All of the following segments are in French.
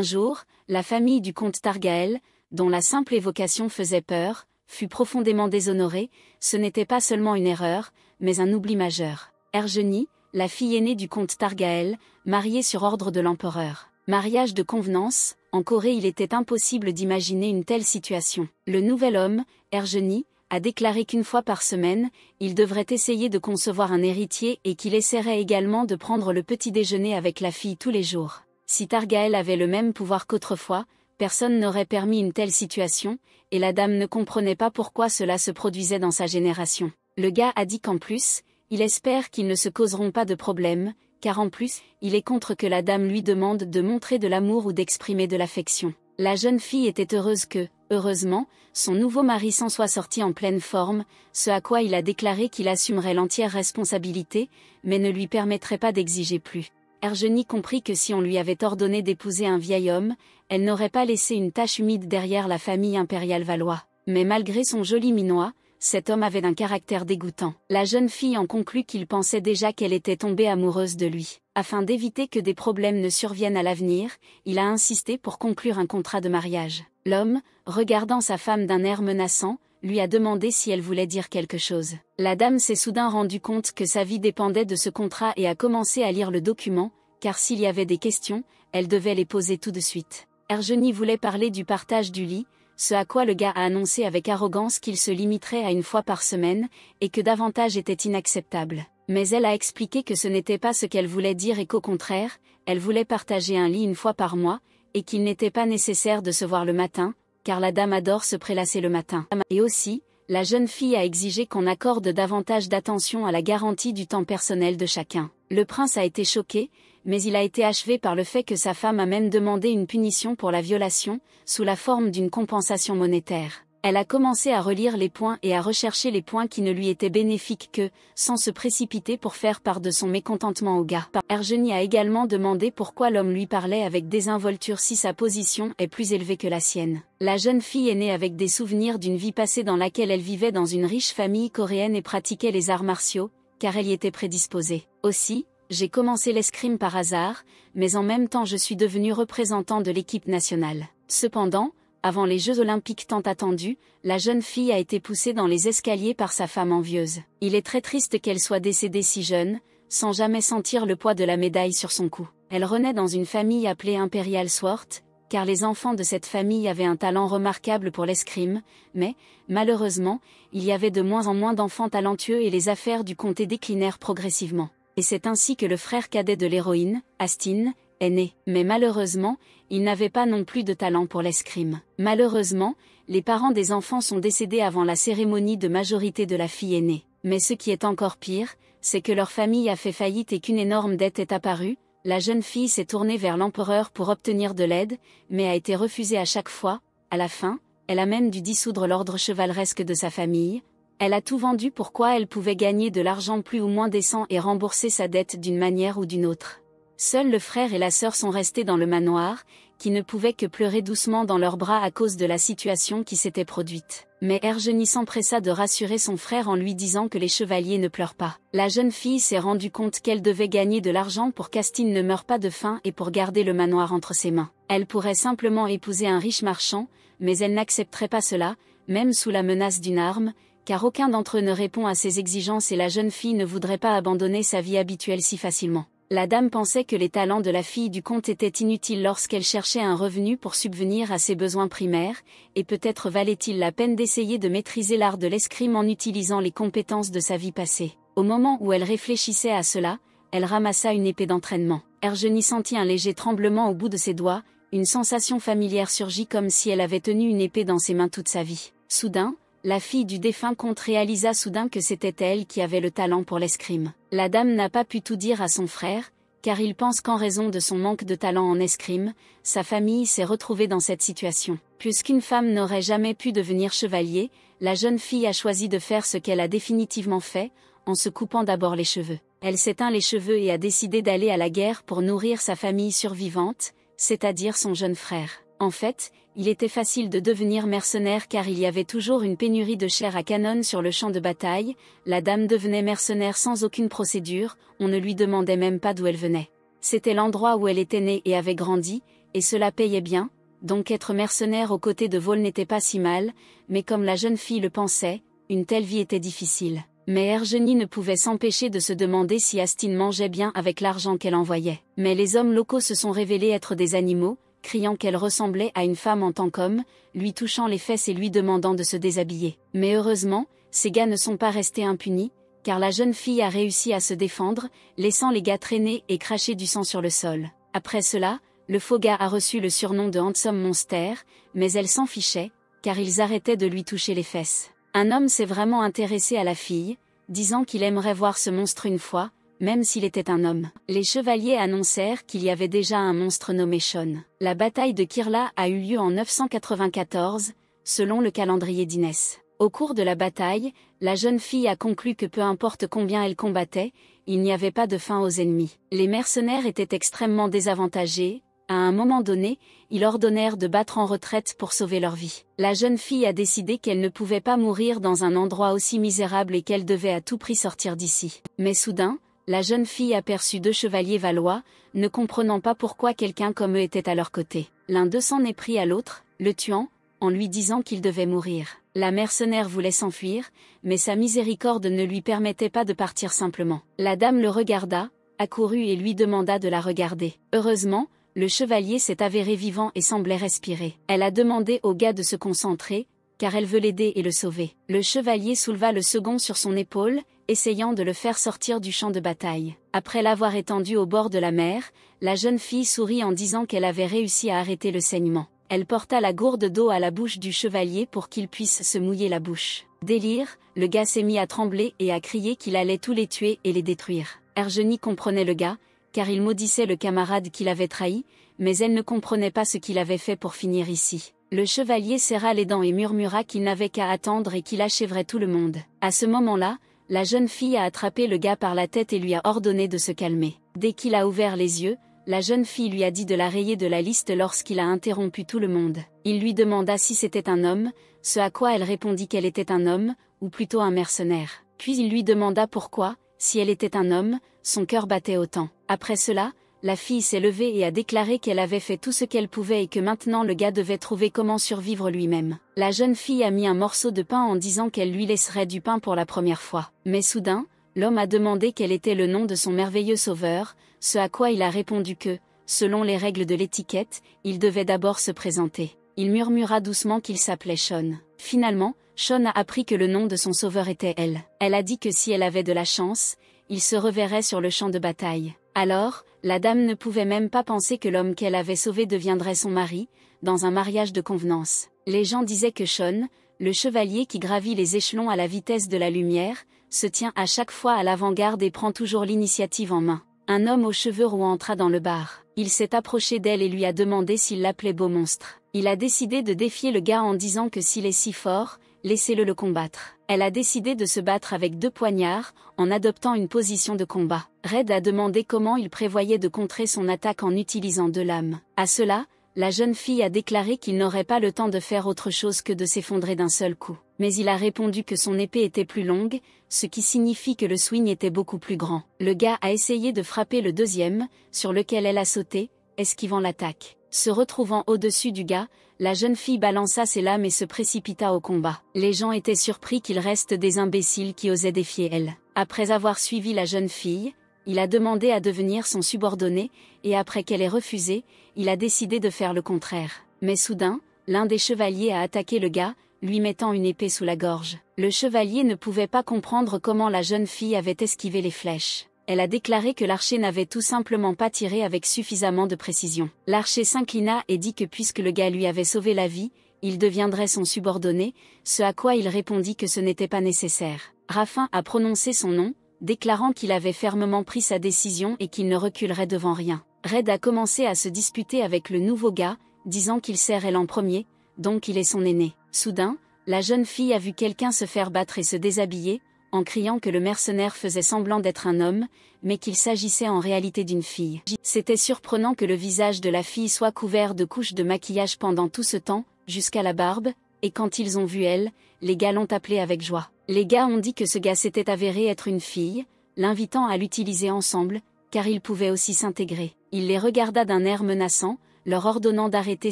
Un jour, la famille du comte Targaël, dont la simple évocation faisait peur, fut profondément déshonorée, ce n'était pas seulement une erreur, mais un oubli majeur. Ergenie, la fille aînée du comte Targaël, mariée sur ordre de l'empereur. Mariage de convenance, en Corée il était impossible d'imaginer une telle situation. Le nouvel homme, Ergenie, a déclaré qu'une fois par semaine, il devrait essayer de concevoir un héritier et qu'il essaierait également de prendre le petit déjeuner avec la fille tous les jours. Si Targaël avait le même pouvoir qu'autrefois, personne n'aurait permis une telle situation, et la dame ne comprenait pas pourquoi cela se produisait dans sa génération. Le gars a dit qu'en plus, il espère qu'ils ne se causeront pas de problème, car en plus, il est contre que la dame lui demande de montrer de l'amour ou d'exprimer de l'affection. La jeune fille était heureuse que, heureusement, son nouveau mari s'en soit sorti en pleine forme, ce à quoi il a déclaré qu'il assumerait l'entière responsabilité, mais ne lui permettrait pas d'exiger plus. Ergenie comprit que si on lui avait ordonné d'épouser un vieil homme, elle n'aurait pas laissé une tache humide derrière la famille impériale valois. Mais malgré son joli minois, cet homme avait un caractère dégoûtant. La jeune fille en conclut qu'il pensait déjà qu'elle était tombée amoureuse de lui. Afin d'éviter que des problèmes ne surviennent à l'avenir, il a insisté pour conclure un contrat de mariage. L'homme, regardant sa femme d'un air menaçant, lui a demandé si elle voulait dire quelque chose. La dame s'est soudain rendue compte que sa vie dépendait de ce contrat et a commencé à lire le document, car s'il y avait des questions, elle devait les poser tout de suite. Ergenie voulait parler du partage du lit, ce à quoi le gars a annoncé avec arrogance qu'il se limiterait à une fois par semaine, et que davantage était inacceptable. Mais elle a expliqué que ce n'était pas ce qu'elle voulait dire et qu'au contraire, elle voulait partager un lit une fois par mois, et qu'il n'était pas nécessaire de se voir le matin, car la dame adore se prélasser le matin. Et aussi, la jeune fille a exigé qu'on accorde davantage d'attention à la garantie du temps personnel de chacun. Le prince a été choqué, mais il a été achevé par le fait que sa femme a même demandé une punition pour la violation, sous la forme d'une compensation monétaire. Elle a commencé à relire les points et à rechercher les points qui ne lui étaient bénéfiques que, sans se précipiter pour faire part de son mécontentement au gars. Ergeny a également demandé pourquoi l'homme lui parlait avec désinvolture si sa position est plus élevée que la sienne. La jeune fille est née avec des souvenirs d'une vie passée dans laquelle elle vivait dans une riche famille coréenne et pratiquait les arts martiaux, car elle y était prédisposée. Aussi, j'ai commencé l'escrime par hasard, mais en même temps je suis devenu représentant de l'équipe nationale. Cependant, avant les Jeux olympiques tant attendus, la jeune fille a été poussée dans les escaliers par sa femme envieuse. Il est très triste qu'elle soit décédée si jeune, sans jamais sentir le poids de la médaille sur son cou. Elle renaît dans une famille appelée Imperial Swart, car les enfants de cette famille avaient un talent remarquable pour l'escrime, mais, malheureusement, il y avait de moins en moins d'enfants talentueux et les affaires du comté déclinèrent progressivement. Et c'est ainsi que le frère cadet de l'héroïne, Astin, est Mais malheureusement, il n'avait pas non plus de talent pour l'escrime. Malheureusement, les parents des enfants sont décédés avant la cérémonie de majorité de la fille aînée. Mais ce qui est encore pire, c'est que leur famille a fait faillite et qu'une énorme dette est apparue, la jeune fille s'est tournée vers l'empereur pour obtenir de l'aide, mais a été refusée à chaque fois, à la fin, elle a même dû dissoudre l'ordre chevaleresque de sa famille, elle a tout vendu pourquoi elle pouvait gagner de l'argent plus ou moins décent et rembourser sa dette d'une manière ou d'une autre. Seuls le frère et la sœur sont restés dans le manoir, qui ne pouvaient que pleurer doucement dans leurs bras à cause de la situation qui s'était produite. Mais Ergeny s'empressa de rassurer son frère en lui disant que les chevaliers ne pleurent pas. La jeune fille s'est rendue compte qu'elle devait gagner de l'argent pour qu'Astine ne meure pas de faim et pour garder le manoir entre ses mains. Elle pourrait simplement épouser un riche marchand, mais elle n'accepterait pas cela, même sous la menace d'une arme, car aucun d'entre eux ne répond à ses exigences et la jeune fille ne voudrait pas abandonner sa vie habituelle si facilement la dame pensait que les talents de la fille du comte étaient inutiles lorsqu'elle cherchait un revenu pour subvenir à ses besoins primaires, et peut-être valait-il la peine d'essayer de maîtriser l'art de l'escrime en utilisant les compétences de sa vie passée. Au moment où elle réfléchissait à cela, elle ramassa une épée d'entraînement. Ergenie sentit un léger tremblement au bout de ses doigts, une sensation familière surgit comme si elle avait tenu une épée dans ses mains toute sa vie. Soudain, la fille du défunt comte réalisa soudain que c'était elle qui avait le talent pour l'escrime. La dame n'a pas pu tout dire à son frère, car il pense qu'en raison de son manque de talent en escrime, sa famille s'est retrouvée dans cette situation. Puisqu'une femme n'aurait jamais pu devenir chevalier, la jeune fille a choisi de faire ce qu'elle a définitivement fait, en se coupant d'abord les cheveux. Elle s'éteint les cheveux et a décidé d'aller à la guerre pour nourrir sa famille survivante, c'est-à-dire son jeune frère. En fait, il était facile de devenir mercenaire car il y avait toujours une pénurie de chair à canon sur le champ de bataille, la dame devenait mercenaire sans aucune procédure, on ne lui demandait même pas d'où elle venait. C'était l'endroit où elle était née et avait grandi, et cela payait bien, donc être mercenaire aux côtés de Vol n'était pas si mal, mais comme la jeune fille le pensait, une telle vie était difficile. Mais Ergenie ne pouvait s'empêcher de se demander si Astine mangeait bien avec l'argent qu'elle envoyait. Mais les hommes locaux se sont révélés être des animaux, criant qu'elle ressemblait à une femme en tant qu'homme, lui touchant les fesses et lui demandant de se déshabiller. Mais heureusement, ces gars ne sont pas restés impunis, car la jeune fille a réussi à se défendre, laissant les gars traîner et cracher du sang sur le sol. Après cela, le faux gars a reçu le surnom de Handsome Monster, mais elle s'en fichait, car ils arrêtaient de lui toucher les fesses. Un homme s'est vraiment intéressé à la fille, disant qu'il aimerait voir ce monstre une fois, même s'il était un homme. Les chevaliers annoncèrent qu'il y avait déjà un monstre nommé Sean. La bataille de Kirla a eu lieu en 994, selon le calendrier d'Inès. Au cours de la bataille, la jeune fille a conclu que peu importe combien elle combattait, il n'y avait pas de fin aux ennemis. Les mercenaires étaient extrêmement désavantagés, à un moment donné, ils ordonnèrent de battre en retraite pour sauver leur vie. La jeune fille a décidé qu'elle ne pouvait pas mourir dans un endroit aussi misérable et qu'elle devait à tout prix sortir d'ici. Mais soudain, la jeune fille aperçut deux chevaliers valois, ne comprenant pas pourquoi quelqu'un comme eux était à leur côté. L'un de s'en est pris à l'autre, le tuant, en lui disant qu'il devait mourir. La mercenaire voulait s'enfuir, mais sa miséricorde ne lui permettait pas de partir simplement. La dame le regarda, accourut et lui demanda de la regarder. Heureusement, le chevalier s'est avéré vivant et semblait respirer. Elle a demandé au gars de se concentrer, car elle veut l'aider et le sauver. Le chevalier souleva le second sur son épaule, essayant de le faire sortir du champ de bataille. Après l'avoir étendu au bord de la mer, la jeune fille sourit en disant qu'elle avait réussi à arrêter le saignement. Elle porta la gourde d'eau à la bouche du chevalier pour qu'il puisse se mouiller la bouche. Délire, le gars s'est mis à trembler et à crier qu'il allait tous les tuer et les détruire. Ergenie comprenait le gars, car il maudissait le camarade qu'il avait trahi, mais elle ne comprenait pas ce qu'il avait fait pour finir ici. Le chevalier serra les dents et murmura qu'il n'avait qu'à attendre et qu'il achèverait tout le monde. À ce moment-là, la jeune fille a attrapé le gars par la tête et lui a ordonné de se calmer. Dès qu'il a ouvert les yeux, la jeune fille lui a dit de la rayer de la liste lorsqu'il a interrompu tout le monde. Il lui demanda si c'était un homme, ce à quoi elle répondit qu'elle était un homme, ou plutôt un mercenaire. Puis il lui demanda pourquoi, si elle était un homme, son cœur battait autant. Après cela, la fille s'est levée et a déclaré qu'elle avait fait tout ce qu'elle pouvait et que maintenant le gars devait trouver comment survivre lui-même. La jeune fille a mis un morceau de pain en disant qu'elle lui laisserait du pain pour la première fois. Mais soudain, l'homme a demandé quel était le nom de son merveilleux sauveur, ce à quoi il a répondu que, selon les règles de l'étiquette, il devait d'abord se présenter. Il murmura doucement qu'il s'appelait Sean. Finalement, Sean a appris que le nom de son sauveur était elle. Elle a dit que si elle avait de la chance, il se reverrait sur le champ de bataille. Alors, la dame ne pouvait même pas penser que l'homme qu'elle avait sauvé deviendrait son mari, dans un mariage de convenance. Les gens disaient que Sean, le chevalier qui gravit les échelons à la vitesse de la lumière, se tient à chaque fois à l'avant-garde et prend toujours l'initiative en main. Un homme aux cheveux roux entra dans le bar. Il s'est approché d'elle et lui a demandé s'il l'appelait beau monstre. Il a décidé de défier le gars en disant que s'il est si fort, laissez-le le combattre elle a décidé de se battre avec deux poignards, en adoptant une position de combat. Red a demandé comment il prévoyait de contrer son attaque en utilisant deux lames. À cela, la jeune fille a déclaré qu'il n'aurait pas le temps de faire autre chose que de s'effondrer d'un seul coup. Mais il a répondu que son épée était plus longue, ce qui signifie que le swing était beaucoup plus grand. Le gars a essayé de frapper le deuxième, sur lequel elle a sauté, esquivant l'attaque. Se retrouvant au-dessus du gars, la jeune fille balança ses lames et se précipita au combat. Les gens étaient surpris qu'il reste des imbéciles qui osaient défier elle. Après avoir suivi la jeune fille, il a demandé à devenir son subordonné, et après qu'elle ait refusé, il a décidé de faire le contraire. Mais soudain, l'un des chevaliers a attaqué le gars, lui mettant une épée sous la gorge. Le chevalier ne pouvait pas comprendre comment la jeune fille avait esquivé les flèches elle a déclaré que l'archer n'avait tout simplement pas tiré avec suffisamment de précision. L'archer s'inclina et dit que puisque le gars lui avait sauvé la vie, il deviendrait son subordonné, ce à quoi il répondit que ce n'était pas nécessaire. Raffin a prononcé son nom, déclarant qu'il avait fermement pris sa décision et qu'il ne reculerait devant rien. Red a commencé à se disputer avec le nouveau gars, disant qu'il sert elle en premier, donc il est son aîné. Soudain, la jeune fille a vu quelqu'un se faire battre et se déshabiller, en criant que le mercenaire faisait semblant d'être un homme, mais qu'il s'agissait en réalité d'une fille. C'était surprenant que le visage de la fille soit couvert de couches de maquillage pendant tout ce temps, jusqu'à la barbe, et quand ils ont vu elle, les gars l'ont appelée avec joie. Les gars ont dit que ce gars s'était avéré être une fille, l'invitant à l'utiliser ensemble, car ils pouvaient aussi s'intégrer. Il les regarda d'un air menaçant, leur ordonnant d'arrêter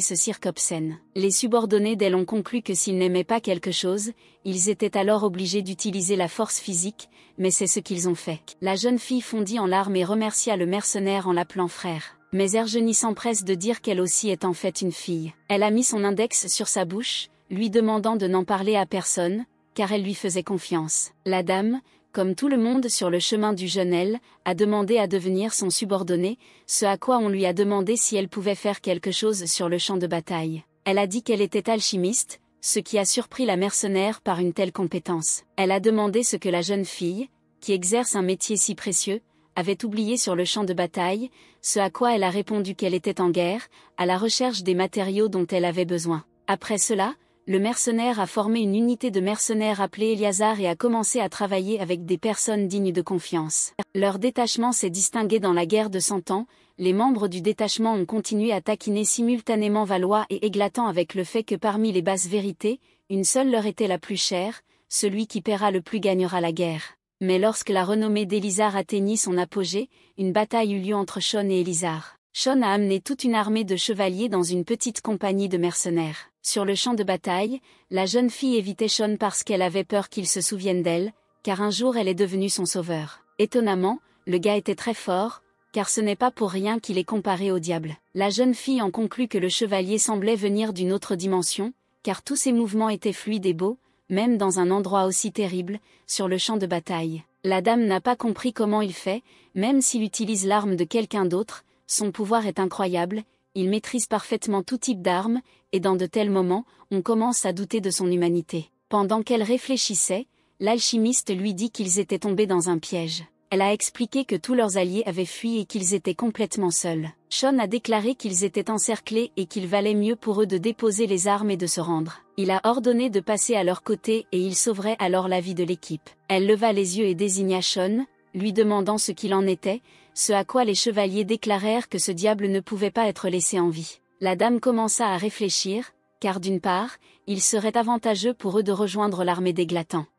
ce cirque obscène. Les subordonnés d'elle ont conclu que s'ils n'aimaient pas quelque chose, ils étaient alors obligés d'utiliser la force physique, mais c'est ce qu'ils ont fait. La jeune fille fondit en larmes et remercia le mercenaire en l'appelant frère. Mais Ergenie s'empresse de dire qu'elle aussi est en fait une fille. Elle a mis son index sur sa bouche, lui demandant de n'en parler à personne, car elle lui faisait confiance. La dame, comme tout le monde sur le chemin du jeune elle, a demandé à devenir son subordonné, ce à quoi on lui a demandé si elle pouvait faire quelque chose sur le champ de bataille. Elle a dit qu'elle était alchimiste, ce qui a surpris la mercenaire par une telle compétence. Elle a demandé ce que la jeune fille, qui exerce un métier si précieux, avait oublié sur le champ de bataille, ce à quoi elle a répondu qu'elle était en guerre, à la recherche des matériaux dont elle avait besoin. Après cela, le mercenaire a formé une unité de mercenaires appelée Eliazar et a commencé à travailler avec des personnes dignes de confiance. Leur détachement s'est distingué dans la guerre de Cent Ans, les membres du détachement ont continué à taquiner simultanément Valois et églatant avec le fait que parmi les basses vérités, une seule leur était la plus chère, celui qui paiera le plus gagnera la guerre. Mais lorsque la renommée d'Elizar atteignit son apogée, une bataille eut lieu entre Sean et Élisard. Sean a amené toute une armée de chevaliers dans une petite compagnie de mercenaires. Sur le champ de bataille, la jeune fille évitait Sean parce qu'elle avait peur qu'il se souvienne d'elle, car un jour elle est devenue son sauveur. Étonnamment, le gars était très fort, car ce n'est pas pour rien qu'il est comparé au diable. La jeune fille en conclut que le chevalier semblait venir d'une autre dimension, car tous ses mouvements étaient fluides et beaux, même dans un endroit aussi terrible, sur le champ de bataille. La dame n'a pas compris comment il fait, même s'il utilise l'arme de quelqu'un d'autre, son pouvoir est incroyable, il maîtrise parfaitement tout type d'armes, et dans de tels moments, on commence à douter de son humanité. Pendant qu'elle réfléchissait, l'alchimiste lui dit qu'ils étaient tombés dans un piège. Elle a expliqué que tous leurs alliés avaient fui et qu'ils étaient complètement seuls. Sean a déclaré qu'ils étaient encerclés et qu'il valait mieux pour eux de déposer les armes et de se rendre. Il a ordonné de passer à leur côté et il sauverait alors la vie de l'équipe. Elle leva les yeux et désigna Sean, lui demandant ce qu'il en était, ce à quoi les chevaliers déclarèrent que ce diable ne pouvait pas être laissé en vie. La dame commença à réfléchir, car d'une part, il serait avantageux pour eux de rejoindre l'armée des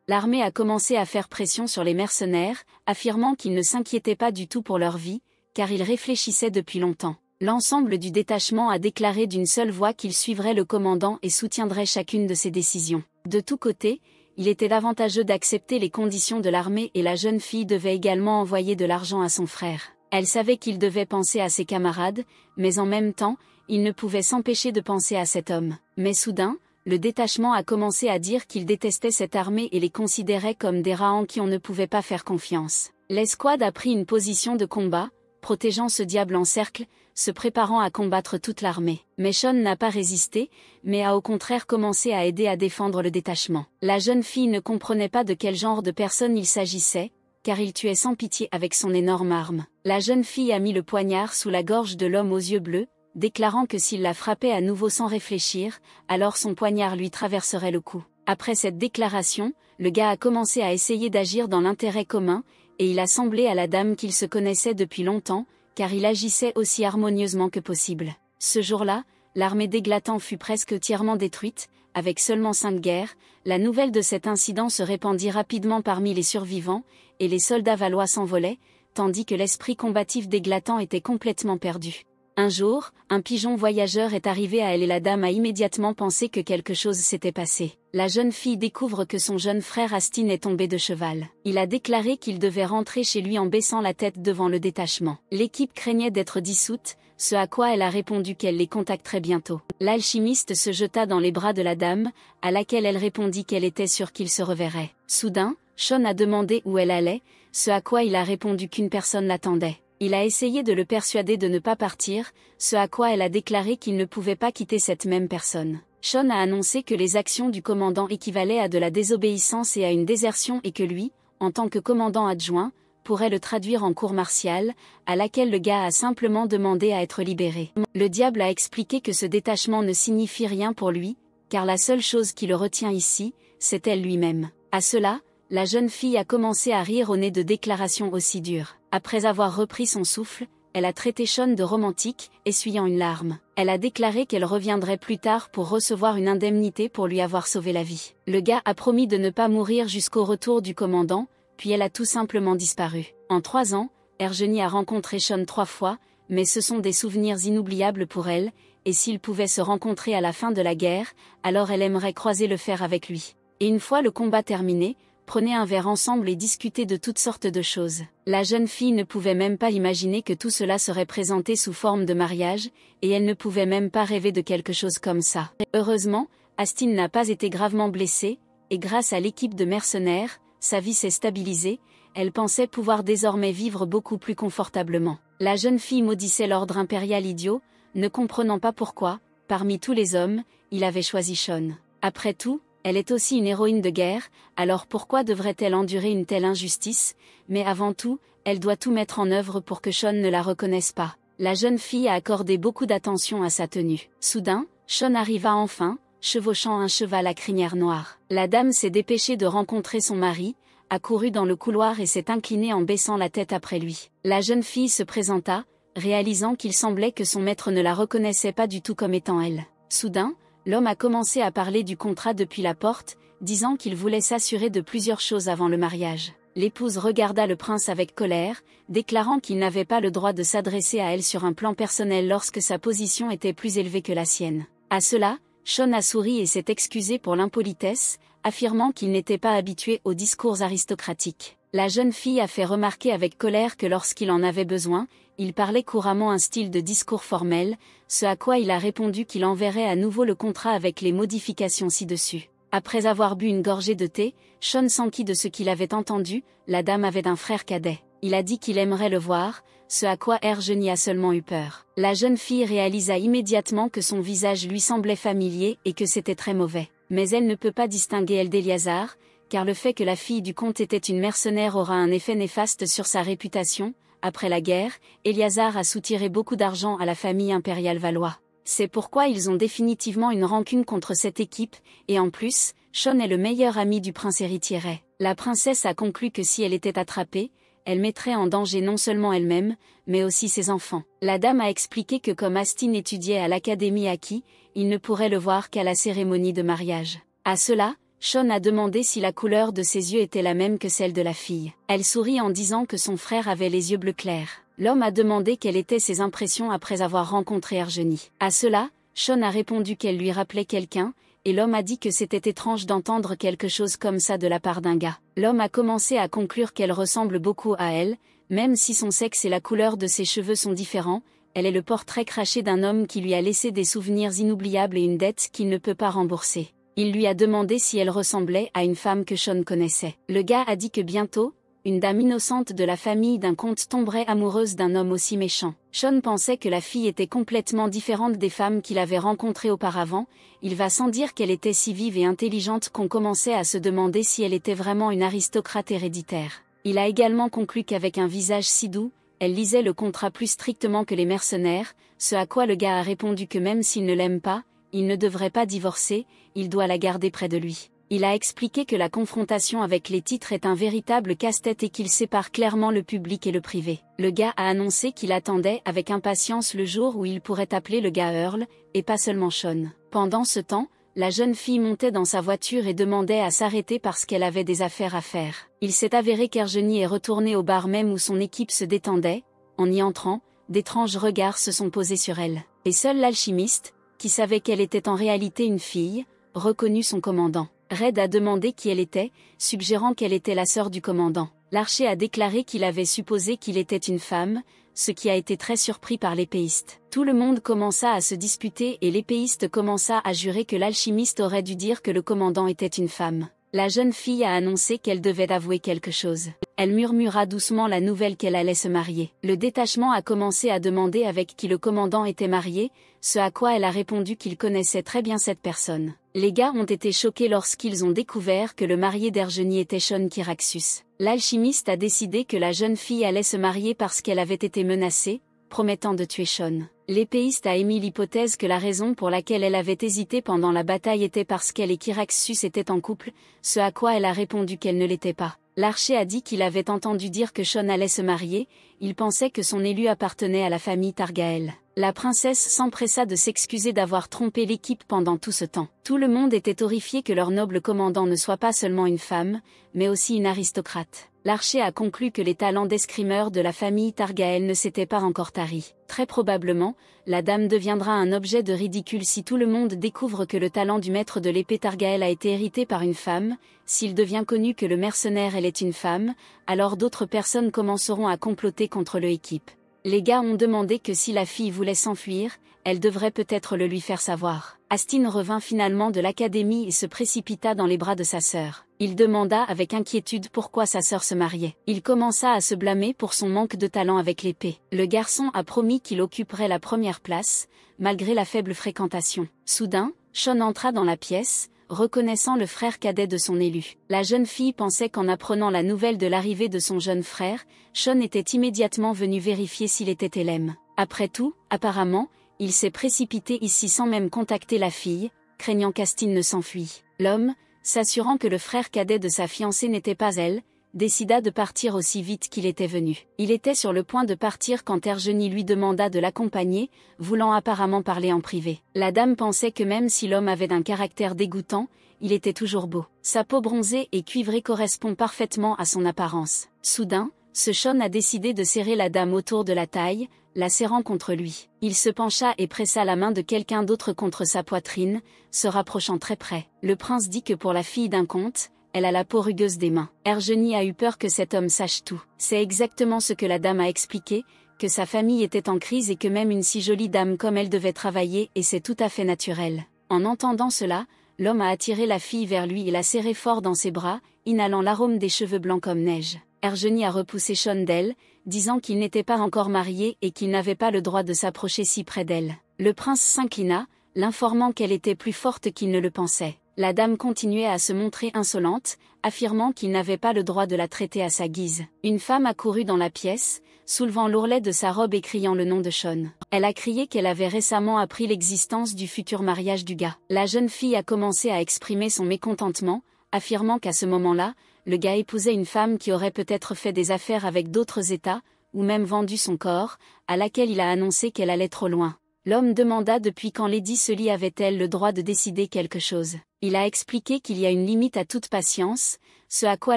L'armée a commencé à faire pression sur les mercenaires, affirmant qu'ils ne s'inquiétaient pas du tout pour leur vie, car ils réfléchissaient depuis longtemps. L'ensemble du détachement a déclaré d'une seule voix qu'il suivrait le commandant et soutiendraient chacune de ses décisions. De tous côtés, il était avantageux d'accepter les conditions de l'armée et la jeune fille devait également envoyer de l'argent à son frère. Elle savait qu'il devait penser à ses camarades, mais en même temps, il ne pouvait s'empêcher de penser à cet homme. Mais soudain, le détachement a commencé à dire qu'il détestait cette armée et les considérait comme des rats en qui on ne pouvait pas faire confiance. L'escouade a pris une position de combat, protégeant ce diable en cercle, se préparant à combattre toute l'armée. Mais Sean n'a pas résisté, mais a au contraire commencé à aider à défendre le détachement. La jeune fille ne comprenait pas de quel genre de personne il s'agissait, car il tuait sans pitié avec son énorme arme. La jeune fille a mis le poignard sous la gorge de l'homme aux yeux bleus, déclarant que s'il la frappait à nouveau sans réfléchir, alors son poignard lui traverserait le cou. Après cette déclaration, le gars a commencé à essayer d'agir dans l'intérêt commun, et il a semblé à la dame qu'il se connaissait depuis longtemps, car il agissait aussi harmonieusement que possible. Ce jour-là, l'armée d'Églatant fut presque entièrement détruite, avec seulement cinq guerres, la nouvelle de cet incident se répandit rapidement parmi les survivants, et les soldats valois s'envolaient, tandis que l'esprit combatif d'Églatan était complètement perdu. Un jour, un pigeon voyageur est arrivé à elle et la dame a immédiatement pensé que quelque chose s'était passé. La jeune fille découvre que son jeune frère Astin est tombé de cheval. Il a déclaré qu'il devait rentrer chez lui en baissant la tête devant le détachement. L'équipe craignait d'être dissoute, ce à quoi elle a répondu qu'elle les contacterait bientôt. L'alchimiste se jeta dans les bras de la dame, à laquelle elle répondit qu'elle était sûre qu'il se reverrait. Soudain, Sean a demandé où elle allait, ce à quoi il a répondu qu'une personne l'attendait il a essayé de le persuader de ne pas partir, ce à quoi elle a déclaré qu'il ne pouvait pas quitter cette même personne. Sean a annoncé que les actions du commandant équivalaient à de la désobéissance et à une désertion et que lui, en tant que commandant adjoint, pourrait le traduire en cour martiale, à laquelle le gars a simplement demandé à être libéré. Le diable a expliqué que ce détachement ne signifie rien pour lui, car la seule chose qui le retient ici, c'est elle lui-même. À cela, la jeune fille a commencé à rire au nez de déclarations aussi dures. Après avoir repris son souffle, elle a traité Sean de romantique, essuyant une larme. Elle a déclaré qu'elle reviendrait plus tard pour recevoir une indemnité pour lui avoir sauvé la vie. Le gars a promis de ne pas mourir jusqu'au retour du commandant, puis elle a tout simplement disparu. En trois ans, Ergenie a rencontré Sean trois fois, mais ce sont des souvenirs inoubliables pour elle, et s'ils pouvaient se rencontrer à la fin de la guerre, alors elle aimerait croiser le fer avec lui. Et une fois le combat terminé, Prenez un verre ensemble et discutez de toutes sortes de choses. La jeune fille ne pouvait même pas imaginer que tout cela serait présenté sous forme de mariage, et elle ne pouvait même pas rêver de quelque chose comme ça. Heureusement, Astine n'a pas été gravement blessée, et grâce à l'équipe de mercenaires, sa vie s'est stabilisée, elle pensait pouvoir désormais vivre beaucoup plus confortablement. La jeune fille maudissait l'ordre impérial idiot, ne comprenant pas pourquoi, parmi tous les hommes, il avait choisi Sean. Après tout, elle est aussi une héroïne de guerre, alors pourquoi devrait-elle endurer une telle injustice Mais avant tout, elle doit tout mettre en œuvre pour que Sean ne la reconnaisse pas. La jeune fille a accordé beaucoup d'attention à sa tenue. Soudain, Sean arriva enfin, chevauchant un cheval à crinière noire. La dame s'est dépêchée de rencontrer son mari, a couru dans le couloir et s'est inclinée en baissant la tête après lui. La jeune fille se présenta, réalisant qu'il semblait que son maître ne la reconnaissait pas du tout comme étant elle. Soudain, l'homme a commencé à parler du contrat depuis la porte, disant qu'il voulait s'assurer de plusieurs choses avant le mariage. L'épouse regarda le prince avec colère, déclarant qu'il n'avait pas le droit de s'adresser à elle sur un plan personnel lorsque sa position était plus élevée que la sienne. À cela, Sean a souri et s'est excusé pour l'impolitesse, affirmant qu'il n'était pas habitué aux discours aristocratiques. La jeune fille a fait remarquer avec colère que lorsqu'il en avait besoin, il parlait couramment un style de discours formel, ce à quoi il a répondu qu'il enverrait à nouveau le contrat avec les modifications ci-dessus. Après avoir bu une gorgée de thé, Sean s'enquit de ce qu'il avait entendu, la dame avait un frère cadet. Il a dit qu'il aimerait le voir, ce à quoi Ergeny a seulement eu peur. La jeune fille réalisa immédiatement que son visage lui semblait familier et que c'était très mauvais. Mais elle ne peut pas distinguer elle d'Eliazar, car le fait que la fille du comte était une mercenaire aura un effet néfaste sur sa réputation, après la guerre, Eliazar a soutiré beaucoup d'argent à la famille impériale valois. C'est pourquoi ils ont définitivement une rancune contre cette équipe, et en plus, Sean est le meilleur ami du prince héritier. La princesse a conclu que si elle était attrapée, elle mettrait en danger non seulement elle-même, mais aussi ses enfants. La dame a expliqué que comme Astin étudiait à l'académie acquis, il ne pourrait le voir qu'à la cérémonie de mariage. À cela, Sean a demandé si la couleur de ses yeux était la même que celle de la fille. Elle sourit en disant que son frère avait les yeux bleus clairs. L'homme a demandé quelles étaient ses impressions après avoir rencontré Argenie. À cela, Sean a répondu qu'elle lui rappelait quelqu'un, et l'homme a dit que c'était étrange d'entendre quelque chose comme ça de la part d'un gars. L'homme a commencé à conclure qu'elle ressemble beaucoup à elle, même si son sexe et la couleur de ses cheveux sont différents, elle est le portrait craché d'un homme qui lui a laissé des souvenirs inoubliables et une dette qu'il ne peut pas rembourser. Il lui a demandé si elle ressemblait à une femme que Sean connaissait. Le gars a dit que bientôt, une dame innocente de la famille d'un comte tomberait amoureuse d'un homme aussi méchant. Sean pensait que la fille était complètement différente des femmes qu'il avait rencontrées auparavant, il va sans dire qu'elle était si vive et intelligente qu'on commençait à se demander si elle était vraiment une aristocrate héréditaire. Il a également conclu qu'avec un visage si doux, elle lisait le contrat plus strictement que les mercenaires, ce à quoi le gars a répondu que même s'il ne l'aime pas, il ne devrait pas divorcer, il doit la garder près de lui. Il a expliqué que la confrontation avec les titres est un véritable casse-tête et qu'il sépare clairement le public et le privé. Le gars a annoncé qu'il attendait avec impatience le jour où il pourrait appeler le gars Earl, et pas seulement Sean. Pendant ce temps, la jeune fille montait dans sa voiture et demandait à s'arrêter parce qu'elle avait des affaires à faire. Il s'est avéré qu'Ergenie est retourné au bar même où son équipe se détendait, en y entrant, d'étranges regards se sont posés sur elle. Et seul l'alchimiste, qui savait qu'elle était en réalité une fille, reconnut son commandant. Red a demandé qui elle était, suggérant qu'elle était la sœur du commandant. L'archer a déclaré qu'il avait supposé qu'il était une femme, ce qui a été très surpris par l'épéiste. Tout le monde commença à se disputer et l'épéiste commença à jurer que l'alchimiste aurait dû dire que le commandant était une femme. La jeune fille a annoncé qu'elle devait avouer quelque chose. Elle murmura doucement la nouvelle qu'elle allait se marier. Le détachement a commencé à demander avec qui le commandant était marié, ce à quoi elle a répondu qu'il connaissait très bien cette personne. Les gars ont été choqués lorsqu'ils ont découvert que le marié d'Ergenie était Sean Kiraxus. L'alchimiste a décidé que la jeune fille allait se marier parce qu'elle avait été menacée, promettant de tuer Sean l'épéiste a émis l'hypothèse que la raison pour laquelle elle avait hésité pendant la bataille était parce qu'elle et Kyraxus étaient en couple, ce à quoi elle a répondu qu'elle ne l'était pas. L'archer a dit qu'il avait entendu dire que Sean allait se marier, il pensait que son élu appartenait à la famille Targaël. La princesse s'empressa de s'excuser d'avoir trompé l'équipe pendant tout ce temps. Tout le monde était horrifié que leur noble commandant ne soit pas seulement une femme, mais aussi une aristocrate l'archer a conclu que les talents d'escrimeur de la famille Targaël ne s'étaient pas encore taris. Très probablement, la dame deviendra un objet de ridicule si tout le monde découvre que le talent du maître de l'épée Targaël a été hérité par une femme, s'il devient connu que le mercenaire elle est une femme, alors d'autres personnes commenceront à comploter contre le équipe. les gars ont demandé que si la fille voulait s'enfuir, elle devrait peut-être le lui faire savoir. Astin revint finalement de l'académie et se précipita dans les bras de sa sœur. Il demanda avec inquiétude pourquoi sa sœur se mariait. Il commença à se blâmer pour son manque de talent avec l'épée. Le garçon a promis qu'il occuperait la première place, malgré la faible fréquentation. Soudain, Sean entra dans la pièce, reconnaissant le frère cadet de son élu. La jeune fille pensait qu'en apprenant la nouvelle de l'arrivée de son jeune frère, Sean était immédiatement venu vérifier s'il était élève. Après tout, apparemment, il s'est précipité ici sans même contacter la fille, craignant qu'Astine ne s'enfuit. L'homme, s'assurant que le frère cadet de sa fiancée n'était pas elle, décida de partir aussi vite qu'il était venu. Il était sur le point de partir quand Ergenie lui demanda de l'accompagner, voulant apparemment parler en privé. La dame pensait que même si l'homme avait un caractère dégoûtant, il était toujours beau. Sa peau bronzée et cuivrée correspond parfaitement à son apparence. Soudain, Sean a décidé de serrer la dame autour de la taille, la serrant contre lui. Il se pencha et pressa la main de quelqu'un d'autre contre sa poitrine, se rapprochant très près. Le prince dit que pour la fille d'un comte, elle a la peau rugueuse des mains. Ergenie a eu peur que cet homme sache tout. C'est exactement ce que la dame a expliqué, que sa famille était en crise et que même une si jolie dame comme elle devait travailler et c'est tout à fait naturel. En entendant cela, l'homme a attiré la fille vers lui et l'a serré fort dans ses bras, inhalant l'arôme des cheveux blancs comme neige. Ergenie a repoussé d'elle, disant qu'il n'était pas encore marié et qu'il n'avait pas le droit de s'approcher si près d'elle. Le prince s'inclina, l'informant qu'elle était plus forte qu'il ne le pensait. La dame continuait à se montrer insolente, affirmant qu'il n'avait pas le droit de la traiter à sa guise. Une femme a couru dans la pièce, soulevant l'ourlet de sa robe et criant le nom de Sean. Elle a crié qu'elle avait récemment appris l'existence du futur mariage du gars. La jeune fille a commencé à exprimer son mécontentement, affirmant qu'à ce moment-là, le gars épousait une femme qui aurait peut-être fait des affaires avec d'autres États, ou même vendu son corps, à laquelle il a annoncé qu'elle allait trop loin. L'homme demanda depuis quand Lady Sully avait-elle le droit de décider quelque chose. Il a expliqué qu'il y a une limite à toute patience, ce à quoi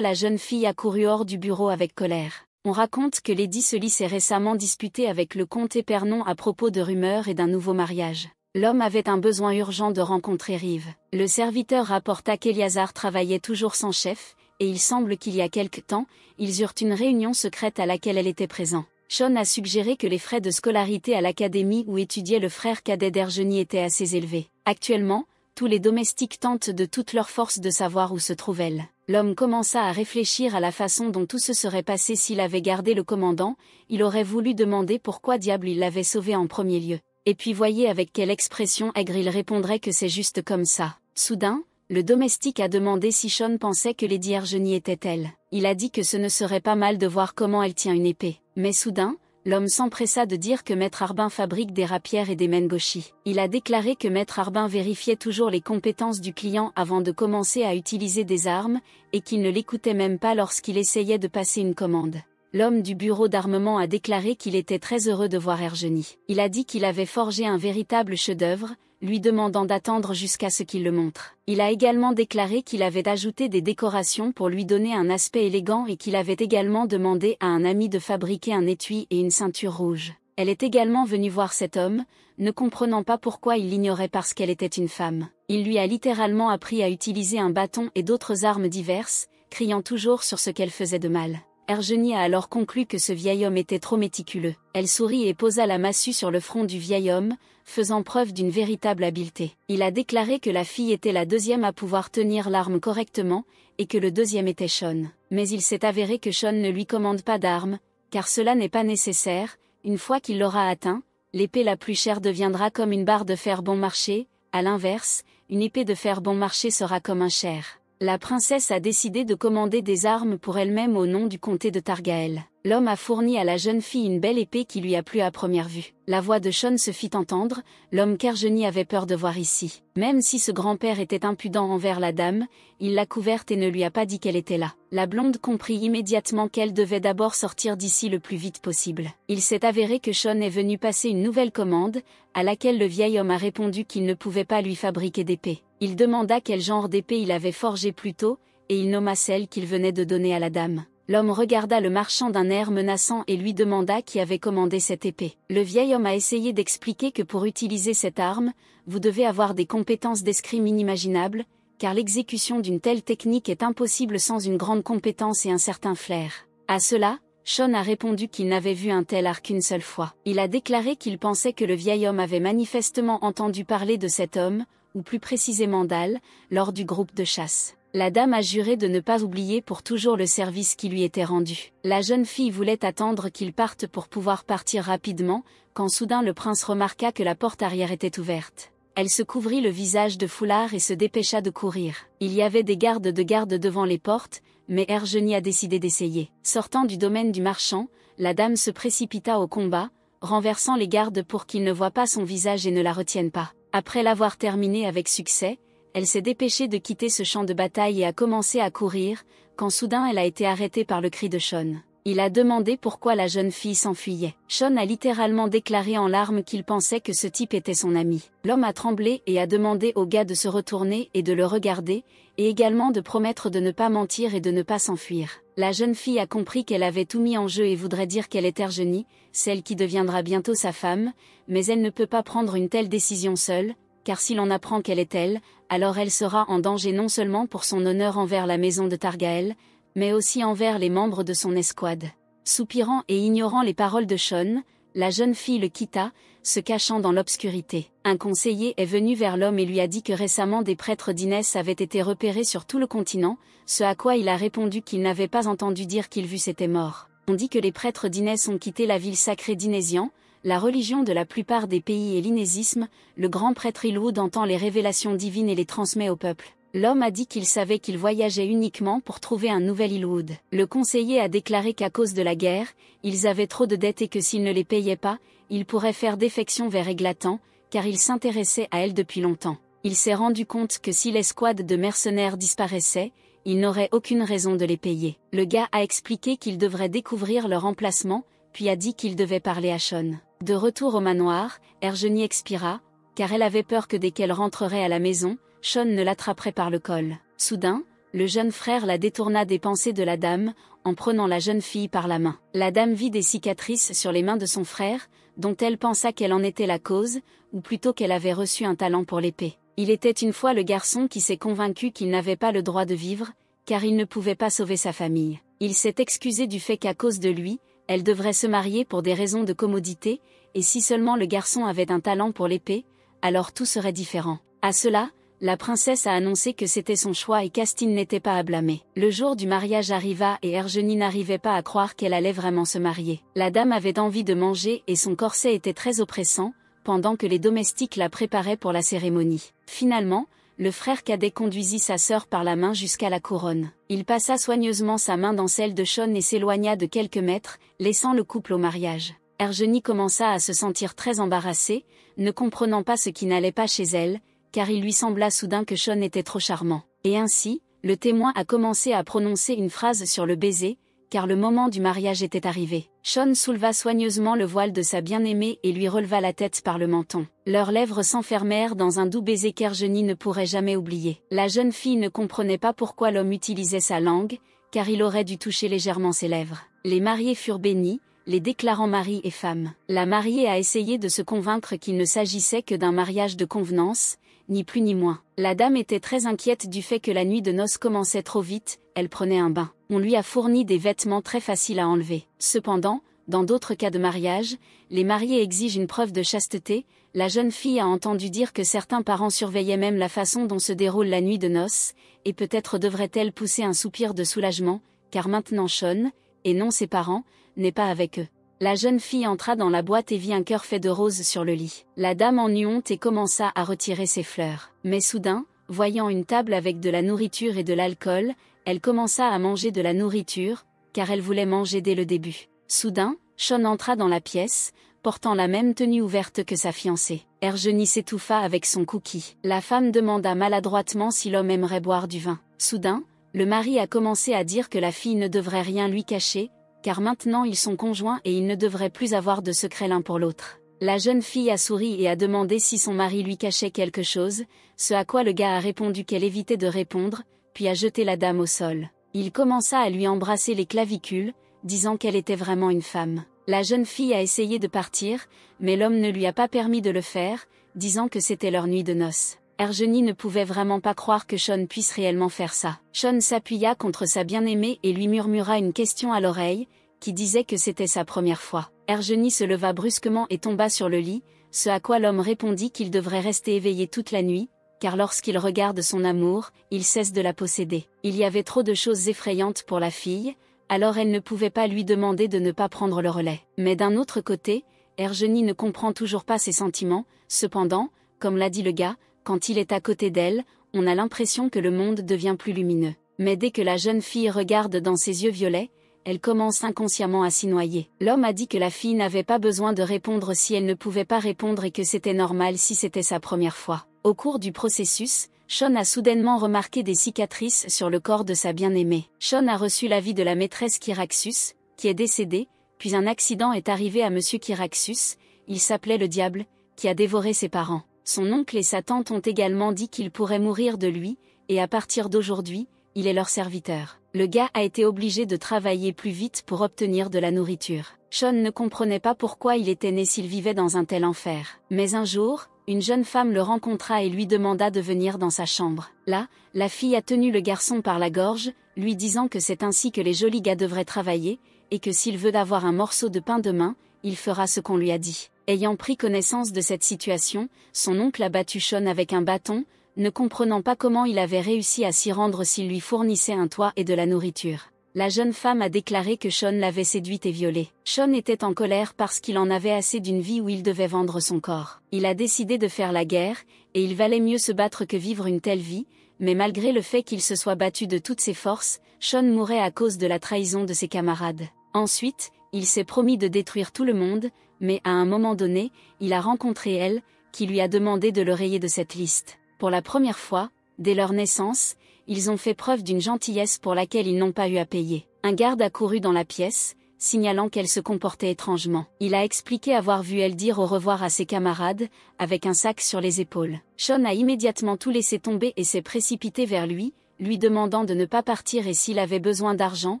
la jeune fille a couru hors du bureau avec colère. On raconte que Lady Sully s'est récemment disputée avec le comte Épernon à propos de rumeurs et d'un nouveau mariage. L'homme avait un besoin urgent de rencontrer Rive. Le serviteur rapporta qu'Eliazar travaillait toujours sans chef, et il semble qu'il y a quelque temps, ils eurent une réunion secrète à laquelle elle était présente. Sean a suggéré que les frais de scolarité à l'académie où étudiait le frère cadet d'Ergeny étaient assez élevés. Actuellement, tous les domestiques tentent de toutes leurs forces de savoir où se trouve elle. L'homme commença à réfléchir à la façon dont tout se serait passé s'il avait gardé le commandant, il aurait voulu demander pourquoi diable il l'avait sauvé en premier lieu. Et puis voyez avec quelle expression aigre il répondrait que c'est juste comme ça. Soudain, le domestique a demandé si Sean pensait que Lady Ergenie était elle. Il a dit que ce ne serait pas mal de voir comment elle tient une épée. Mais soudain, l'homme s'empressa de dire que Maître Arbin fabrique des rapières et des mengoshi. Il a déclaré que Maître Arbin vérifiait toujours les compétences du client avant de commencer à utiliser des armes, et qu'il ne l'écoutait même pas lorsqu'il essayait de passer une commande. L'homme du bureau d'armement a déclaré qu'il était très heureux de voir Ergenie. Il a dit qu'il avait forgé un véritable chef-d'œuvre, lui demandant d'attendre jusqu'à ce qu'il le montre. Il a également déclaré qu'il avait ajouté des décorations pour lui donner un aspect élégant et qu'il avait également demandé à un ami de fabriquer un étui et une ceinture rouge. Elle est également venue voir cet homme, ne comprenant pas pourquoi il l'ignorait parce qu'elle était une femme. Il lui a littéralement appris à utiliser un bâton et d'autres armes diverses, criant toujours sur ce qu'elle faisait de mal. Ergenie a alors conclu que ce vieil homme était trop méticuleux. Elle sourit et posa la massue sur le front du vieil homme, faisant preuve d'une véritable habileté. Il a déclaré que la fille était la deuxième à pouvoir tenir l'arme correctement, et que le deuxième était Sean. Mais il s'est avéré que Sean ne lui commande pas d'arme, car cela n'est pas nécessaire, une fois qu'il l'aura atteint, l'épée la plus chère deviendra comme une barre de fer bon marché, à l'inverse, une épée de fer bon marché sera comme un cher la princesse a décidé de commander des armes pour elle-même au nom du comté de Targaël. L'homme a fourni à la jeune fille une belle épée qui lui a plu à première vue. La voix de Sean se fit entendre, l'homme Kergeny avait peur de voir ici. Même si ce grand-père était impudent envers la dame, il l'a couverte et ne lui a pas dit qu'elle était là. La blonde comprit immédiatement qu'elle devait d'abord sortir d'ici le plus vite possible. Il s'est avéré que Sean est venu passer une nouvelle commande, à laquelle le vieil homme a répondu qu'il ne pouvait pas lui fabriquer d'épée. Il demanda quel genre d'épée il avait forgé plus tôt, et il nomma celle qu'il venait de donner à la dame. L'homme regarda le marchand d'un air menaçant et lui demanda qui avait commandé cette épée. Le vieil homme a essayé d'expliquer que pour utiliser cette arme, vous devez avoir des compétences d'escrime inimaginables, car l'exécution d'une telle technique est impossible sans une grande compétence et un certain flair. À cela, Sean a répondu qu'il n'avait vu un tel arc qu'une seule fois. Il a déclaré qu'il pensait que le vieil homme avait manifestement entendu parler de cet homme, ou plus précisément d'Al, lors du groupe de chasse. La dame a juré de ne pas oublier pour toujours le service qui lui était rendu. La jeune fille voulait attendre qu'il parte pour pouvoir partir rapidement, quand soudain le prince remarqua que la porte arrière était ouverte. Elle se couvrit le visage de foulard et se dépêcha de courir. Il y avait des gardes de garde devant les portes, mais Ergeny a décidé d'essayer. Sortant du domaine du marchand, la dame se précipita au combat, renversant les gardes pour qu'ils ne voient pas son visage et ne la retiennent pas. Après l'avoir terminé avec succès, elle s'est dépêchée de quitter ce champ de bataille et a commencé à courir, quand soudain elle a été arrêtée par le cri de Sean. Il a demandé pourquoi la jeune fille s'enfuyait. Sean a littéralement déclaré en larmes qu'il pensait que ce type était son ami. L'homme a tremblé et a demandé au gars de se retourner et de le regarder, et également de promettre de ne pas mentir et de ne pas s'enfuir. La jeune fille a compris qu'elle avait tout mis en jeu et voudrait dire qu'elle est Ergenie, celle qui deviendra bientôt sa femme, mais elle ne peut pas prendre une telle décision seule, car si l'on apprend qu'elle est elle, alors elle sera en danger non seulement pour son honneur envers la maison de Targaël, mais aussi envers les membres de son escouade. Soupirant et ignorant les paroles de Sean, la jeune fille le quitta, se cachant dans l'obscurité. Un conseiller est venu vers l'homme et lui a dit que récemment des prêtres d'Inès avaient été repérés sur tout le continent, ce à quoi il a répondu qu'il n'avait pas entendu dire qu'il vus c'était mort. On dit que les prêtres d'Inès ont quitté la ville sacrée d'Inésian, la religion de la plupart des pays et l'inésisme, le grand prêtre Iloud entend les révélations divines et les transmet au peuple. L'homme a dit qu'il savait qu'il voyageait uniquement pour trouver un nouvel Iloud. Le conseiller a déclaré qu'à cause de la guerre, ils avaient trop de dettes et que s'ils ne les payaient pas, il pourrait faire défection vers Éclatant, car il s'intéressait à elle depuis longtemps. Il s'est rendu compte que si l'escouade de mercenaires disparaissait, il n'aurait aucune raison de les payer. Le gars a expliqué qu'il devrait découvrir leur emplacement, puis a dit qu'il devait parler à Sean. De retour au manoir, Ergenie expira, car elle avait peur que dès qu'elle rentrerait à la maison, Sean ne l'attraperait par le col. Soudain, le jeune frère la détourna des pensées de la dame, en prenant la jeune fille par la main. La dame vit des cicatrices sur les mains de son frère, dont elle pensa qu'elle en était la cause, ou plutôt qu'elle avait reçu un talent pour l'épée. Il était une fois le garçon qui s'est convaincu qu'il n'avait pas le droit de vivre, car il ne pouvait pas sauver sa famille. Il s'est excusé du fait qu'à cause de lui, elle devrait se marier pour des raisons de commodité, et si seulement le garçon avait un talent pour l'épée, alors tout serait différent. À cela, la princesse a annoncé que c'était son choix et Castine n'était pas à blâmer. Le jour du mariage arriva et Ergenie n'arrivait pas à croire qu'elle allait vraiment se marier. La dame avait envie de manger et son corset était très oppressant, pendant que les domestiques la préparaient pour la cérémonie. Finalement, le frère cadet conduisit sa sœur par la main jusqu'à la couronne. Il passa soigneusement sa main dans celle de Sean et s'éloigna de quelques mètres, laissant le couple au mariage. Ergenie commença à se sentir très embarrassée, ne comprenant pas ce qui n'allait pas chez elle, car il lui sembla soudain que Sean était trop charmant. Et ainsi, le témoin a commencé à prononcer une phrase sur le baiser, car le moment du mariage était arrivé. Sean souleva soigneusement le voile de sa bien-aimée et lui releva la tête par le menton. Leurs lèvres s'enfermèrent dans un doux baiser qu'Ergenie ne pourrait jamais oublier. La jeune fille ne comprenait pas pourquoi l'homme utilisait sa langue, car il aurait dû toucher légèrement ses lèvres. Les mariés furent bénis, les déclarant mari et femme. La mariée a essayé de se convaincre qu'il ne s'agissait que d'un mariage de convenance, ni plus ni moins. La dame était très inquiète du fait que la nuit de noces commençait trop vite, elle prenait un bain. On lui a fourni des vêtements très faciles à enlever. Cependant, dans d'autres cas de mariage, les mariés exigent une preuve de chasteté, la jeune fille a entendu dire que certains parents surveillaient même la façon dont se déroule la nuit de noces, et peut-être devrait-elle pousser un soupir de soulagement, car maintenant Sean, et non ses parents, n'est pas avec eux. La jeune fille entra dans la boîte et vit un cœur fait de roses sur le lit. La dame en eut honte et commença à retirer ses fleurs. Mais soudain, voyant une table avec de la nourriture et de l'alcool, elle commença à manger de la nourriture, car elle voulait manger dès le début. Soudain, Sean entra dans la pièce, portant la même tenue ouverte que sa fiancée. Ergeny s'étouffa avec son cookie. La femme demanda maladroitement si l'homme aimerait boire du vin. Soudain, le mari a commencé à dire que la fille ne devrait rien lui cacher, car maintenant ils sont conjoints et ils ne devraient plus avoir de secret l'un pour l'autre. La jeune fille a souri et a demandé si son mari lui cachait quelque chose, ce à quoi le gars a répondu qu'elle évitait de répondre, puis a jeté la dame au sol. Il commença à lui embrasser les clavicules, disant qu'elle était vraiment une femme. La jeune fille a essayé de partir, mais l'homme ne lui a pas permis de le faire, disant que c'était leur nuit de noces. Ergenie ne pouvait vraiment pas croire que Sean puisse réellement faire ça. Sean s'appuya contre sa bien-aimée et lui murmura une question à l'oreille, qui disait que c'était sa première fois. Ergenie se leva brusquement et tomba sur le lit, ce à quoi l'homme répondit qu'il devrait rester éveillé toute la nuit, car lorsqu'il regarde son amour, il cesse de la posséder. Il y avait trop de choses effrayantes pour la fille, alors elle ne pouvait pas lui demander de ne pas prendre le relais. Mais d'un autre côté, Ergenie ne comprend toujours pas ses sentiments, cependant, comme l'a dit le gars, quand il est à côté d'elle, on a l'impression que le monde devient plus lumineux. Mais dès que la jeune fille regarde dans ses yeux violets, elle commence inconsciemment à s'y noyer. L'homme a dit que la fille n'avait pas besoin de répondre si elle ne pouvait pas répondre et que c'était normal si c'était sa première fois. Au cours du processus, Sean a soudainement remarqué des cicatrices sur le corps de sa bien-aimée. Sean a reçu l'avis de la maîtresse Kyraxus, qui est décédée, puis un accident est arrivé à M. Kyraxus, il s'appelait le diable, qui a dévoré ses parents son oncle et sa tante ont également dit qu'il pourrait mourir de lui, et à partir d'aujourd'hui, il est leur serviteur. Le gars a été obligé de travailler plus vite pour obtenir de la nourriture. Sean ne comprenait pas pourquoi il était né s'il vivait dans un tel enfer. Mais un jour, une jeune femme le rencontra et lui demanda de venir dans sa chambre. Là, la fille a tenu le garçon par la gorge, lui disant que c'est ainsi que les jolis gars devraient travailler, et que s'il veut avoir un morceau de pain demain, il fera ce qu'on lui a dit. Ayant pris connaissance de cette situation, son oncle a battu Sean avec un bâton, ne comprenant pas comment il avait réussi à s'y rendre s'il lui fournissait un toit et de la nourriture. La jeune femme a déclaré que Sean l'avait séduite et violée. Sean était en colère parce qu'il en avait assez d'une vie où il devait vendre son corps. Il a décidé de faire la guerre, et il valait mieux se battre que vivre une telle vie, mais malgré le fait qu'il se soit battu de toutes ses forces, Sean mourait à cause de la trahison de ses camarades. Ensuite, il s'est promis de détruire tout le monde, mais à un moment donné, il a rencontré elle, qui lui a demandé de le rayer de cette liste. Pour la première fois, dès leur naissance, ils ont fait preuve d'une gentillesse pour laquelle ils n'ont pas eu à payer. Un garde a couru dans la pièce, signalant qu'elle se comportait étrangement. Il a expliqué avoir vu elle dire au revoir à ses camarades, avec un sac sur les épaules. Sean a immédiatement tout laissé tomber et s'est précipité vers lui, lui demandant de ne pas partir et s'il avait besoin d'argent,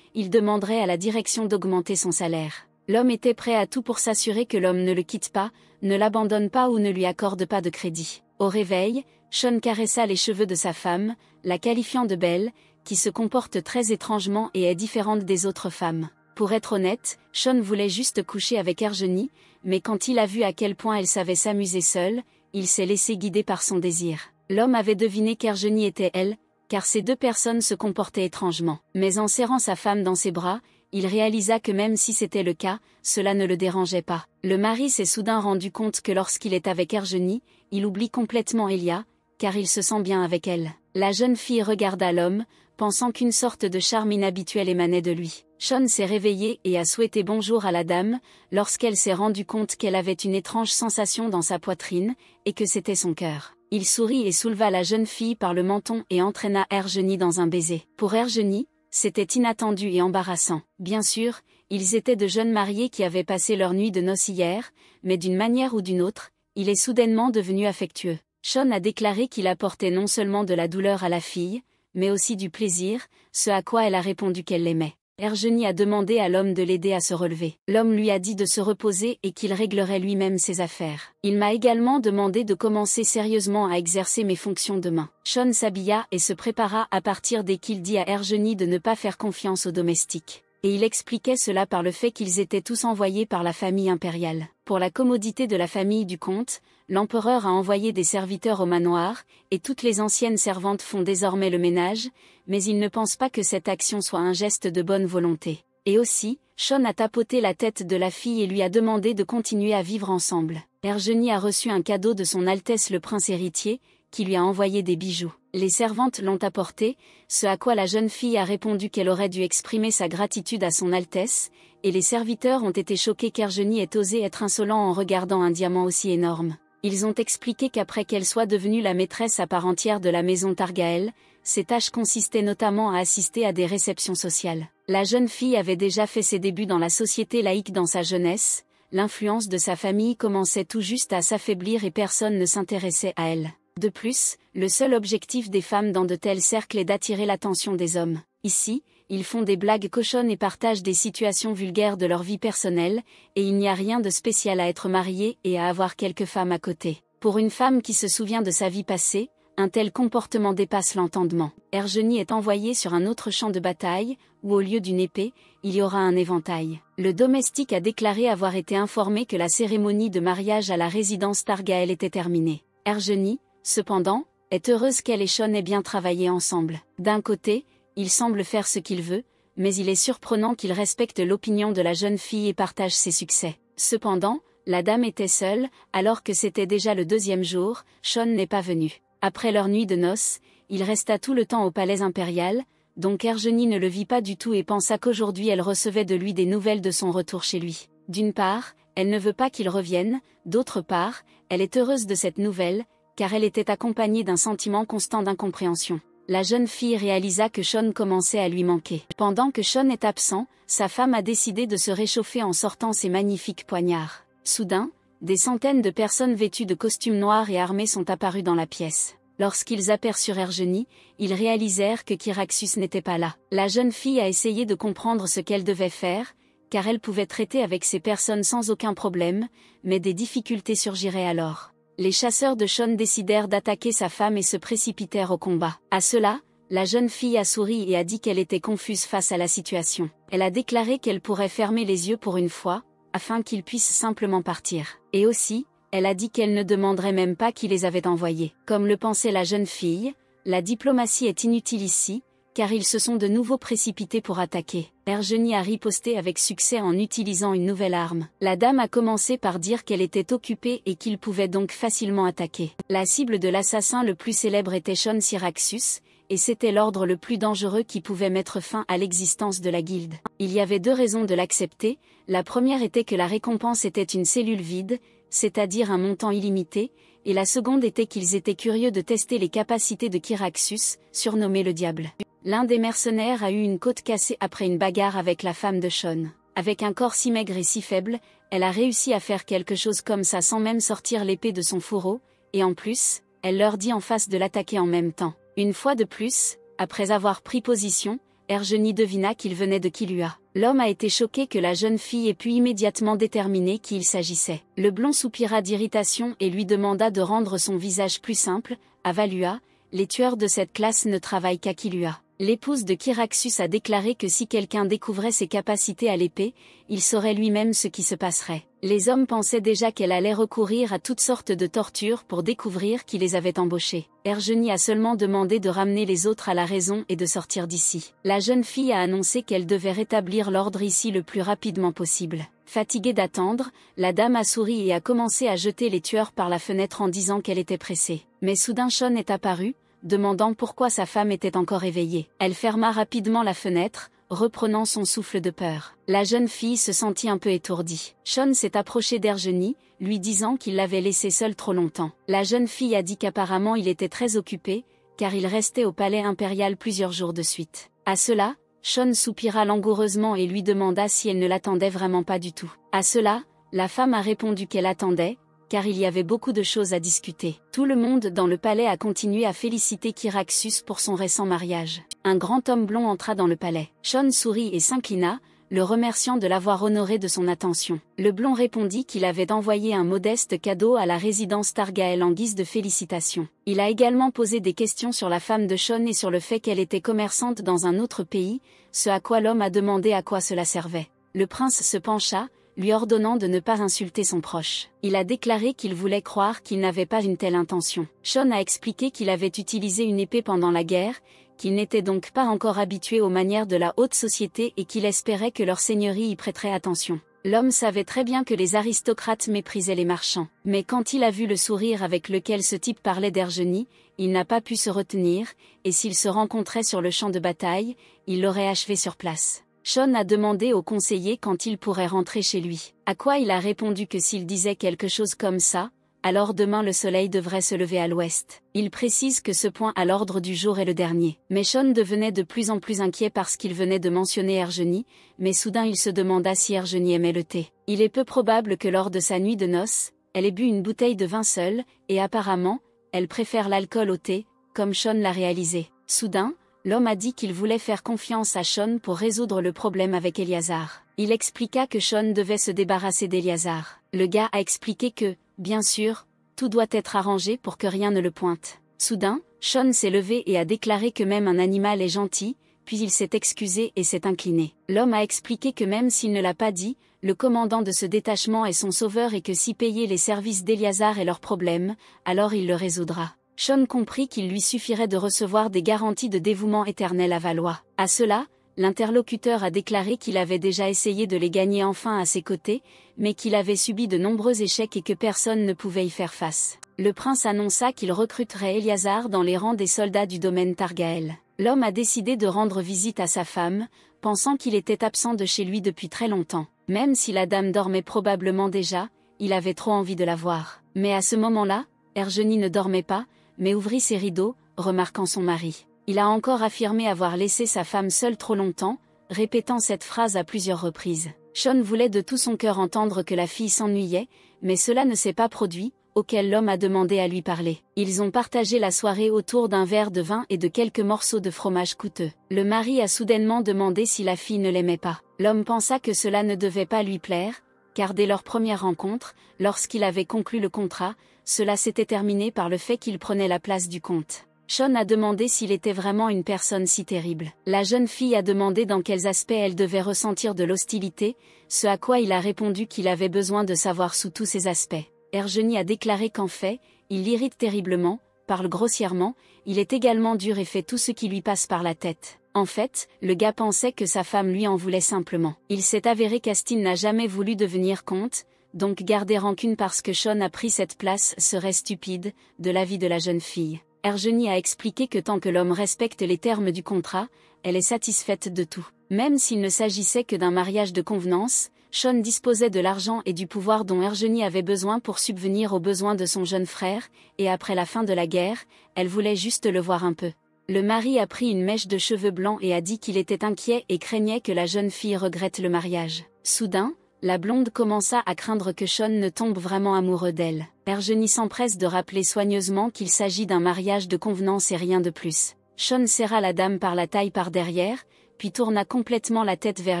il demanderait à la direction d'augmenter son salaire. L'homme était prêt à tout pour s'assurer que l'homme ne le quitte pas, ne l'abandonne pas ou ne lui accorde pas de crédit. Au réveil, Sean caressa les cheveux de sa femme, la qualifiant de belle, qui se comporte très étrangement et est différente des autres femmes. Pour être honnête, Sean voulait juste coucher avec Ergenie, mais quand il a vu à quel point elle savait s'amuser seule, il s'est laissé guider par son désir. L'homme avait deviné qu'Ergenie était elle, car ces deux personnes se comportaient étrangement. Mais en serrant sa femme dans ses bras, il réalisa que même si c'était le cas, cela ne le dérangeait pas. Le mari s'est soudain rendu compte que lorsqu'il est avec Ergenie, il oublie complètement Elia, car il se sent bien avec elle. La jeune fille regarda l'homme, pensant qu'une sorte de charme inhabituel émanait de lui. Sean s'est réveillé et a souhaité bonjour à la dame, lorsqu'elle s'est rendue compte qu'elle avait une étrange sensation dans sa poitrine, et que c'était son cœur. Il sourit et souleva la jeune fille par le menton et entraîna Hergenie dans un baiser. Pour Hergenie, c'était inattendu et embarrassant. Bien sûr, ils étaient de jeunes mariés qui avaient passé leur nuit de noces hier, mais d'une manière ou d'une autre, il est soudainement devenu affectueux. Sean a déclaré qu'il apportait non seulement de la douleur à la fille, mais aussi du plaisir, ce à quoi elle a répondu qu'elle l'aimait. Ergeny a demandé à l'homme de l'aider à se relever. L'homme lui a dit de se reposer et qu'il réglerait lui-même ses affaires. Il m'a également demandé de commencer sérieusement à exercer mes fonctions demain. Sean s'habilla et se prépara à partir dès qu'il dit à Ergeny de ne pas faire confiance aux domestiques et il expliquait cela par le fait qu'ils étaient tous envoyés par la famille impériale. Pour la commodité de la famille du comte, l'empereur a envoyé des serviteurs au manoir, et toutes les anciennes servantes font désormais le ménage, mais il ne pense pas que cette action soit un geste de bonne volonté. Et aussi, Sean a tapoté la tête de la fille et lui a demandé de continuer à vivre ensemble. Ergeny a reçu un cadeau de son Altesse le prince héritier, qui lui a envoyé des bijoux. Les servantes l'ont apporté, ce à quoi la jeune fille a répondu qu'elle aurait dû exprimer sa gratitude à son Altesse, et les serviteurs ont été choqués qu'Ergenie ait osé être insolent en regardant un diamant aussi énorme. Ils ont expliqué qu'après qu'elle soit devenue la maîtresse à part entière de la maison Targaël, ses tâches consistaient notamment à assister à des réceptions sociales. La jeune fille avait déjà fait ses débuts dans la société laïque dans sa jeunesse, l'influence de sa famille commençait tout juste à s'affaiblir et personne ne s'intéressait à elle. De plus, le seul objectif des femmes dans de tels cercles est d'attirer l'attention des hommes. Ici, ils font des blagues cochonnes et partagent des situations vulgaires de leur vie personnelle, et il n'y a rien de spécial à être marié et à avoir quelques femmes à côté. Pour une femme qui se souvient de sa vie passée, un tel comportement dépasse l'entendement. Ergenie est envoyé sur un autre champ de bataille, où au lieu d'une épée, il y aura un éventail. Le domestique a déclaré avoir été informé que la cérémonie de mariage à la résidence Targaël était terminée. Ergenie cependant, est heureuse qu'elle et Sean aient bien travaillé ensemble. D'un côté, il semble faire ce qu'il veut, mais il est surprenant qu'il respecte l'opinion de la jeune fille et partage ses succès. Cependant, la dame était seule, alors que c'était déjà le deuxième jour, Sean n'est pas venu. Après leur nuit de noces, il resta tout le temps au palais impérial, donc Ergenie ne le vit pas du tout et pensa qu'aujourd'hui elle recevait de lui des nouvelles de son retour chez lui. D'une part, elle ne veut pas qu'il revienne, d'autre part, elle est heureuse de cette nouvelle, car elle était accompagnée d'un sentiment constant d'incompréhension. La jeune fille réalisa que Sean commençait à lui manquer. Pendant que Sean est absent, sa femme a décidé de se réchauffer en sortant ses magnifiques poignards. Soudain, des centaines de personnes vêtues de costumes noirs et armées sont apparues dans la pièce. Lorsqu'ils aperçurent Ergenie, ils réalisèrent que Kyraxus n'était pas là. La jeune fille a essayé de comprendre ce qu'elle devait faire, car elle pouvait traiter avec ces personnes sans aucun problème, mais des difficultés surgiraient alors les chasseurs de Sean décidèrent d'attaquer sa femme et se précipitèrent au combat. À cela, la jeune fille a souri et a dit qu'elle était confuse face à la situation. Elle a déclaré qu'elle pourrait fermer les yeux pour une fois, afin qu'ils puissent simplement partir. Et aussi, elle a dit qu'elle ne demanderait même pas qui les avait envoyés. Comme le pensait la jeune fille, la diplomatie est inutile ici, car ils se sont de nouveau précipités pour attaquer. Ergeny a riposté avec succès en utilisant une nouvelle arme. La dame a commencé par dire qu'elle était occupée et qu'il pouvait donc facilement attaquer. La cible de l'assassin le plus célèbre était Sean Syraxus, et c'était l'ordre le plus dangereux qui pouvait mettre fin à l'existence de la guilde. Il y avait deux raisons de l'accepter, la première était que la récompense était une cellule vide, c'est-à-dire un montant illimité, et la seconde était qu'ils étaient curieux de tester les capacités de Kyraxus, surnommé le diable. L'un des mercenaires a eu une côte cassée après une bagarre avec la femme de Sean. Avec un corps si maigre et si faible, elle a réussi à faire quelque chose comme ça sans même sortir l'épée de son fourreau, et en plus, elle leur dit en face de l'attaquer en même temps. Une fois de plus, après avoir pris position, Ergeny devina qu'il venait de Kilua. L'homme a été choqué que la jeune fille ait pu immédiatement déterminer qui il s'agissait. Le blond soupira d'irritation et lui demanda de rendre son visage plus simple, avalua, « les tueurs de cette classe ne travaillent qu'à Kilua. L'épouse de Kyraxus a déclaré que si quelqu'un découvrait ses capacités à l'épée, il saurait lui-même ce qui se passerait. Les hommes pensaient déjà qu'elle allait recourir à toutes sortes de tortures pour découvrir qui les avait embauchés. Ergenie a seulement demandé de ramener les autres à la raison et de sortir d'ici. La jeune fille a annoncé qu'elle devait rétablir l'ordre ici le plus rapidement possible. Fatiguée d'attendre, la dame a souri et a commencé à jeter les tueurs par la fenêtre en disant qu'elle était pressée. Mais soudain Sean est apparu, demandant pourquoi sa femme était encore éveillée. Elle ferma rapidement la fenêtre, reprenant son souffle de peur. La jeune fille se sentit un peu étourdie. Sean s'est approché d'Ergenie, lui disant qu'il l'avait laissée seule trop longtemps. La jeune fille a dit qu'apparemment il était très occupé, car il restait au palais impérial plusieurs jours de suite. À cela, Sean soupira langoureusement et lui demanda si elle ne l'attendait vraiment pas du tout. À cela, la femme a répondu qu'elle attendait, car il y avait beaucoup de choses à discuter. Tout le monde dans le palais a continué à féliciter Kyraxus pour son récent mariage. Un grand homme blond entra dans le palais. Sean sourit et s'inclina, le remerciant de l'avoir honoré de son attention. Le blond répondit qu'il avait envoyé un modeste cadeau à la résidence Targaël en guise de félicitations. Il a également posé des questions sur la femme de Sean et sur le fait qu'elle était commerçante dans un autre pays, ce à quoi l'homme a demandé à quoi cela servait. Le prince se pencha, lui ordonnant de ne pas insulter son proche. Il a déclaré qu'il voulait croire qu'il n'avait pas une telle intention. Sean a expliqué qu'il avait utilisé une épée pendant la guerre, qu'il n'était donc pas encore habitué aux manières de la haute société et qu'il espérait que leur seigneurie y prêterait attention. L'homme savait très bien que les aristocrates méprisaient les marchands, mais quand il a vu le sourire avec lequel ce type parlait d'Ergenie, il n'a pas pu se retenir, et s'il se rencontrait sur le champ de bataille, il l'aurait achevé sur place. Sean a demandé au conseiller quand il pourrait rentrer chez lui, à quoi il a répondu que s'il disait quelque chose comme ça, alors demain le soleil devrait se lever à l'ouest. Il précise que ce point à l'ordre du jour est le dernier. Mais Sean devenait de plus en plus inquiet parce qu'il venait de mentionner Ergenie, mais soudain il se demanda si Ergenie aimait le thé. Il est peu probable que lors de sa nuit de noces, elle ait bu une bouteille de vin seule, et apparemment, elle préfère l'alcool au thé, comme Sean l'a réalisé. Soudain, l'homme a dit qu'il voulait faire confiance à Sean pour résoudre le problème avec Eliazar. Il expliqua que Sean devait se débarrasser d'Eliazar. Le gars a expliqué que, bien sûr, tout doit être arrangé pour que rien ne le pointe. Soudain, Sean s'est levé et a déclaré que même un animal est gentil, puis il s'est excusé et s'est incliné. L'homme a expliqué que même s'il ne l'a pas dit, le commandant de ce détachement est son sauveur et que si payer les services d'Eliazar est leur problème, alors il le résoudra. Sean comprit qu'il lui suffirait de recevoir des garanties de dévouement éternel à Valois. À cela, l'interlocuteur a déclaré qu'il avait déjà essayé de les gagner enfin à ses côtés, mais qu'il avait subi de nombreux échecs et que personne ne pouvait y faire face. Le prince annonça qu'il recruterait Eliazar dans les rangs des soldats du domaine Targaël. L'homme a décidé de rendre visite à sa femme, pensant qu'il était absent de chez lui depuis très longtemps. Même si la dame dormait probablement déjà, il avait trop envie de la voir. Mais à ce moment-là, Ergenie ne dormait pas, mais ouvrit ses rideaux, remarquant son mari. Il a encore affirmé avoir laissé sa femme seule trop longtemps, répétant cette phrase à plusieurs reprises. Sean voulait de tout son cœur entendre que la fille s'ennuyait, mais cela ne s'est pas produit, auquel l'homme a demandé à lui parler. Ils ont partagé la soirée autour d'un verre de vin et de quelques morceaux de fromage coûteux. Le mari a soudainement demandé si la fille ne l'aimait pas. L'homme pensa que cela ne devait pas lui plaire, car dès leur première rencontre, lorsqu'il avait conclu le contrat, cela s'était terminé par le fait qu'il prenait la place du comte. Sean a demandé s'il était vraiment une personne si terrible. La jeune fille a demandé dans quels aspects elle devait ressentir de l'hostilité, ce à quoi il a répondu qu'il avait besoin de savoir sous tous ses aspects. Ergeny a déclaré qu'en fait, il l'irrite terriblement, parle grossièrement, il est également dur et fait tout ce qui lui passe par la tête. En fait, le gars pensait que sa femme lui en voulait simplement. Il s'est avéré qu'Astine n'a jamais voulu devenir comte, donc garder rancune parce que Sean a pris cette place serait stupide, de l'avis de la jeune fille. Ergenie a expliqué que tant que l'homme respecte les termes du contrat, elle est satisfaite de tout. Même s'il ne s'agissait que d'un mariage de convenance, Sean disposait de l'argent et du pouvoir dont Ergenie avait besoin pour subvenir aux besoins de son jeune frère, et après la fin de la guerre, elle voulait juste le voir un peu. Le mari a pris une mèche de cheveux blancs et a dit qu'il était inquiet et craignait que la jeune fille regrette le mariage. Soudain, la blonde commença à craindre que Sean ne tombe vraiment amoureux d'elle. Ergeny s'empresse de rappeler soigneusement qu'il s'agit d'un mariage de convenance et rien de plus. Sean serra la dame par la taille par derrière, puis tourna complètement la tête vers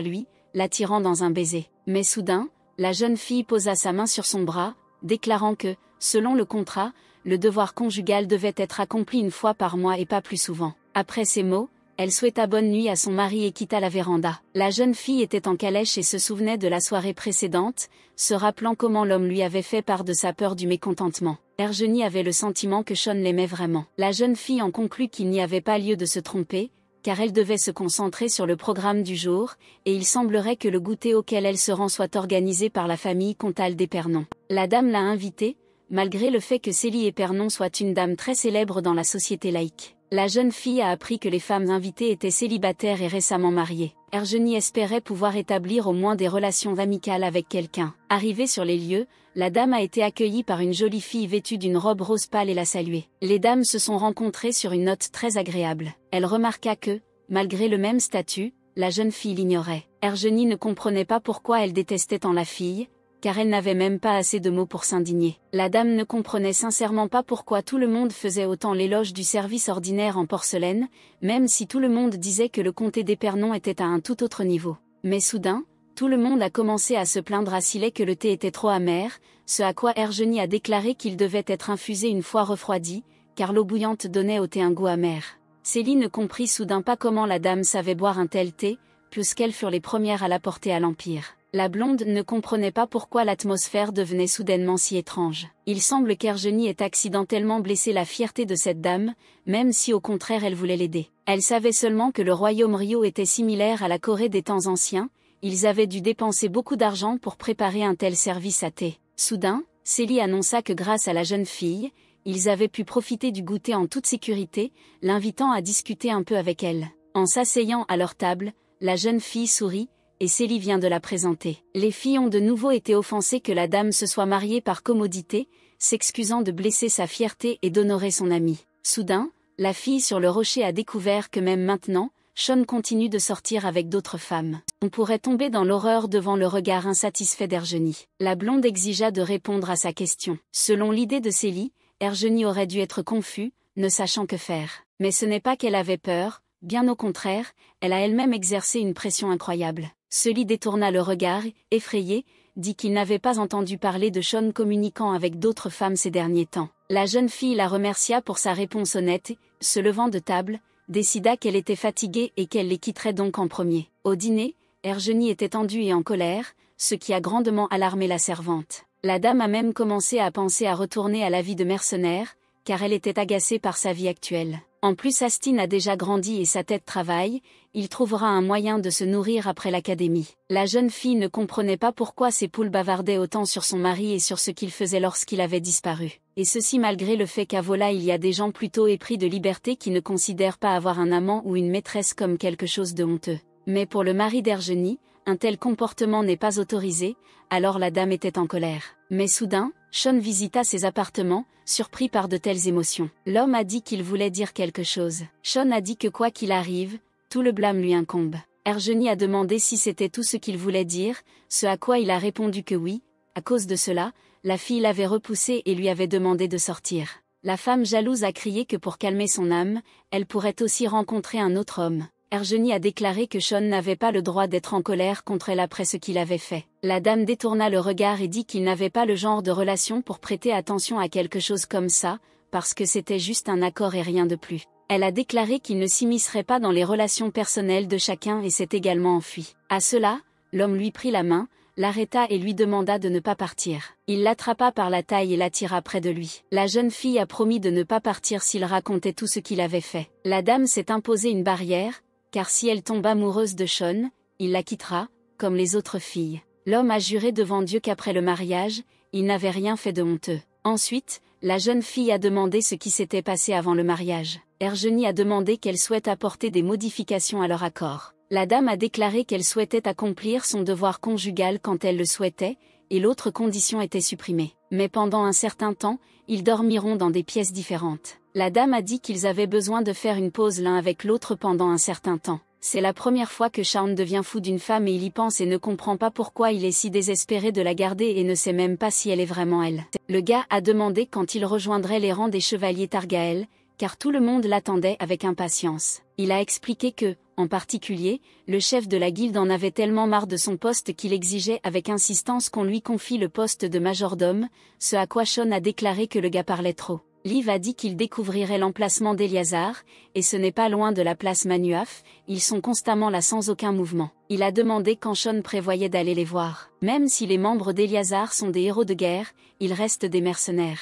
lui, l'attirant dans un baiser. Mais soudain, la jeune fille posa sa main sur son bras, déclarant que, selon le contrat, le devoir conjugal devait être accompli une fois par mois et pas plus souvent. Après ces mots, elle souhaita bonne nuit à son mari et quitta la véranda. La jeune fille était en calèche et se souvenait de la soirée précédente, se rappelant comment l'homme lui avait fait part de sa peur du mécontentement. Ergeny avait le sentiment que Sean l'aimait vraiment. La jeune fille en conclut qu'il n'y avait pas lieu de se tromper, car elle devait se concentrer sur le programme du jour, et il semblerait que le goûter auquel elle se rend soit organisé par la famille comtale d'Epernon. La dame l'a invitée, malgré le fait que Célie Épernon soit une dame très célèbre dans la société laïque. La jeune fille a appris que les femmes invitées étaient célibataires et récemment mariées. Ergenie espérait pouvoir établir au moins des relations amicales avec quelqu'un. Arrivée sur les lieux, la dame a été accueillie par une jolie fille vêtue d'une robe rose pâle et l'a saluée. Les dames se sont rencontrées sur une note très agréable. Elle remarqua que, malgré le même statut, la jeune fille l'ignorait. Ergenie ne comprenait pas pourquoi elle détestait tant la fille, car elle n'avait même pas assez de mots pour s'indigner. La dame ne comprenait sincèrement pas pourquoi tout le monde faisait autant l'éloge du service ordinaire en porcelaine, même si tout le monde disait que le comté d'Épernon était à un tout autre niveau. Mais soudain, tout le monde a commencé à se plaindre à Silet que le thé était trop amer, ce à quoi Ergeny a déclaré qu'il devait être infusé une fois refroidi, car l'eau bouillante donnait au thé un goût amer. Céline comprit soudain pas comment la dame savait boire un tel thé, puisqu'elles furent les premières à l'apporter à l'Empire. La blonde ne comprenait pas pourquoi l'atmosphère devenait soudainement si étrange. Il semble qu'Ergenie ait accidentellement blessé la fierté de cette dame, même si au contraire elle voulait l'aider. Elle savait seulement que le royaume Rio était similaire à la Corée des temps anciens, ils avaient dû dépenser beaucoup d'argent pour préparer un tel service à thé. Soudain, Célie annonça que grâce à la jeune fille, ils avaient pu profiter du goûter en toute sécurité, l'invitant à discuter un peu avec elle. En s'asseyant à leur table, la jeune fille sourit, et Célie vient de la présenter. Les filles ont de nouveau été offensées que la dame se soit mariée par commodité, s'excusant de blesser sa fierté et d'honorer son ami. Soudain, la fille sur le rocher a découvert que même maintenant, Sean continue de sortir avec d'autres femmes. On pourrait tomber dans l'horreur devant le regard insatisfait d'Ergenie. La blonde exigea de répondre à sa question. Selon l'idée de Célie, Ergenie aurait dû être confus, ne sachant que faire. Mais ce n'est pas qu'elle avait peur, bien au contraire, elle a elle-même exercé une pression incroyable. Celui détourna le regard, effrayé, dit qu'il n'avait pas entendu parler de Sean communiquant avec d'autres femmes ces derniers temps. La jeune fille la remercia pour sa réponse honnête, se levant de table, décida qu'elle était fatiguée et qu'elle les quitterait donc en premier. Au dîner, Ergenie était tendue et en colère, ce qui a grandement alarmé la servante. La dame a même commencé à penser à retourner à la vie de mercenaire, car elle était agacée par sa vie actuelle. En plus Astine a déjà grandi et sa tête travaille, il trouvera un moyen de se nourrir après l'académie. La jeune fille ne comprenait pas pourquoi ses poules bavardaient autant sur son mari et sur ce qu'il faisait lorsqu'il avait disparu. Et ceci malgré le fait qu'à Vola il y a des gens plutôt épris de liberté qui ne considèrent pas avoir un amant ou une maîtresse comme quelque chose de honteux. Mais pour le mari d'Ergenie, un tel comportement n'est pas autorisé, alors la dame était en colère. Mais soudain, Sean visita ses appartements, surpris par de telles émotions. L'homme a dit qu'il voulait dire quelque chose. Sean a dit que quoi qu'il arrive, tout le blâme lui incombe. Ergenie a demandé si c'était tout ce qu'il voulait dire, ce à quoi il a répondu que oui, à cause de cela, la fille l'avait repoussé et lui avait demandé de sortir. La femme jalouse a crié que pour calmer son âme, elle pourrait aussi rencontrer un autre homme. Ergenie a déclaré que Sean n'avait pas le droit d'être en colère contre elle après ce qu'il avait fait. La dame détourna le regard et dit qu'il n'avait pas le genre de relation pour prêter attention à quelque chose comme ça, parce que c'était juste un accord et rien de plus. Elle a déclaré qu'il ne s'immiscerait pas dans les relations personnelles de chacun et s'est également enfui. À cela, l'homme lui prit la main, l'arrêta et lui demanda de ne pas partir. Il l'attrapa par la taille et l'attira près de lui. La jeune fille a promis de ne pas partir s'il racontait tout ce qu'il avait fait. La dame s'est imposée une barrière, car si elle tombe amoureuse de Sean, il la quittera, comme les autres filles. L'homme a juré devant Dieu qu'après le mariage, il n'avait rien fait de honteux. Ensuite, la jeune fille a demandé ce qui s'était passé avant le mariage. Ergenie a demandé qu'elle souhaite apporter des modifications à leur accord. La dame a déclaré qu'elle souhaitait accomplir son devoir conjugal quand elle le souhaitait, et l'autre condition était supprimée. Mais pendant un certain temps, ils dormiront dans des pièces différentes. La dame a dit qu'ils avaient besoin de faire une pause l'un avec l'autre pendant un certain temps. C'est la première fois que Sean devient fou d'une femme et il y pense et ne comprend pas pourquoi il est si désespéré de la garder et ne sait même pas si elle est vraiment elle. Le gars a demandé quand il rejoindrait les rangs des chevaliers Targaël, car tout le monde l'attendait avec impatience. Il a expliqué que, en particulier, le chef de la guilde en avait tellement marre de son poste qu'il exigeait avec insistance qu'on lui confie le poste de majordome, ce à quoi Sean a déclaré que le gars parlait trop. Liv a dit qu'il découvrirait l'emplacement d'Eliazar, et ce n'est pas loin de la place Manuaf, ils sont constamment là sans aucun mouvement. Il a demandé quand Sean prévoyait d'aller les voir. Même si les membres d'Eliazar sont des héros de guerre, ils restent des mercenaires.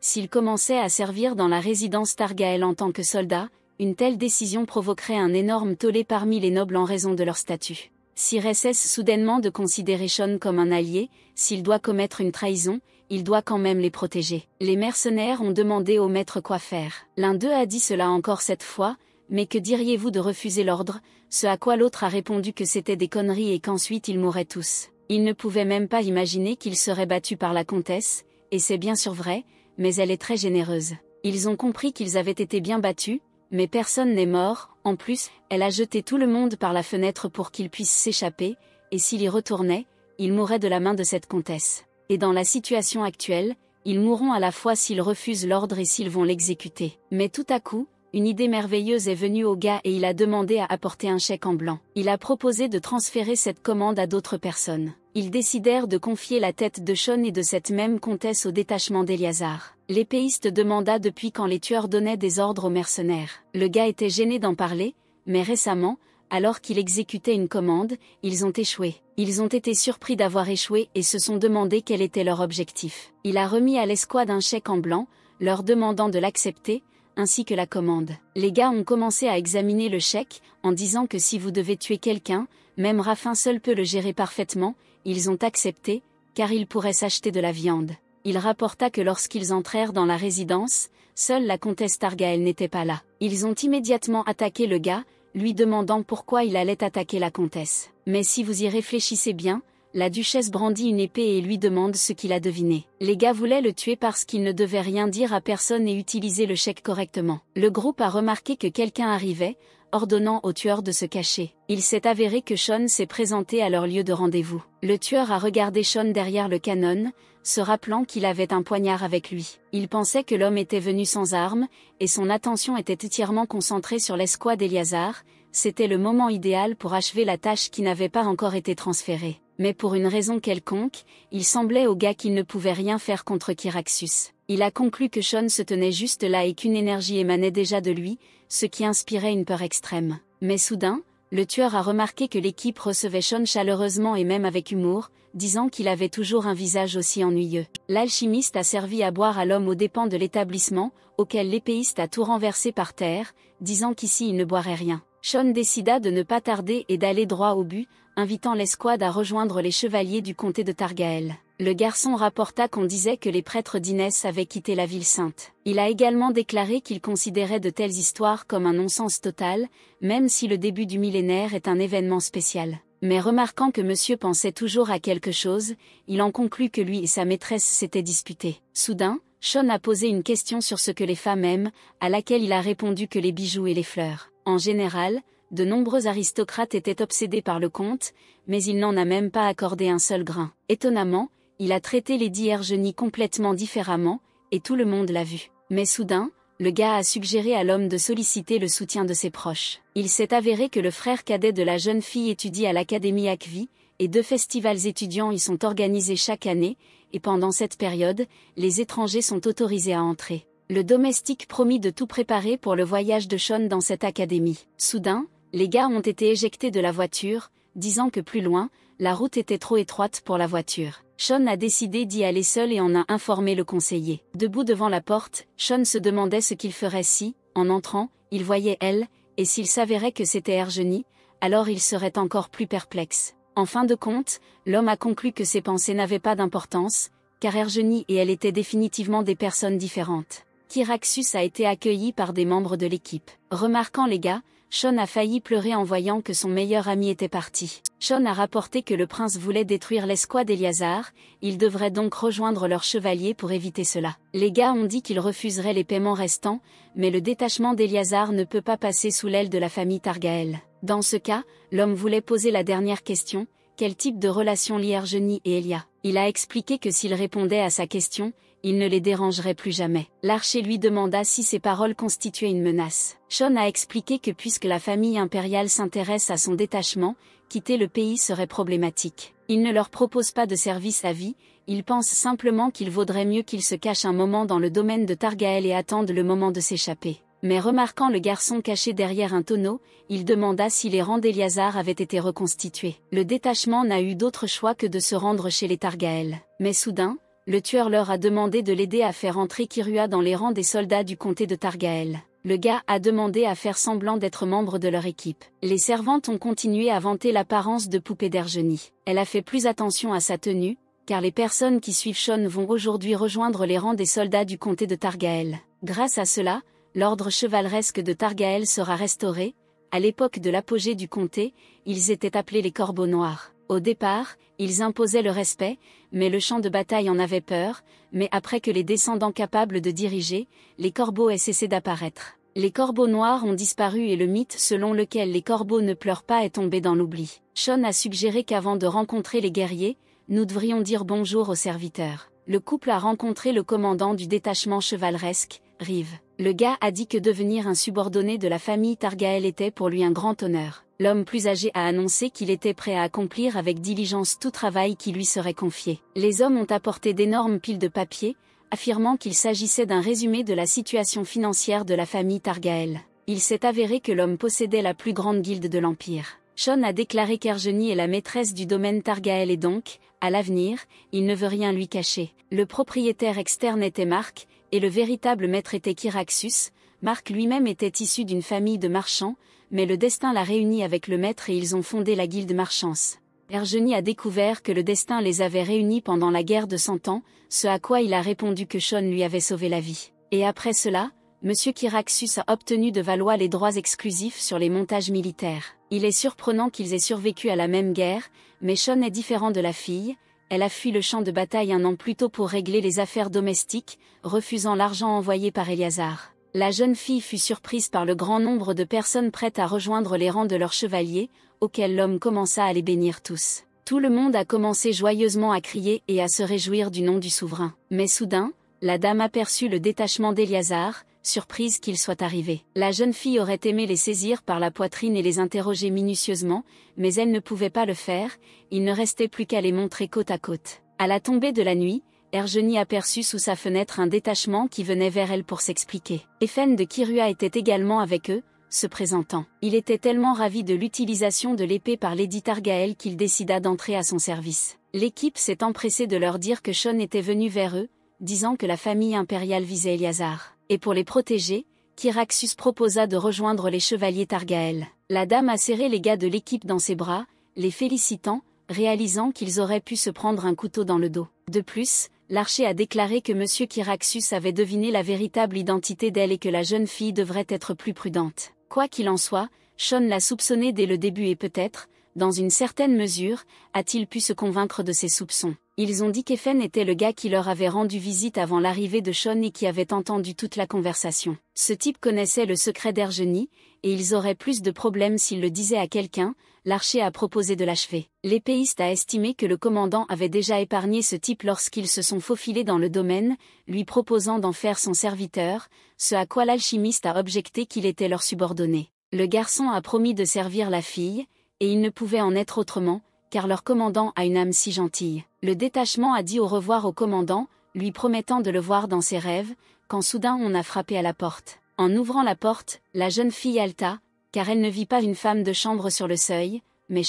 S'ils commençaient à servir dans la résidence Targaël en tant que soldats, une telle décision provoquerait un énorme tollé parmi les nobles en raison de leur statut. Si cesse soudainement de considérer Sean comme un allié, s'il doit commettre une trahison, il doit quand même les protéger. Les mercenaires ont demandé au maître quoi faire. L'un d'eux a dit cela encore cette fois, mais que diriez-vous de refuser l'ordre Ce à quoi l'autre a répondu que c'était des conneries et qu'ensuite ils mourraient tous. Il ne pouvait même pas imaginer qu'ils seraient battus par la comtesse, et c'est bien sûr vrai, mais elle est très généreuse. Ils ont compris qu'ils avaient été bien battus, mais personne n'est mort, en plus, elle a jeté tout le monde par la fenêtre pour qu'ils puissent s'échapper, et s'il y retournait, il mourrait de la main de cette comtesse et dans la situation actuelle, ils mourront à la fois s'ils refusent l'ordre et s'ils vont l'exécuter. Mais tout à coup, une idée merveilleuse est venue au gars et il a demandé à apporter un chèque en blanc. Il a proposé de transférer cette commande à d'autres personnes. Ils décidèrent de confier la tête de Sean et de cette même comtesse au détachement d'Eliazar. L'épéiste demanda depuis quand les tueurs donnaient des ordres aux mercenaires. Le gars était gêné d'en parler, mais récemment, alors qu'il exécutait une commande, ils ont échoué. Ils ont été surpris d'avoir échoué et se sont demandé quel était leur objectif. Il a remis à l'escouade un chèque en blanc, leur demandant de l'accepter, ainsi que la commande. Les gars ont commencé à examiner le chèque, en disant que si vous devez tuer quelqu'un, même Raffin seul peut le gérer parfaitement, ils ont accepté, car ils pourraient s'acheter de la viande. Il rapporta que lorsqu'ils entrèrent dans la résidence, seule la comtesse Targaël n'était pas là. Ils ont immédiatement attaqué le gars, lui demandant pourquoi il allait attaquer la comtesse. Mais si vous y réfléchissez bien, la duchesse brandit une épée et lui demande ce qu'il a deviné. Les gars voulaient le tuer parce qu'il ne devait rien dire à personne et utiliser le chèque correctement. Le groupe a remarqué que quelqu'un arrivait, ordonnant au tueur de se cacher. Il s'est avéré que Sean s'est présenté à leur lieu de rendez-vous. Le tueur a regardé Sean derrière le canon, se rappelant qu'il avait un poignard avec lui. Il pensait que l'homme était venu sans armes, et son attention était entièrement concentrée sur l'escouade d'Eliazar, c'était le moment idéal pour achever la tâche qui n'avait pas encore été transférée. Mais pour une raison quelconque, il semblait au gars qu'il ne pouvait rien faire contre Kyraxus il a conclu que Sean se tenait juste là et qu'une énergie émanait déjà de lui, ce qui inspirait une peur extrême. Mais soudain, le tueur a remarqué que l'équipe recevait Sean chaleureusement et même avec humour, disant qu'il avait toujours un visage aussi ennuyeux. L'alchimiste a servi à boire à l'homme aux dépens de l'établissement, auquel l'épéiste a tout renversé par terre, disant qu'ici il ne boirait rien. Sean décida de ne pas tarder et d'aller droit au but, invitant l'escouade à rejoindre les chevaliers du comté de Targaël. Le garçon rapporta qu'on disait que les prêtres d'Inès avaient quitté la ville sainte. Il a également déclaré qu'il considérait de telles histoires comme un non-sens total, même si le début du millénaire est un événement spécial. Mais remarquant que monsieur pensait toujours à quelque chose, il en conclut que lui et sa maîtresse s'étaient disputés. Soudain, Sean a posé une question sur ce que les femmes aiment, à laquelle il a répondu que les bijoux et les fleurs. En général, de nombreux aristocrates étaient obsédés par le comte, mais il n'en a même pas accordé un seul grain. Étonnamment, il a traité Lady Ergenie complètement différemment, et tout le monde l'a vu. Mais soudain, le gars a suggéré à l'homme de solliciter le soutien de ses proches. Il s'est avéré que le frère cadet de la jeune fille étudie à l'Académie Akvi, et deux festivals étudiants y sont organisés chaque année, et pendant cette période, les étrangers sont autorisés à entrer. Le domestique promit de tout préparer pour le voyage de Sean dans cette académie. Soudain, les gars ont été éjectés de la voiture, disant que plus loin, la route était trop étroite pour la voiture. Sean a décidé d'y aller seul et en a informé le conseiller. Debout devant la porte, Sean se demandait ce qu'il ferait si, en entrant, il voyait elle, et s'il s'avérait que c'était Ergenie, alors il serait encore plus perplexe. En fin de compte, l'homme a conclu que ses pensées n'avaient pas d'importance, car Ergenie et elle étaient définitivement des personnes différentes. Kyraxus a été accueilli par des membres de l'équipe. Remarquant les gars, Sean a failli pleurer en voyant que son meilleur ami était parti. Sean a rapporté que le prince voulait détruire l'escouade d'Eliazar, il devrait donc rejoindre leur chevalier pour éviter cela. Les gars ont dit qu'ils refuseraient les paiements restants, mais le détachement d'Eliazar ne peut pas passer sous l'aile de la famille Targaël. Dans ce cas, l'homme voulait poser la dernière question, quel type de relation lièrent Jenny et Elia Il a expliqué que s'il répondait à sa question, il ne les dérangerait plus jamais. L'archer lui demanda si ses paroles constituaient une menace. Sean a expliqué que puisque la famille impériale s'intéresse à son détachement, quitter le pays serait problématique. Il ne leur propose pas de service à vie, il pense simplement qu'il vaudrait mieux qu'ils se cachent un moment dans le domaine de Targaël et attendent le moment de s'échapper. Mais remarquant le garçon caché derrière un tonneau, il demanda si les rangs d'Eliazar avaient été reconstitués. Le détachement n'a eu d'autre choix que de se rendre chez les Targaël. Mais soudain, le tueur leur a demandé de l'aider à faire entrer Kirua dans les rangs des soldats du comté de Targaël. Le gars a demandé à faire semblant d'être membre de leur équipe. Les servantes ont continué à vanter l'apparence de poupée d'Ergenie. Elle a fait plus attention à sa tenue, car les personnes qui suivent Sean vont aujourd'hui rejoindre les rangs des soldats du comté de Targaël. Grâce à cela, l'ordre chevaleresque de Targael sera restauré. À l'époque de l'apogée du comté, ils étaient appelés les Corbeaux Noirs. Au départ, ils imposaient le respect, mais le champ de bataille en avait peur, mais après que les descendants capables de diriger, les corbeaux aient cessé d'apparaître. Les corbeaux noirs ont disparu et le mythe selon lequel les corbeaux ne pleurent pas est tombé dans l'oubli. Sean a suggéré qu'avant de rencontrer les guerriers, nous devrions dire bonjour aux serviteurs. Le couple a rencontré le commandant du détachement chevaleresque, Rive. Le gars a dit que devenir un subordonné de la famille Targaël était pour lui un grand honneur. L'homme plus âgé a annoncé qu'il était prêt à accomplir avec diligence tout travail qui lui serait confié. Les hommes ont apporté d'énormes piles de papier, affirmant qu'il s'agissait d'un résumé de la situation financière de la famille Targaël. Il s'est avéré que l'homme possédait la plus grande guilde de l'Empire. Sean a déclaré qu'Ergenie est la maîtresse du domaine Targaël et donc, à l'avenir, il ne veut rien lui cacher. Le propriétaire externe était Marc, et le véritable maître était Kyraxus, Marc lui-même était issu d'une famille de marchands, mais le destin l'a réuni avec le maître et ils ont fondé la guilde marchance. Ergenie a découvert que le destin les avait réunis pendant la guerre de Cent Ans, ce à quoi il a répondu que Sean lui avait sauvé la vie. Et après cela, M. Kyraxus a obtenu de Valois les droits exclusifs sur les montages militaires. Il est surprenant qu'ils aient survécu à la même guerre, mais Sean est différent de la fille, elle a fui le champ de bataille un an plus tôt pour régler les affaires domestiques, refusant l'argent envoyé par Eliazar. La jeune fille fut surprise par le grand nombre de personnes prêtes à rejoindre les rangs de leurs chevaliers, auxquels l'homme commença à les bénir tous. Tout le monde a commencé joyeusement à crier et à se réjouir du nom du souverain. Mais soudain, la dame aperçut le détachement d'Eliazar, surprise qu'il soit arrivé. La jeune fille aurait aimé les saisir par la poitrine et les interroger minutieusement, mais elle ne pouvait pas le faire, il ne restait plus qu'à les montrer côte à côte. À la tombée de la nuit, Ergenie aperçut sous sa fenêtre un détachement qui venait vers elle pour s'expliquer. Ephène de Kirua était également avec eux, se présentant. Il était tellement ravi de l'utilisation de l'épée par Lady Targaël qu'il décida d'entrer à son service. L'équipe s'est empressée de leur dire que Sean était venu vers eux, disant que la famille impériale visait Eliazar et pour les protéger, Kyraxus proposa de rejoindre les chevaliers Targaël. La dame a serré les gars de l'équipe dans ses bras, les félicitant, réalisant qu'ils auraient pu se prendre un couteau dans le dos. De plus, l'archer a déclaré que M. Kyraxus avait deviné la véritable identité d'elle et que la jeune fille devrait être plus prudente. Quoi qu'il en soit, Sean l'a soupçonné dès le début et peut-être, dans une certaine mesure, a-t-il pu se convaincre de ses soupçons. Ils ont dit qu'Effen était le gars qui leur avait rendu visite avant l'arrivée de Sean et qui avait entendu toute la conversation. Ce type connaissait le secret d'Ergenie, et ils auraient plus de problèmes s'ils le disaient à quelqu'un, l'archer a proposé de l'achever. L'épéiste a estimé que le commandant avait déjà épargné ce type lorsqu'ils se sont faufilés dans le domaine, lui proposant d'en faire son serviteur, ce à quoi l'alchimiste a objecté qu'il était leur subordonné. Le garçon a promis de servir la fille, et il ne pouvait en être autrement, car leur commandant a une âme si gentille. Le détachement a dit au revoir au commandant, lui promettant de le voir dans ses rêves, quand soudain on a frappé à la porte. En ouvrant la porte, la jeune fille halta, car elle ne vit pas une femme de chambre sur le seuil, mais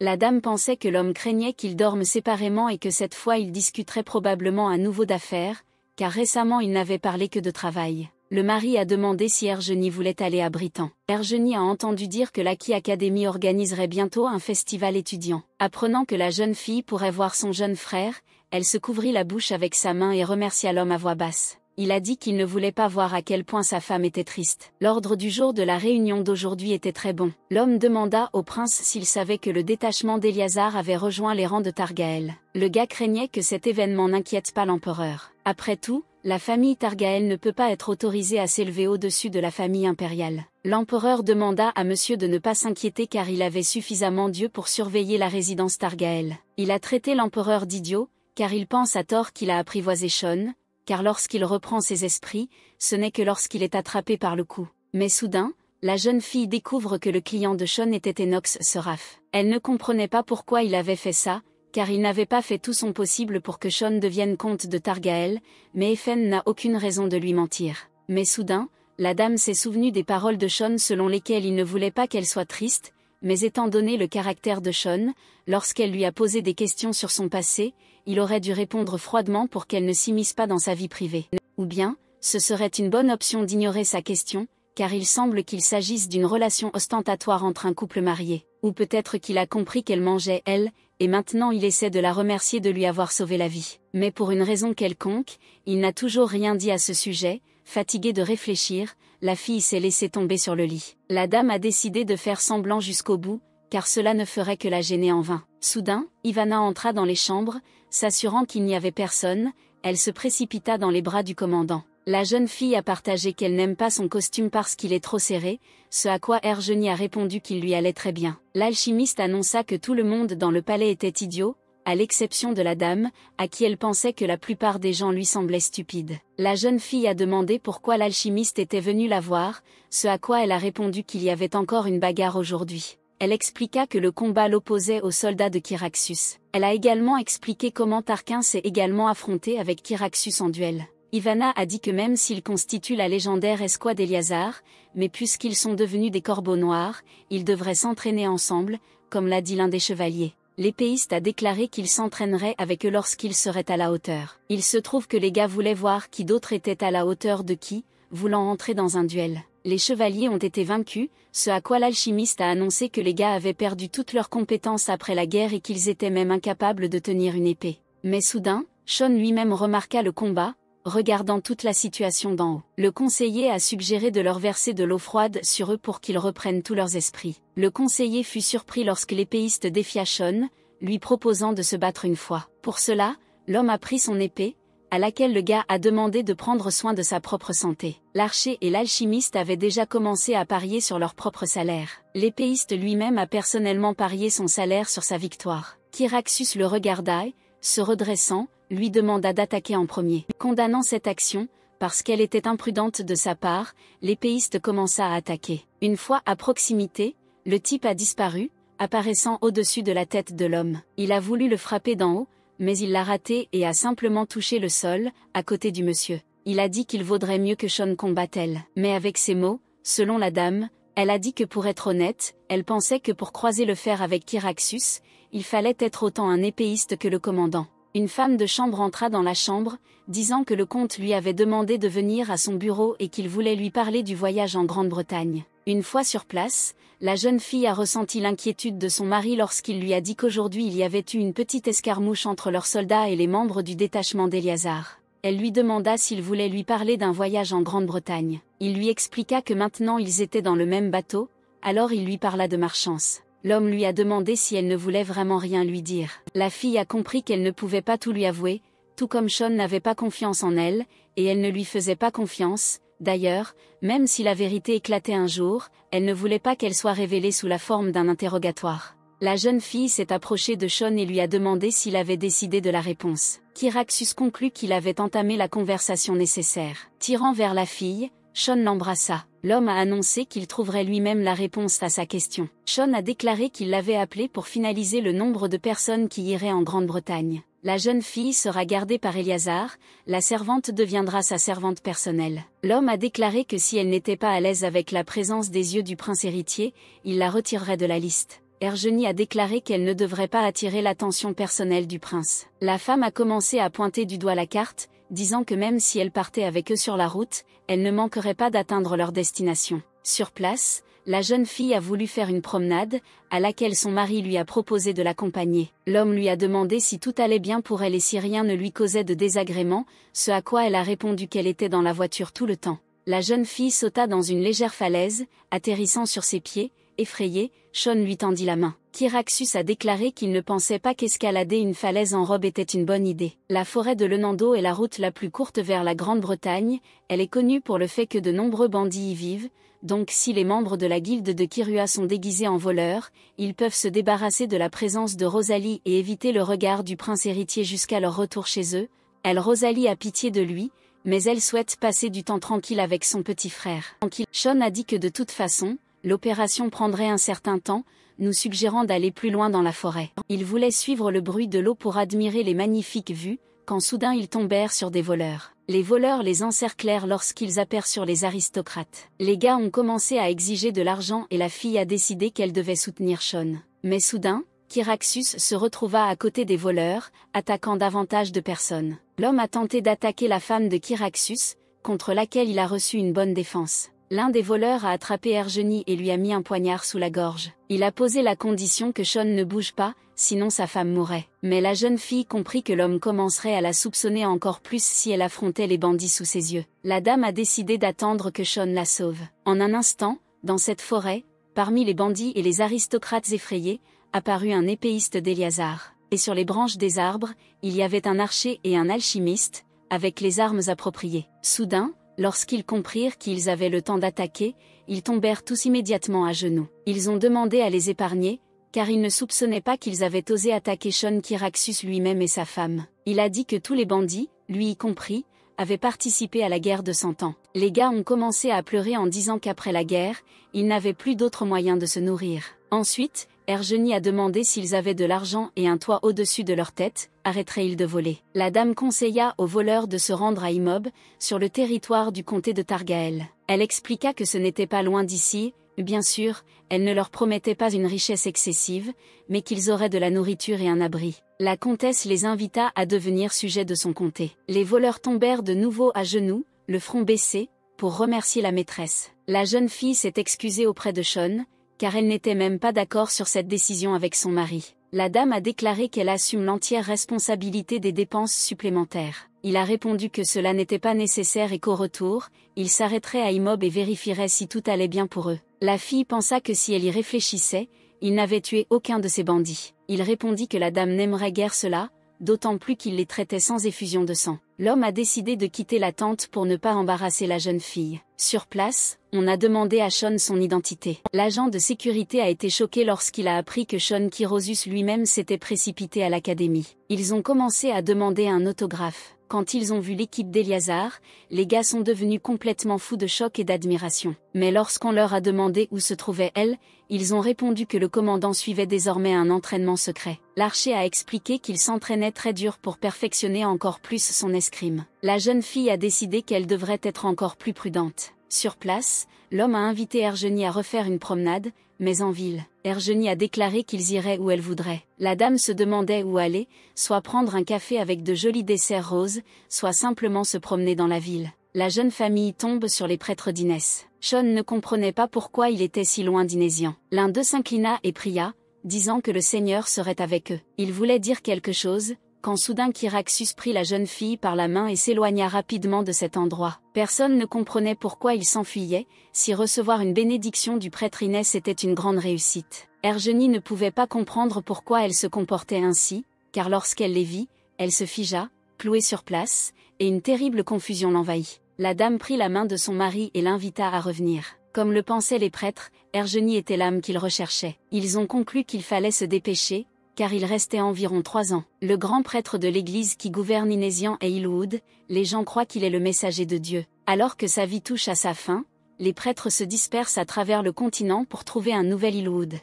La dame pensait que l'homme craignait qu'ils dorment séparément et que cette fois ils discuteraient probablement à nouveau d'affaires, car récemment ils n'avaient parlé que de travail le mari a demandé si Ergenie voulait aller à Britan. Ergenie a entendu dire que l'Aki Academy organiserait bientôt un festival étudiant. Apprenant que la jeune fille pourrait voir son jeune frère, elle se couvrit la bouche avec sa main et remercia l'homme à voix basse il a dit qu'il ne voulait pas voir à quel point sa femme était triste. L'ordre du jour de la réunion d'aujourd'hui était très bon. L'homme demanda au prince s'il savait que le détachement d'Eliazar avait rejoint les rangs de Targaël. Le gars craignait que cet événement n'inquiète pas l'empereur. Après tout, la famille Targaël ne peut pas être autorisée à s'élever au-dessus de la famille impériale. L'empereur demanda à monsieur de ne pas s'inquiéter car il avait suffisamment Dieu pour surveiller la résidence Targaël. Il a traité l'empereur d'idiot, car il pense à tort qu'il a apprivoisé Sean, car lorsqu'il reprend ses esprits, ce n'est que lorsqu'il est attrapé par le coup. Mais soudain, la jeune fille découvre que le client de Sean était Enox Seraph. Elle ne comprenait pas pourquoi il avait fait ça, car il n'avait pas fait tout son possible pour que Sean devienne comte de Targaël, mais Ephène n'a aucune raison de lui mentir. Mais soudain, la dame s'est souvenue des paroles de Sean selon lesquelles il ne voulait pas qu'elle soit triste, mais étant donné le caractère de Sean, lorsqu'elle lui a posé des questions sur son passé, il aurait dû répondre froidement pour qu'elle ne s'immisce pas dans sa vie privée. Ou bien, ce serait une bonne option d'ignorer sa question, car il semble qu'il s'agisse d'une relation ostentatoire entre un couple marié. Ou peut-être qu'il a compris qu'elle mangeait, elle, et maintenant il essaie de la remercier de lui avoir sauvé la vie. Mais pour une raison quelconque, il n'a toujours rien dit à ce sujet, fatigué de réfléchir, la fille s'est laissée tomber sur le lit. La dame a décidé de faire semblant jusqu'au bout, car cela ne ferait que la gêner en vain. Soudain, Ivana entra dans les chambres, s'assurant qu'il n'y avait personne, elle se précipita dans les bras du commandant. La jeune fille a partagé qu'elle n'aime pas son costume parce qu'il est trop serré, ce à quoi Ergeny a répondu qu'il lui allait très bien. L'alchimiste annonça que tout le monde dans le palais était idiot, à l'exception de la dame, à qui elle pensait que la plupart des gens lui semblaient stupides. La jeune fille a demandé pourquoi l'alchimiste était venu la voir, ce à quoi elle a répondu qu'il y avait encore une bagarre aujourd'hui elle expliqua que le combat l'opposait aux soldats de Kyraxus. Elle a également expliqué comment Tarquin s'est également affronté avec Kyraxus en duel. Ivana a dit que même s'ils constituent la légendaire escouade Eliazar, mais puisqu'ils sont devenus des corbeaux noirs, ils devraient s'entraîner ensemble, comme l'a dit l'un des chevaliers. L'épéiste a déclaré qu'ils s'entraînerait avec eux lorsqu'ils seraient à la hauteur. Il se trouve que les gars voulaient voir qui d'autre était à la hauteur de qui, voulant entrer dans un duel les chevaliers ont été vaincus, ce à quoi l'alchimiste a annoncé que les gars avaient perdu toutes leurs compétences après la guerre et qu'ils étaient même incapables de tenir une épée. Mais soudain, Sean lui-même remarqua le combat, regardant toute la situation d'en haut. Le conseiller a suggéré de leur verser de l'eau froide sur eux pour qu'ils reprennent tous leurs esprits. Le conseiller fut surpris lorsque l'épéiste défia Sean, lui proposant de se battre une fois. Pour cela, l'homme a pris son épée, à laquelle le gars a demandé de prendre soin de sa propre santé. L'archer et l'alchimiste avaient déjà commencé à parier sur leur propre salaire. L'épéiste lui-même a personnellement parié son salaire sur sa victoire. Kyraxus le regarda et, se redressant, lui demanda d'attaquer en premier. Condamnant cette action, parce qu'elle était imprudente de sa part, l'épéiste commença à attaquer. Une fois à proximité, le type a disparu, apparaissant au-dessus de la tête de l'homme. Il a voulu le frapper d'en haut, mais il l'a raté et a simplement touché le sol, à côté du monsieur. Il a dit qu'il vaudrait mieux que Sean elle. Mais avec ces mots, selon la dame, elle a dit que pour être honnête, elle pensait que pour croiser le fer avec Kyraxus, il fallait être autant un épéiste que le commandant. Une femme de chambre entra dans la chambre, disant que le comte lui avait demandé de venir à son bureau et qu'il voulait lui parler du voyage en Grande-Bretagne. Une fois sur place, la jeune fille a ressenti l'inquiétude de son mari lorsqu'il lui a dit qu'aujourd'hui il y avait eu une petite escarmouche entre leurs soldats et les membres du détachement d'Eliazar. Elle lui demanda s'il voulait lui parler d'un voyage en Grande-Bretagne. Il lui expliqua que maintenant ils étaient dans le même bateau, alors il lui parla de marchance. L'homme lui a demandé si elle ne voulait vraiment rien lui dire. La fille a compris qu'elle ne pouvait pas tout lui avouer, tout comme Sean n'avait pas confiance en elle, et elle ne lui faisait pas confiance, d'ailleurs, même si la vérité éclatait un jour, elle ne voulait pas qu'elle soit révélée sous la forme d'un interrogatoire. La jeune fille s'est approchée de Sean et lui a demandé s'il avait décidé de la réponse. Kiraxus conclut qu'il avait entamé la conversation nécessaire. Tirant vers la fille, Sean l'embrassa. L'homme a annoncé qu'il trouverait lui-même la réponse à sa question. Sean a déclaré qu'il l'avait appelé pour finaliser le nombre de personnes qui iraient en Grande-Bretagne. La jeune fille sera gardée par Eliazar, la servante deviendra sa servante personnelle. L'homme a déclaré que si elle n'était pas à l'aise avec la présence des yeux du prince héritier, il la retirerait de la liste. Ergeny a déclaré qu'elle ne devrait pas attirer l'attention personnelle du prince. La femme a commencé à pointer du doigt la carte, disant que même si elle partait avec eux sur la route, elle ne manquerait pas d'atteindre leur destination. Sur place, la jeune fille a voulu faire une promenade, à laquelle son mari lui a proposé de l'accompagner. L'homme lui a demandé si tout allait bien pour elle et si rien ne lui causait de désagrément, ce à quoi elle a répondu qu'elle était dans la voiture tout le temps. La jeune fille sauta dans une légère falaise, atterrissant sur ses pieds, effrayée, Sean lui tendit la main. Kiraxus a déclaré qu'il ne pensait pas qu'escalader une falaise en robe était une bonne idée. La forêt de Lenando est la route la plus courte vers la Grande-Bretagne, elle est connue pour le fait que de nombreux bandits y vivent, donc si les membres de la guilde de Kirua sont déguisés en voleurs, ils peuvent se débarrasser de la présence de Rosalie et éviter le regard du prince héritier jusqu'à leur retour chez eux. Elle Rosalie a pitié de lui, mais elle souhaite passer du temps tranquille avec son petit frère. Sean a dit que de toute façon, l'opération prendrait un certain temps, nous suggérant d'aller plus loin dans la forêt. Ils voulaient suivre le bruit de l'eau pour admirer les magnifiques vues, quand soudain ils tombèrent sur des voleurs. Les voleurs les encerclèrent lorsqu'ils aperçurent les aristocrates. Les gars ont commencé à exiger de l'argent et la fille a décidé qu'elle devait soutenir Sean. Mais soudain, Kyraxus se retrouva à côté des voleurs, attaquant davantage de personnes. L'homme a tenté d'attaquer la femme de Kyraxus, contre laquelle il a reçu une bonne défense. L'un des voleurs a attrapé Ergenie et lui a mis un poignard sous la gorge. Il a posé la condition que Sean ne bouge pas, sinon sa femme mourrait. Mais la jeune fille comprit que l'homme commencerait à la soupçonner encore plus si elle affrontait les bandits sous ses yeux. La dame a décidé d'attendre que Sean la sauve. En un instant, dans cette forêt, parmi les bandits et les aristocrates effrayés, apparut un épéiste d'Eliazar. Et sur les branches des arbres, il y avait un archer et un alchimiste, avec les armes appropriées. Soudain, Lorsqu'ils comprirent qu'ils avaient le temps d'attaquer, ils tombèrent tous immédiatement à genoux. Ils ont demandé à les épargner, car ils ne soupçonnaient pas qu'ils avaient osé attaquer Sean Kiraxus lui-même et sa femme. Il a dit que tous les bandits, lui y compris, avaient participé à la guerre de Cent Ans. Les gars ont commencé à pleurer en disant qu'après la guerre, ils n'avaient plus d'autre moyen de se nourrir. Ensuite, Ergenie a demandé s'ils avaient de l'argent et un toit au-dessus de leur tête, arrêteraient-ils de voler La dame conseilla aux voleurs de se rendre à Imob, sur le territoire du comté de Targaël. Elle expliqua que ce n'était pas loin d'ici, bien sûr, elle ne leur promettait pas une richesse excessive, mais qu'ils auraient de la nourriture et un abri. La comtesse les invita à devenir sujets de son comté. Les voleurs tombèrent de nouveau à genoux, le front baissé, pour remercier la maîtresse. La jeune fille s'est excusée auprès de Sean, car elle n'était même pas d'accord sur cette décision avec son mari. La dame a déclaré qu'elle assume l'entière responsabilité des dépenses supplémentaires. Il a répondu que cela n'était pas nécessaire et qu'au retour, il s'arrêterait à Imob et vérifierait si tout allait bien pour eux. La fille pensa que si elle y réfléchissait, il n'avait tué aucun de ces bandits. Il répondit que la dame n'aimerait guère cela, d'autant plus qu'il les traitait sans effusion de sang. L'homme a décidé de quitter la tente pour ne pas embarrasser la jeune fille. Sur place, on a demandé à Sean son identité. L'agent de sécurité a été choqué lorsqu'il a appris que Sean Kirosus lui-même s'était précipité à l'académie. Ils ont commencé à demander un autographe. Quand ils ont vu l'équipe d'Eliazar, les gars sont devenus complètement fous de choc et d'admiration. Mais lorsqu'on leur a demandé où se trouvait elle, ils ont répondu que le commandant suivait désormais un entraînement secret. L'archer a expliqué qu'il s'entraînait très dur pour perfectionner encore plus son escrime. La jeune fille a décidé qu'elle devrait être encore plus prudente. Sur place, l'homme a invité Ergenie à refaire une promenade, mais en ville. Jeunie a déclaré qu'ils iraient où elle voudrait. La dame se demandait où aller, soit prendre un café avec de jolis desserts roses, soit simplement se promener dans la ville. La jeune famille tombe sur les prêtres d'Inès. Sean ne comprenait pas pourquoi il était si loin d'Inésian. L'un d'eux s'inclina et pria, disant que le Seigneur serait avec eux. Il voulait dire quelque chose, quand soudain Kyraxus prit la jeune fille par la main et s'éloigna rapidement de cet endroit. Personne ne comprenait pourquoi il s'enfuyait, si recevoir une bénédiction du prêtre Inès était une grande réussite. Ergenie ne pouvait pas comprendre pourquoi elle se comportait ainsi, car lorsqu'elle les vit, elle se figea, clouée sur place, et une terrible confusion l'envahit. La dame prit la main de son mari et l'invita à revenir. Comme le pensaient les prêtres, Ergenie était l'âme qu'ils recherchaient. Ils ont conclu qu'il fallait se dépêcher, car il restait environ trois ans. Le grand prêtre de l'Église qui gouverne Inésian et Ilwood, les gens croient qu'il est le messager de Dieu. Alors que sa vie touche à sa fin, les prêtres se dispersent à travers le continent pour trouver un nouvel ilwood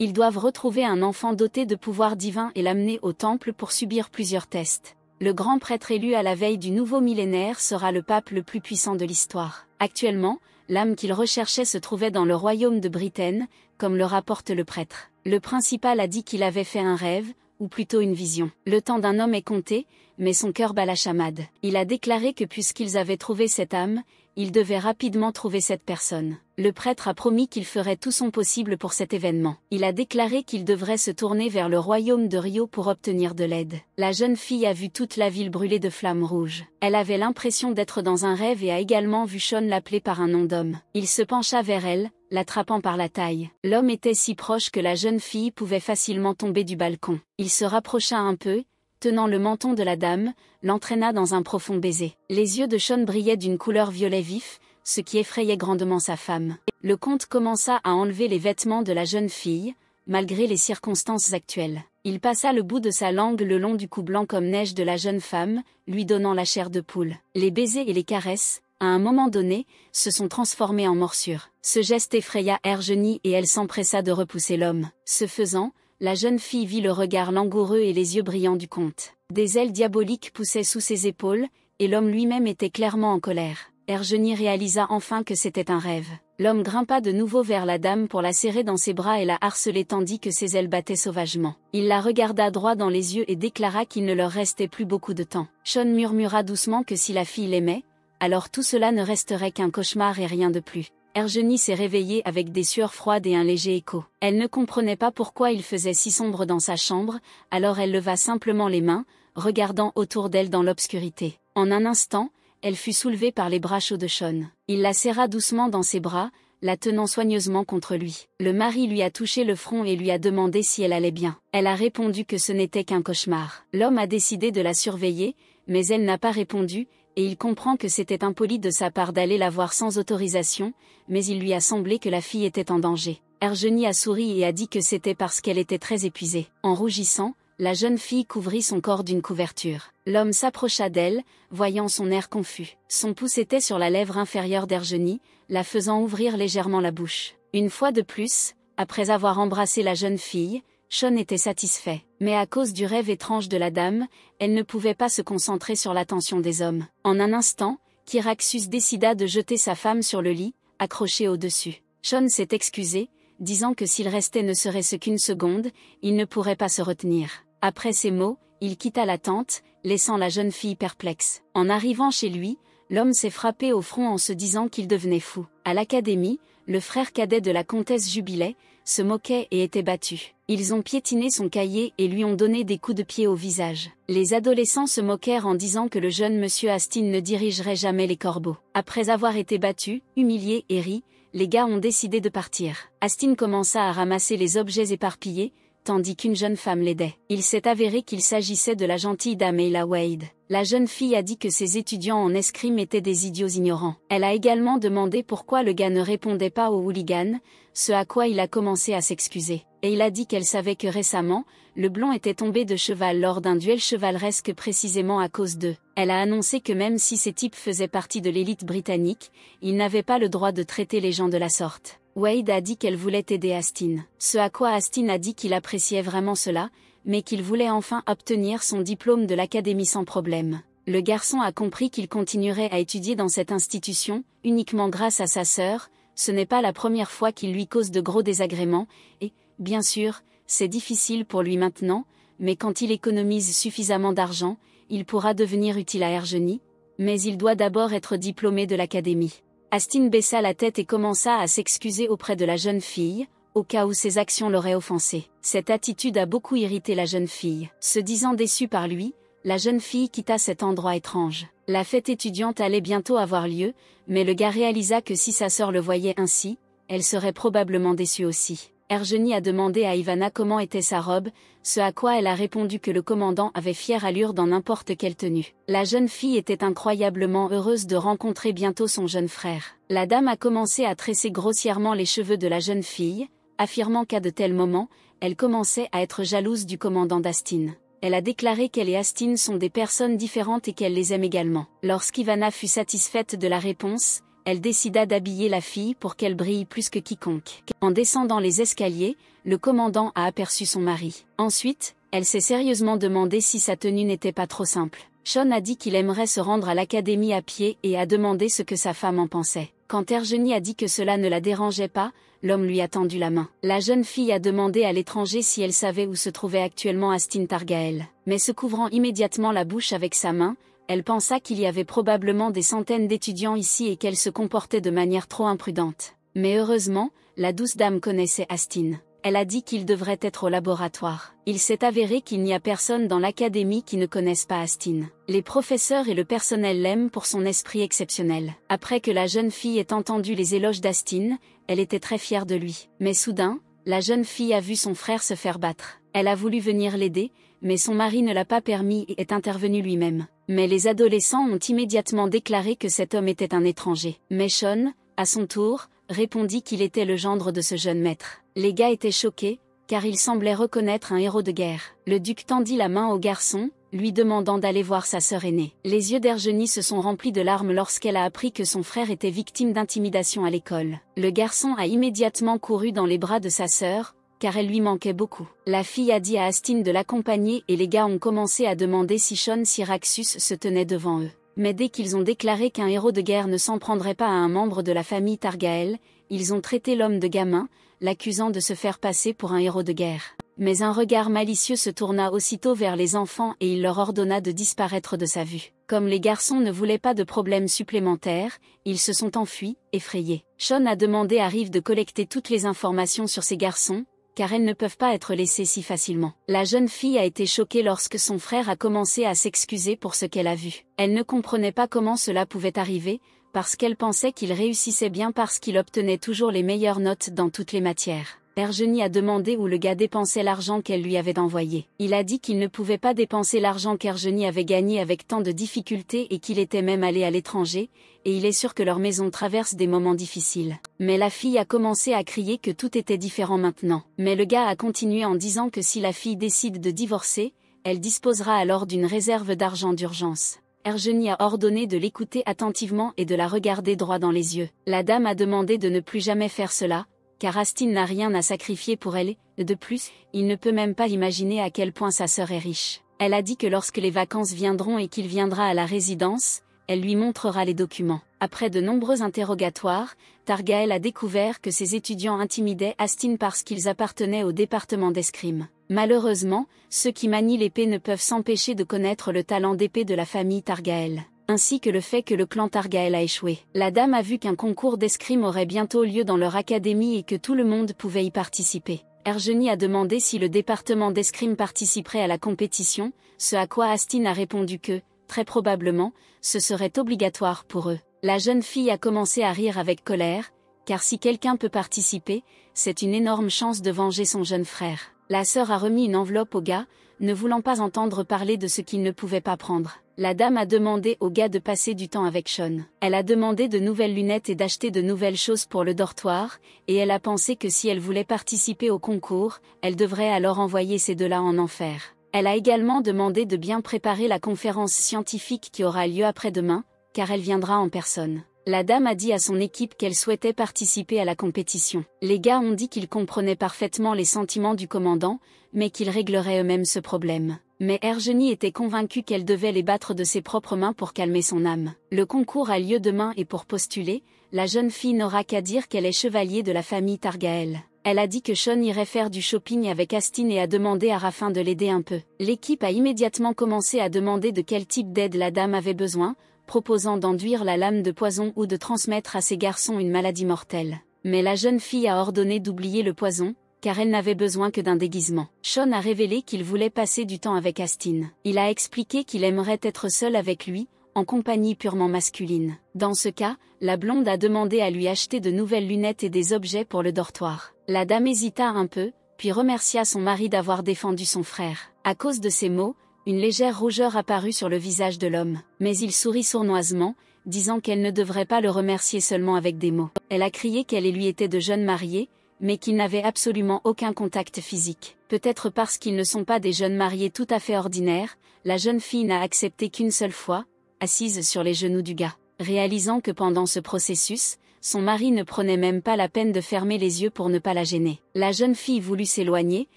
Ils doivent retrouver un enfant doté de pouvoirs divins et l'amener au temple pour subir plusieurs tests le grand prêtre élu à la veille du nouveau millénaire sera le pape le plus puissant de l'histoire. Actuellement, l'âme qu'il recherchait se trouvait dans le royaume de Britaine, comme le rapporte le prêtre. Le principal a dit qu'il avait fait un rêve, ou plutôt une vision. Le temps d'un homme est compté, mais son cœur bat la chamade. Il a déclaré que puisqu'ils avaient trouvé cette âme, ils devaient rapidement trouver cette personne le prêtre a promis qu'il ferait tout son possible pour cet événement. Il a déclaré qu'il devrait se tourner vers le royaume de Rio pour obtenir de l'aide. La jeune fille a vu toute la ville brûler de flammes rouges. Elle avait l'impression d'être dans un rêve et a également vu Sean l'appeler par un nom d'homme. Il se pencha vers elle, l'attrapant par la taille. L'homme était si proche que la jeune fille pouvait facilement tomber du balcon. Il se rapprocha un peu, tenant le menton de la dame, l'entraîna dans un profond baiser. Les yeux de Sean brillaient d'une couleur violet vif, ce qui effrayait grandement sa femme. Le comte commença à enlever les vêtements de la jeune fille, malgré les circonstances actuelles. Il passa le bout de sa langue le long du cou blanc comme neige de la jeune femme, lui donnant la chair de poule. Les baisers et les caresses, à un moment donné, se sont transformés en morsures. Ce geste effraya Ergenie et elle s'empressa de repousser l'homme. Ce faisant, la jeune fille vit le regard langoureux et les yeux brillants du comte. Des ailes diaboliques poussaient sous ses épaules, et l'homme lui-même était clairement en colère. Ergenie réalisa enfin que c'était un rêve. L'homme grimpa de nouveau vers la dame pour la serrer dans ses bras et la harceler tandis que ses ailes battaient sauvagement. Il la regarda droit dans les yeux et déclara qu'il ne leur restait plus beaucoup de temps. Sean murmura doucement que si la fille l'aimait, alors tout cela ne resterait qu'un cauchemar et rien de plus. Ergenie s'est réveillée avec des sueurs froides et un léger écho. Elle ne comprenait pas pourquoi il faisait si sombre dans sa chambre, alors elle leva simplement les mains, regardant autour d'elle dans l'obscurité. En un instant, elle fut soulevée par les bras chauds de Sean. Il la serra doucement dans ses bras, la tenant soigneusement contre lui. Le mari lui a touché le front et lui a demandé si elle allait bien. Elle a répondu que ce n'était qu'un cauchemar. L'homme a décidé de la surveiller, mais elle n'a pas répondu, et il comprend que c'était impoli de sa part d'aller la voir sans autorisation, mais il lui a semblé que la fille était en danger. Ergenie a souri et a dit que c'était parce qu'elle était très épuisée. En rougissant, la jeune fille couvrit son corps d'une couverture. L'homme s'approcha d'elle, voyant son air confus. Son pouce était sur la lèvre inférieure d'Ergenie, la faisant ouvrir légèrement la bouche. Une fois de plus, après avoir embrassé la jeune fille, Sean était satisfait. Mais à cause du rêve étrange de la dame, elle ne pouvait pas se concentrer sur l'attention des hommes. En un instant, Kyraxus décida de jeter sa femme sur le lit, accrochée au-dessus. Sean s'est excusé, disant que s'il restait ne serait-ce qu'une seconde, il ne pourrait pas se retenir. Après ces mots, il quitta la tente, laissant la jeune fille perplexe. En arrivant chez lui, l'homme s'est frappé au front en se disant qu'il devenait fou. À l'académie, le frère cadet de la comtesse Jubilé se moquait et était battu. Ils ont piétiné son cahier et lui ont donné des coups de pied au visage. Les adolescents se moquèrent en disant que le jeune monsieur Astin ne dirigerait jamais les corbeaux. Après avoir été battu, humilié et ri, les gars ont décidé de partir. Astin commença à ramasser les objets éparpillés, tandis qu'une jeune femme l'aidait. Il s'est avéré qu'il s'agissait de la gentille dame Ella Wade la jeune fille a dit que ses étudiants en escrime étaient des idiots ignorants. Elle a également demandé pourquoi le gars ne répondait pas aux hooligans, ce à quoi il a commencé à s'excuser. Et il a dit qu'elle savait que récemment, le blond était tombé de cheval lors d'un duel chevaleresque précisément à cause d'eux. Elle a annoncé que même si ces types faisaient partie de l'élite britannique, ils n'avaient pas le droit de traiter les gens de la sorte. Wade a dit qu'elle voulait aider Astin. Ce à quoi Astin a dit qu'il appréciait vraiment cela, mais qu'il voulait enfin obtenir son diplôme de l'académie sans problème. Le garçon a compris qu'il continuerait à étudier dans cette institution, uniquement grâce à sa sœur, ce n'est pas la première fois qu'il lui cause de gros désagréments, et, bien sûr, c'est difficile pour lui maintenant, mais quand il économise suffisamment d'argent, il pourra devenir utile à Ergenie, mais il doit d'abord être diplômé de l'académie. Astin baissa la tête et commença à s'excuser auprès de la jeune fille, au cas où ses actions l'auraient offensé. Cette attitude a beaucoup irrité la jeune fille. Se disant déçue par lui, la jeune fille quitta cet endroit étrange. La fête étudiante allait bientôt avoir lieu, mais le gars réalisa que si sa sœur le voyait ainsi, elle serait probablement déçue aussi. Ergenie a demandé à Ivana comment était sa robe, ce à quoi elle a répondu que le commandant avait fière allure dans n'importe quelle tenue. La jeune fille était incroyablement heureuse de rencontrer bientôt son jeune frère. La dame a commencé à tresser grossièrement les cheveux de la jeune fille, affirmant qu'à de tels moments, elle commençait à être jalouse du commandant d'Astin. Elle a déclaré qu'elle et Astin sont des personnes différentes et qu'elle les aime également. Lorsqu'Ivana fut satisfaite de la réponse, elle décida d'habiller la fille pour qu'elle brille plus que quiconque. En descendant les escaliers, le commandant a aperçu son mari. Ensuite, elle s'est sérieusement demandé si sa tenue n'était pas trop simple. Sean a dit qu'il aimerait se rendre à l'académie à pied et a demandé ce que sa femme en pensait. Quand Ergeny a dit que cela ne la dérangeait pas, l'homme lui a tendu la main. La jeune fille a demandé à l'étranger si elle savait où se trouvait actuellement Astin Targael. Mais se couvrant immédiatement la bouche avec sa main, elle pensa qu'il y avait probablement des centaines d'étudiants ici et qu'elle se comportait de manière trop imprudente. Mais heureusement, la douce dame connaissait Astin elle a dit qu'il devrait être au laboratoire. Il s'est avéré qu'il n'y a personne dans l'académie qui ne connaisse pas Astin. Les professeurs et le personnel l'aiment pour son esprit exceptionnel. Après que la jeune fille ait entendu les éloges d'Astin, elle était très fière de lui. Mais soudain, la jeune fille a vu son frère se faire battre. Elle a voulu venir l'aider, mais son mari ne l'a pas permis et est intervenu lui-même. Mais les adolescents ont immédiatement déclaré que cet homme était un étranger. Mais Sean, à son tour, répondit qu'il était le gendre de ce jeune maître. Les gars étaient choqués, car ils semblaient reconnaître un héros de guerre. Le duc tendit la main au garçon, lui demandant d'aller voir sa sœur aînée. Les yeux d'Ergenie se sont remplis de larmes lorsqu'elle a appris que son frère était victime d'intimidation à l'école. Le garçon a immédiatement couru dans les bras de sa sœur, car elle lui manquait beaucoup. La fille a dit à Astine de l'accompagner et les gars ont commencé à demander si Sean Syraxus se tenait devant eux mais dès qu'ils ont déclaré qu'un héros de guerre ne s'en prendrait pas à un membre de la famille Targaël, ils ont traité l'homme de gamin, l'accusant de se faire passer pour un héros de guerre. Mais un regard malicieux se tourna aussitôt vers les enfants et il leur ordonna de disparaître de sa vue. Comme les garçons ne voulaient pas de problèmes supplémentaires, ils se sont enfuis, effrayés. Sean a demandé à Rive de collecter toutes les informations sur ces garçons, car elles ne peuvent pas être laissées si facilement. La jeune fille a été choquée lorsque son frère a commencé à s'excuser pour ce qu'elle a vu. Elle ne comprenait pas comment cela pouvait arriver, parce qu'elle pensait qu'il réussissait bien parce qu'il obtenait toujours les meilleures notes dans toutes les matières. Ergenie a demandé où le gars dépensait l'argent qu'elle lui avait envoyé. Il a dit qu'il ne pouvait pas dépenser l'argent qu'Ergenie avait gagné avec tant de difficultés et qu'il était même allé à l'étranger, et il est sûr que leur maison traverse des moments difficiles. Mais la fille a commencé à crier que tout était différent maintenant. Mais le gars a continué en disant que si la fille décide de divorcer, elle disposera alors d'une réserve d'argent d'urgence. Ergenie a ordonné de l'écouter attentivement et de la regarder droit dans les yeux. La dame a demandé de ne plus jamais faire cela, car Astine n'a rien à sacrifier pour elle, de plus, il ne peut même pas imaginer à quel point sa sœur est riche. Elle a dit que lorsque les vacances viendront et qu'il viendra à la résidence, elle lui montrera les documents. Après de nombreux interrogatoires, Targaël a découvert que ses étudiants intimidaient Astine parce qu'ils appartenaient au département d'escrime. Malheureusement, ceux qui manient l'épée ne peuvent s'empêcher de connaître le talent d'épée de la famille Targaël ainsi que le fait que le clan Targaël a échoué. La dame a vu qu'un concours d'escrime aurait bientôt lieu dans leur académie et que tout le monde pouvait y participer. Ergeny a demandé si le département d'escrime participerait à la compétition, ce à quoi Astin a répondu que, très probablement, ce serait obligatoire pour eux. La jeune fille a commencé à rire avec colère, car si quelqu'un peut participer, c'est une énorme chance de venger son jeune frère. La sœur a remis une enveloppe au gars, ne voulant pas entendre parler de ce qu'il ne pouvait pas prendre la dame a demandé aux gars de passer du temps avec Sean. Elle a demandé de nouvelles lunettes et d'acheter de nouvelles choses pour le dortoir, et elle a pensé que si elle voulait participer au concours, elle devrait alors envoyer ces deux-là en enfer. Elle a également demandé de bien préparer la conférence scientifique qui aura lieu après-demain, car elle viendra en personne. La dame a dit à son équipe qu'elle souhaitait participer à la compétition. Les gars ont dit qu'ils comprenaient parfaitement les sentiments du commandant, mais qu'ils régleraient eux-mêmes ce problème mais Ergenie était convaincue qu'elle devait les battre de ses propres mains pour calmer son âme. Le concours a lieu demain et pour postuler, la jeune fille n'aura qu'à dire qu'elle est chevalier de la famille Targaël. Elle a dit que Sean irait faire du shopping avec Astin et a demandé à Raffin de l'aider un peu. L'équipe a immédiatement commencé à demander de quel type d'aide la dame avait besoin, proposant d'enduire la lame de poison ou de transmettre à ses garçons une maladie mortelle. Mais la jeune fille a ordonné d'oublier le poison, car elle n'avait besoin que d'un déguisement. Sean a révélé qu'il voulait passer du temps avec Astin. Il a expliqué qu'il aimerait être seul avec lui, en compagnie purement masculine. Dans ce cas, la blonde a demandé à lui acheter de nouvelles lunettes et des objets pour le dortoir. La dame hésita un peu, puis remercia son mari d'avoir défendu son frère. À cause de ces mots, une légère rougeur apparut sur le visage de l'homme, mais il sourit sournoisement, disant qu'elle ne devrait pas le remercier seulement avec des mots. Elle a crié qu'elle et lui étaient de jeunes mariés, mais qu'ils n'avaient absolument aucun contact physique. Peut-être parce qu'ils ne sont pas des jeunes mariés tout à fait ordinaires, la jeune fille n'a accepté qu'une seule fois, assise sur les genoux du gars. Réalisant que pendant ce processus, son mari ne prenait même pas la peine de fermer les yeux pour ne pas la gêner. La jeune fille voulut s'éloigner,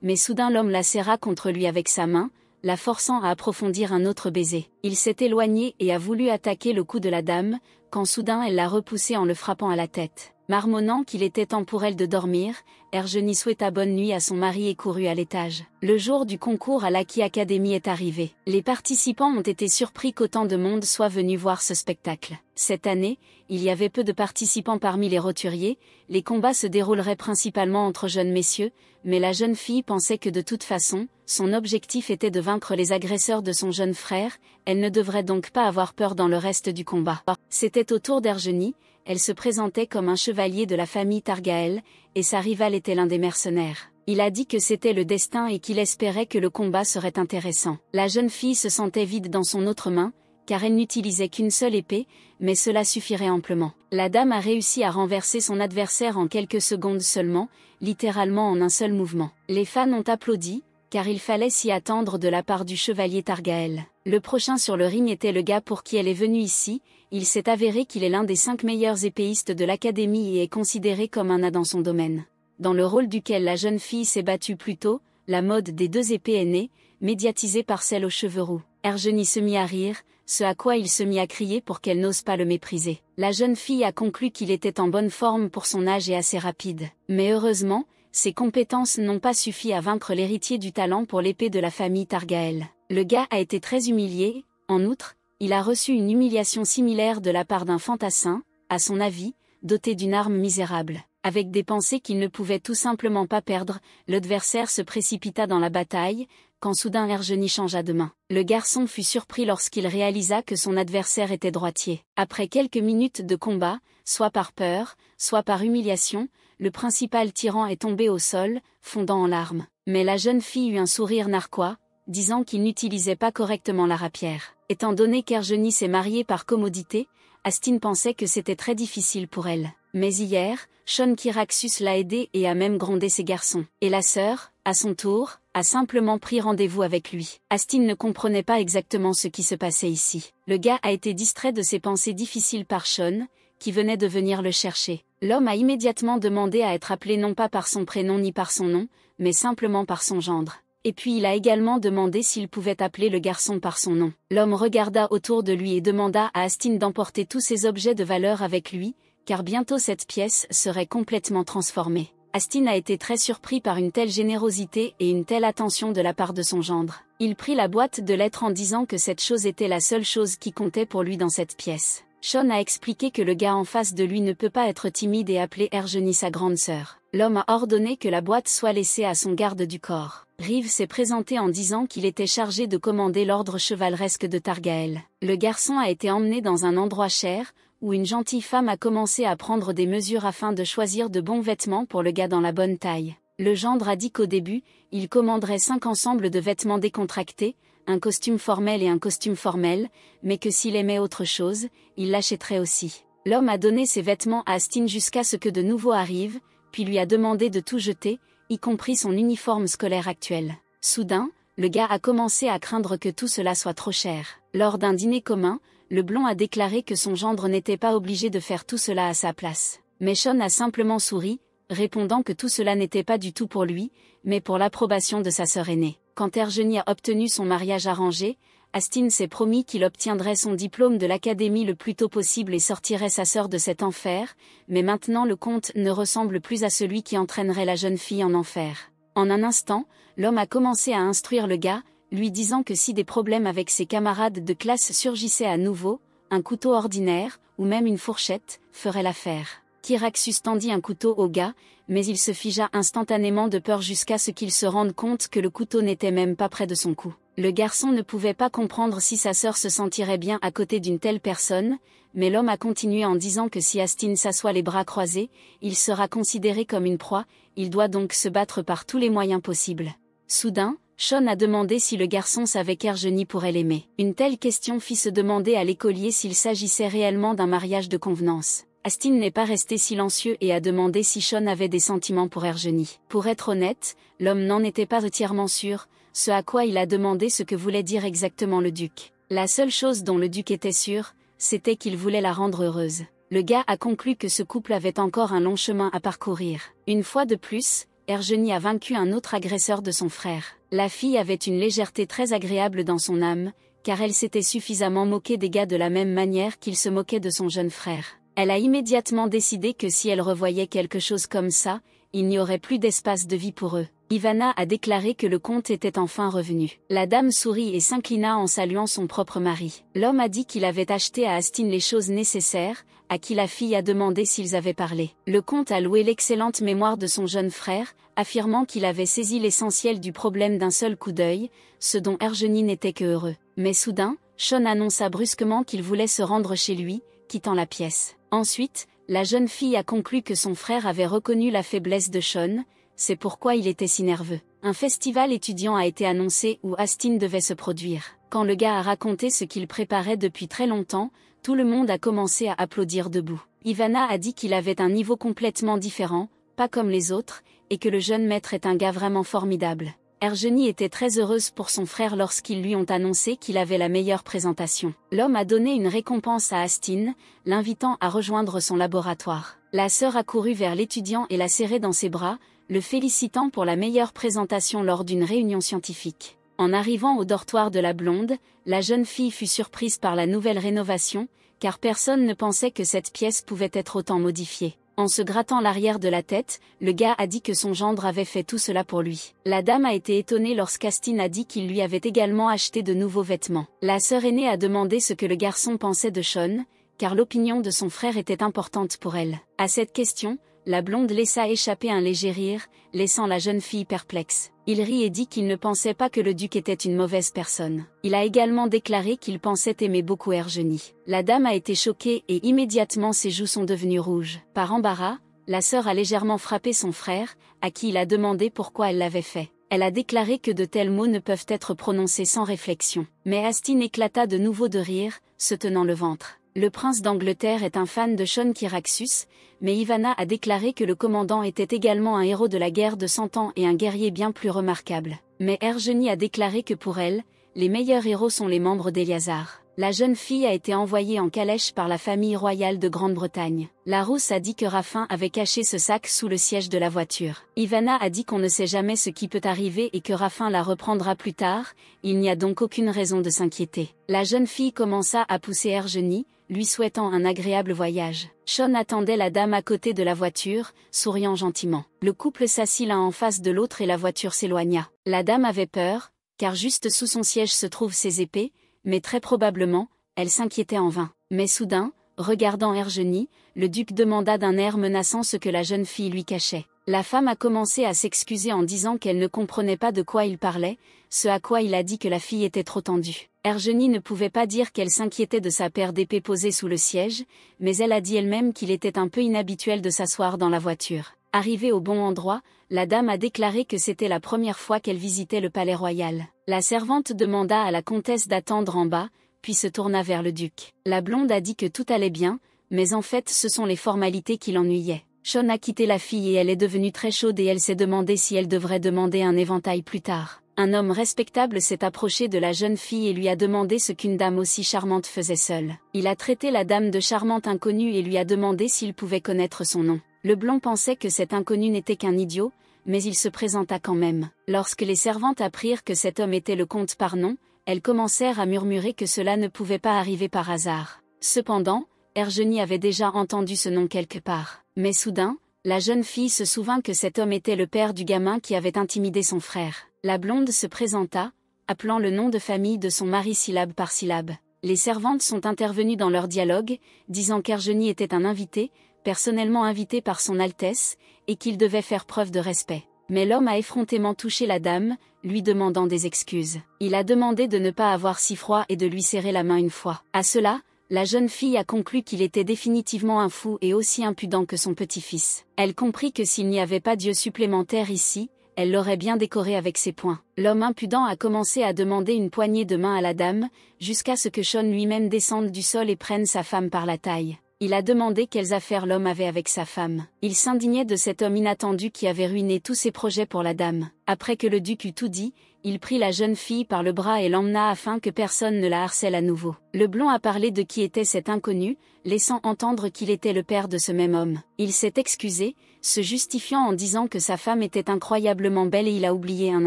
mais soudain l'homme la serra contre lui avec sa main, la forçant à approfondir un autre baiser. Il s'est éloigné et a voulu attaquer le cou de la dame, quand soudain elle l'a repoussé en le frappant à la tête. Marmonnant qu'il était temps pour elle de dormir, Ergenie souhaita bonne nuit à son mari et courut à l'étage. Le jour du concours à l'Aki Academy est arrivé. Les participants ont été surpris qu'autant de monde soit venu voir ce spectacle. Cette année, il y avait peu de participants parmi les roturiers, les combats se dérouleraient principalement entre jeunes messieurs, mais la jeune fille pensait que de toute façon, son objectif était de vaincre les agresseurs de son jeune frère, elle ne devrait donc pas avoir peur dans le reste du combat. C'était au tour d'Ergenie, elle se présentait comme un chevalier de la famille Targaël, et sa rivale était l'un des mercenaires. Il a dit que c'était le destin et qu'il espérait que le combat serait intéressant. La jeune fille se sentait vide dans son autre main, car elle n'utilisait qu'une seule épée, mais cela suffirait amplement. La dame a réussi à renverser son adversaire en quelques secondes seulement, littéralement en un seul mouvement. Les fans ont applaudi, car il fallait s'y attendre de la part du chevalier Targaël. Le prochain sur le ring était le gars pour qui elle est venue ici, il s'est avéré qu'il est l'un des cinq meilleurs épéistes de l'académie et est considéré comme un A dans son domaine. Dans le rôle duquel la jeune fille s'est battue plus tôt, la mode des deux épées est née, médiatisée par celle aux cheveux roux. Ergeny se mit à rire, ce à quoi il se mit à crier pour qu'elle n'ose pas le mépriser. La jeune fille a conclu qu'il était en bonne forme pour son âge et assez rapide. Mais heureusement, ses compétences n'ont pas suffi à vaincre l'héritier du talent pour l'épée de la famille Targaël. Le gars a été très humilié, en outre, il a reçu une humiliation similaire de la part d'un fantassin, à son avis, doté d'une arme misérable. Avec des pensées qu'il ne pouvait tout simplement pas perdre, l'adversaire se précipita dans la bataille, quand soudain Ergeny changea de main. Le garçon fut surpris lorsqu'il réalisa que son adversaire était droitier. Après quelques minutes de combat, soit par peur, soit par humiliation, le principal tyran est tombé au sol, fondant en larmes. Mais la jeune fille eut un sourire narquois, disant qu'il n'utilisait pas correctement la rapière. Étant donné qu'Ergenie s'est mariée par commodité, Astine pensait que c'était très difficile pour elle. Mais hier, Sean Kiraxus l'a aidée et a même grondé ses garçons. Et la sœur, à son tour, a simplement pris rendez-vous avec lui. Astine ne comprenait pas exactement ce qui se passait ici. Le gars a été distrait de ses pensées difficiles par Sean, qui venait de venir le chercher. L'homme a immédiatement demandé à être appelé non pas par son prénom ni par son nom, mais simplement par son gendre. Et puis il a également demandé s'il pouvait appeler le garçon par son nom. L'homme regarda autour de lui et demanda à Astine d'emporter tous ses objets de valeur avec lui, car bientôt cette pièce serait complètement transformée. Astine a été très surpris par une telle générosité et une telle attention de la part de son gendre. Il prit la boîte de lettres en disant que cette chose était la seule chose qui comptait pour lui dans cette pièce. Sean a expliqué que le gars en face de lui ne peut pas être timide et appeler Ergenie sa grande sœur. L'homme a ordonné que la boîte soit laissée à son garde du corps. Rive s'est présenté en disant qu'il était chargé de commander l'ordre chevaleresque de Targaël. Le garçon a été emmené dans un endroit cher, où une gentille femme a commencé à prendre des mesures afin de choisir de bons vêtements pour le gars dans la bonne taille. Le gendre a dit qu'au début, il commanderait cinq ensembles de vêtements décontractés, un costume formel et un costume formel, mais que s'il aimait autre chose, il l'achèterait aussi. L'homme a donné ses vêtements à Astin jusqu'à ce que de nouveaux arrivent, puis lui a demandé de tout jeter, y compris son uniforme scolaire actuel. Soudain, le gars a commencé à craindre que tout cela soit trop cher. Lors d'un dîner commun, le blond a déclaré que son gendre n'était pas obligé de faire tout cela à sa place. Mais Sean a simplement souri, répondant que tout cela n'était pas du tout pour lui, mais pour l'approbation de sa sœur aînée. Quand Ergeny a obtenu son mariage arrangé, Astin s'est promis qu'il obtiendrait son diplôme de l'académie le plus tôt possible et sortirait sa sœur de cet enfer, mais maintenant le comte ne ressemble plus à celui qui entraînerait la jeune fille en enfer. En un instant, l'homme a commencé à instruire le gars, lui disant que si des problèmes avec ses camarades de classe surgissaient à nouveau, un couteau ordinaire, ou même une fourchette, ferait l'affaire. Kirak suspendit un couteau au gars, mais il se figea instantanément de peur jusqu'à ce qu'il se rende compte que le couteau n'était même pas près de son cou. Le garçon ne pouvait pas comprendre si sa sœur se sentirait bien à côté d'une telle personne, mais l'homme a continué en disant que si Astine s'assoit les bras croisés, il sera considéré comme une proie, il doit donc se battre par tous les moyens possibles. Soudain, Sean a demandé si le garçon savait qu'Ergenie pourrait l'aimer. Une telle question fit se demander à l'écolier s'il s'agissait réellement d'un mariage de convenance. Astin n'est pas resté silencieux et a demandé si Sean avait des sentiments pour Ergenie. Pour être honnête, l'homme n'en était pas entièrement sûr, ce à quoi il a demandé ce que voulait dire exactement le duc. La seule chose dont le duc était sûr, c'était qu'il voulait la rendre heureuse. Le gars a conclu que ce couple avait encore un long chemin à parcourir. Une fois de plus, Ergenie a vaincu un autre agresseur de son frère. La fille avait une légèreté très agréable dans son âme, car elle s'était suffisamment moquée des gars de la même manière qu'il se moquait de son jeune frère. Elle a immédiatement décidé que si elle revoyait quelque chose comme ça, il n'y aurait plus d'espace de vie pour eux. Ivana a déclaré que le comte était enfin revenu. La dame sourit et s'inclina en saluant son propre mari. L'homme a dit qu'il avait acheté à Astine les choses nécessaires, à qui la fille a demandé s'ils avaient parlé. Le comte a loué l'excellente mémoire de son jeune frère, affirmant qu'il avait saisi l'essentiel du problème d'un seul coup d'œil, ce dont Ergeny n'était que heureux. Mais soudain, Sean annonça brusquement qu'il voulait se rendre chez lui, quittant la pièce. Ensuite, la jeune fille a conclu que son frère avait reconnu la faiblesse de Sean, c'est pourquoi il était si nerveux. Un festival étudiant a été annoncé où Astin devait se produire. Quand le gars a raconté ce qu'il préparait depuis très longtemps, tout le monde a commencé à applaudir debout. Ivana a dit qu'il avait un niveau complètement différent, pas comme les autres, et que le jeune maître est un gars vraiment formidable. Ergenie était très heureuse pour son frère lorsqu'ils lui ont annoncé qu'il avait la meilleure présentation. L'homme a donné une récompense à Astin, l'invitant à rejoindre son laboratoire. La sœur a couru vers l'étudiant et l'a serré dans ses bras, le félicitant pour la meilleure présentation lors d'une réunion scientifique. En arrivant au dortoir de la blonde, la jeune fille fut surprise par la nouvelle rénovation, car personne ne pensait que cette pièce pouvait être autant modifiée. En se grattant l'arrière de la tête, le gars a dit que son gendre avait fait tout cela pour lui. La dame a été étonnée lorsqu'Astine a dit qu'il lui avait également acheté de nouveaux vêtements. La sœur aînée a demandé ce que le garçon pensait de Sean, car l'opinion de son frère était importante pour elle. À cette question, la blonde laissa échapper un léger rire, laissant la jeune fille perplexe. Il rit et dit qu'il ne pensait pas que le duc était une mauvaise personne. Il a également déclaré qu'il pensait aimer beaucoup Ergeny. La dame a été choquée et immédiatement ses joues sont devenues rouges. Par embarras, la sœur a légèrement frappé son frère, à qui il a demandé pourquoi elle l'avait fait. Elle a déclaré que de tels mots ne peuvent être prononcés sans réflexion. Mais Astine éclata de nouveau de rire, se tenant le ventre. Le prince d'Angleterre est un fan de Sean Kyraxus, mais Ivana a déclaré que le commandant était également un héros de la guerre de Cent Ans et un guerrier bien plus remarquable. Mais Ergenie a déclaré que pour elle, les meilleurs héros sont les membres d'Eliazar. La jeune fille a été envoyée en calèche par la famille royale de Grande-Bretagne. La rousse a dit que Raffin avait caché ce sac sous le siège de la voiture. Ivana a dit qu'on ne sait jamais ce qui peut arriver et que Raffin la reprendra plus tard, il n'y a donc aucune raison de s'inquiéter. La jeune fille commença à pousser Ergenie, lui souhaitant un agréable voyage. Sean attendait la dame à côté de la voiture, souriant gentiment. Le couple s'assit l'un en face de l'autre et la voiture s'éloigna. La dame avait peur, car juste sous son siège se trouvent ses épées, mais très probablement, elle s'inquiétait en vain. Mais soudain, regardant Ergenie, le duc demanda d'un air menaçant ce que la jeune fille lui cachait. La femme a commencé à s'excuser en disant qu'elle ne comprenait pas de quoi il parlait, ce à quoi il a dit que la fille était trop tendue. Ergenie ne pouvait pas dire qu'elle s'inquiétait de sa paire d'épées posée sous le siège, mais elle a dit elle-même qu'il était un peu inhabituel de s'asseoir dans la voiture. Arrivée au bon endroit, la dame a déclaré que c'était la première fois qu'elle visitait le palais royal. La servante demanda à la comtesse d'attendre en bas, puis se tourna vers le duc. La blonde a dit que tout allait bien, mais en fait ce sont les formalités qui l'ennuyaient. Sean a quitté la fille et elle est devenue très chaude et elle s'est demandé si elle devrait demander un éventail plus tard. Un homme respectable s'est approché de la jeune fille et lui a demandé ce qu'une dame aussi charmante faisait seule. Il a traité la dame de charmante inconnue et lui a demandé s'il pouvait connaître son nom. Le blond pensait que cet inconnu n'était qu'un idiot, mais il se présenta quand même. Lorsque les servantes apprirent que cet homme était le comte par nom, elles commencèrent à murmurer que cela ne pouvait pas arriver par hasard. Cependant, Ergenie avait déjà entendu ce nom quelque part. Mais soudain, la jeune fille se souvint que cet homme était le père du gamin qui avait intimidé son frère. La blonde se présenta, appelant le nom de famille de son mari syllabe par syllabe. Les servantes sont intervenues dans leur dialogue, disant qu'Argeny était un invité, personnellement invité par son Altesse, et qu'il devait faire preuve de respect. Mais l'homme a effrontément touché la dame, lui demandant des excuses. Il a demandé de ne pas avoir si froid et de lui serrer la main une fois. À cela, la jeune fille a conclu qu'il était définitivement un fou et aussi impudent que son petit-fils. Elle comprit que s'il n'y avait pas Dieu supplémentaire ici, elle l'aurait bien décoré avec ses poings. L'homme impudent a commencé à demander une poignée de main à la dame, jusqu'à ce que Sean lui-même descende du sol et prenne sa femme par la taille. Il a demandé quelles affaires l'homme avait avec sa femme. Il s'indignait de cet homme inattendu qui avait ruiné tous ses projets pour la dame. Après que le duc eut tout dit, il prit la jeune fille par le bras et l'emmena afin que personne ne la harcèle à nouveau. Le blond a parlé de qui était cet inconnu, laissant entendre qu'il était le père de ce même homme. Il s'est excusé, se justifiant en disant que sa femme était incroyablement belle et il a oublié un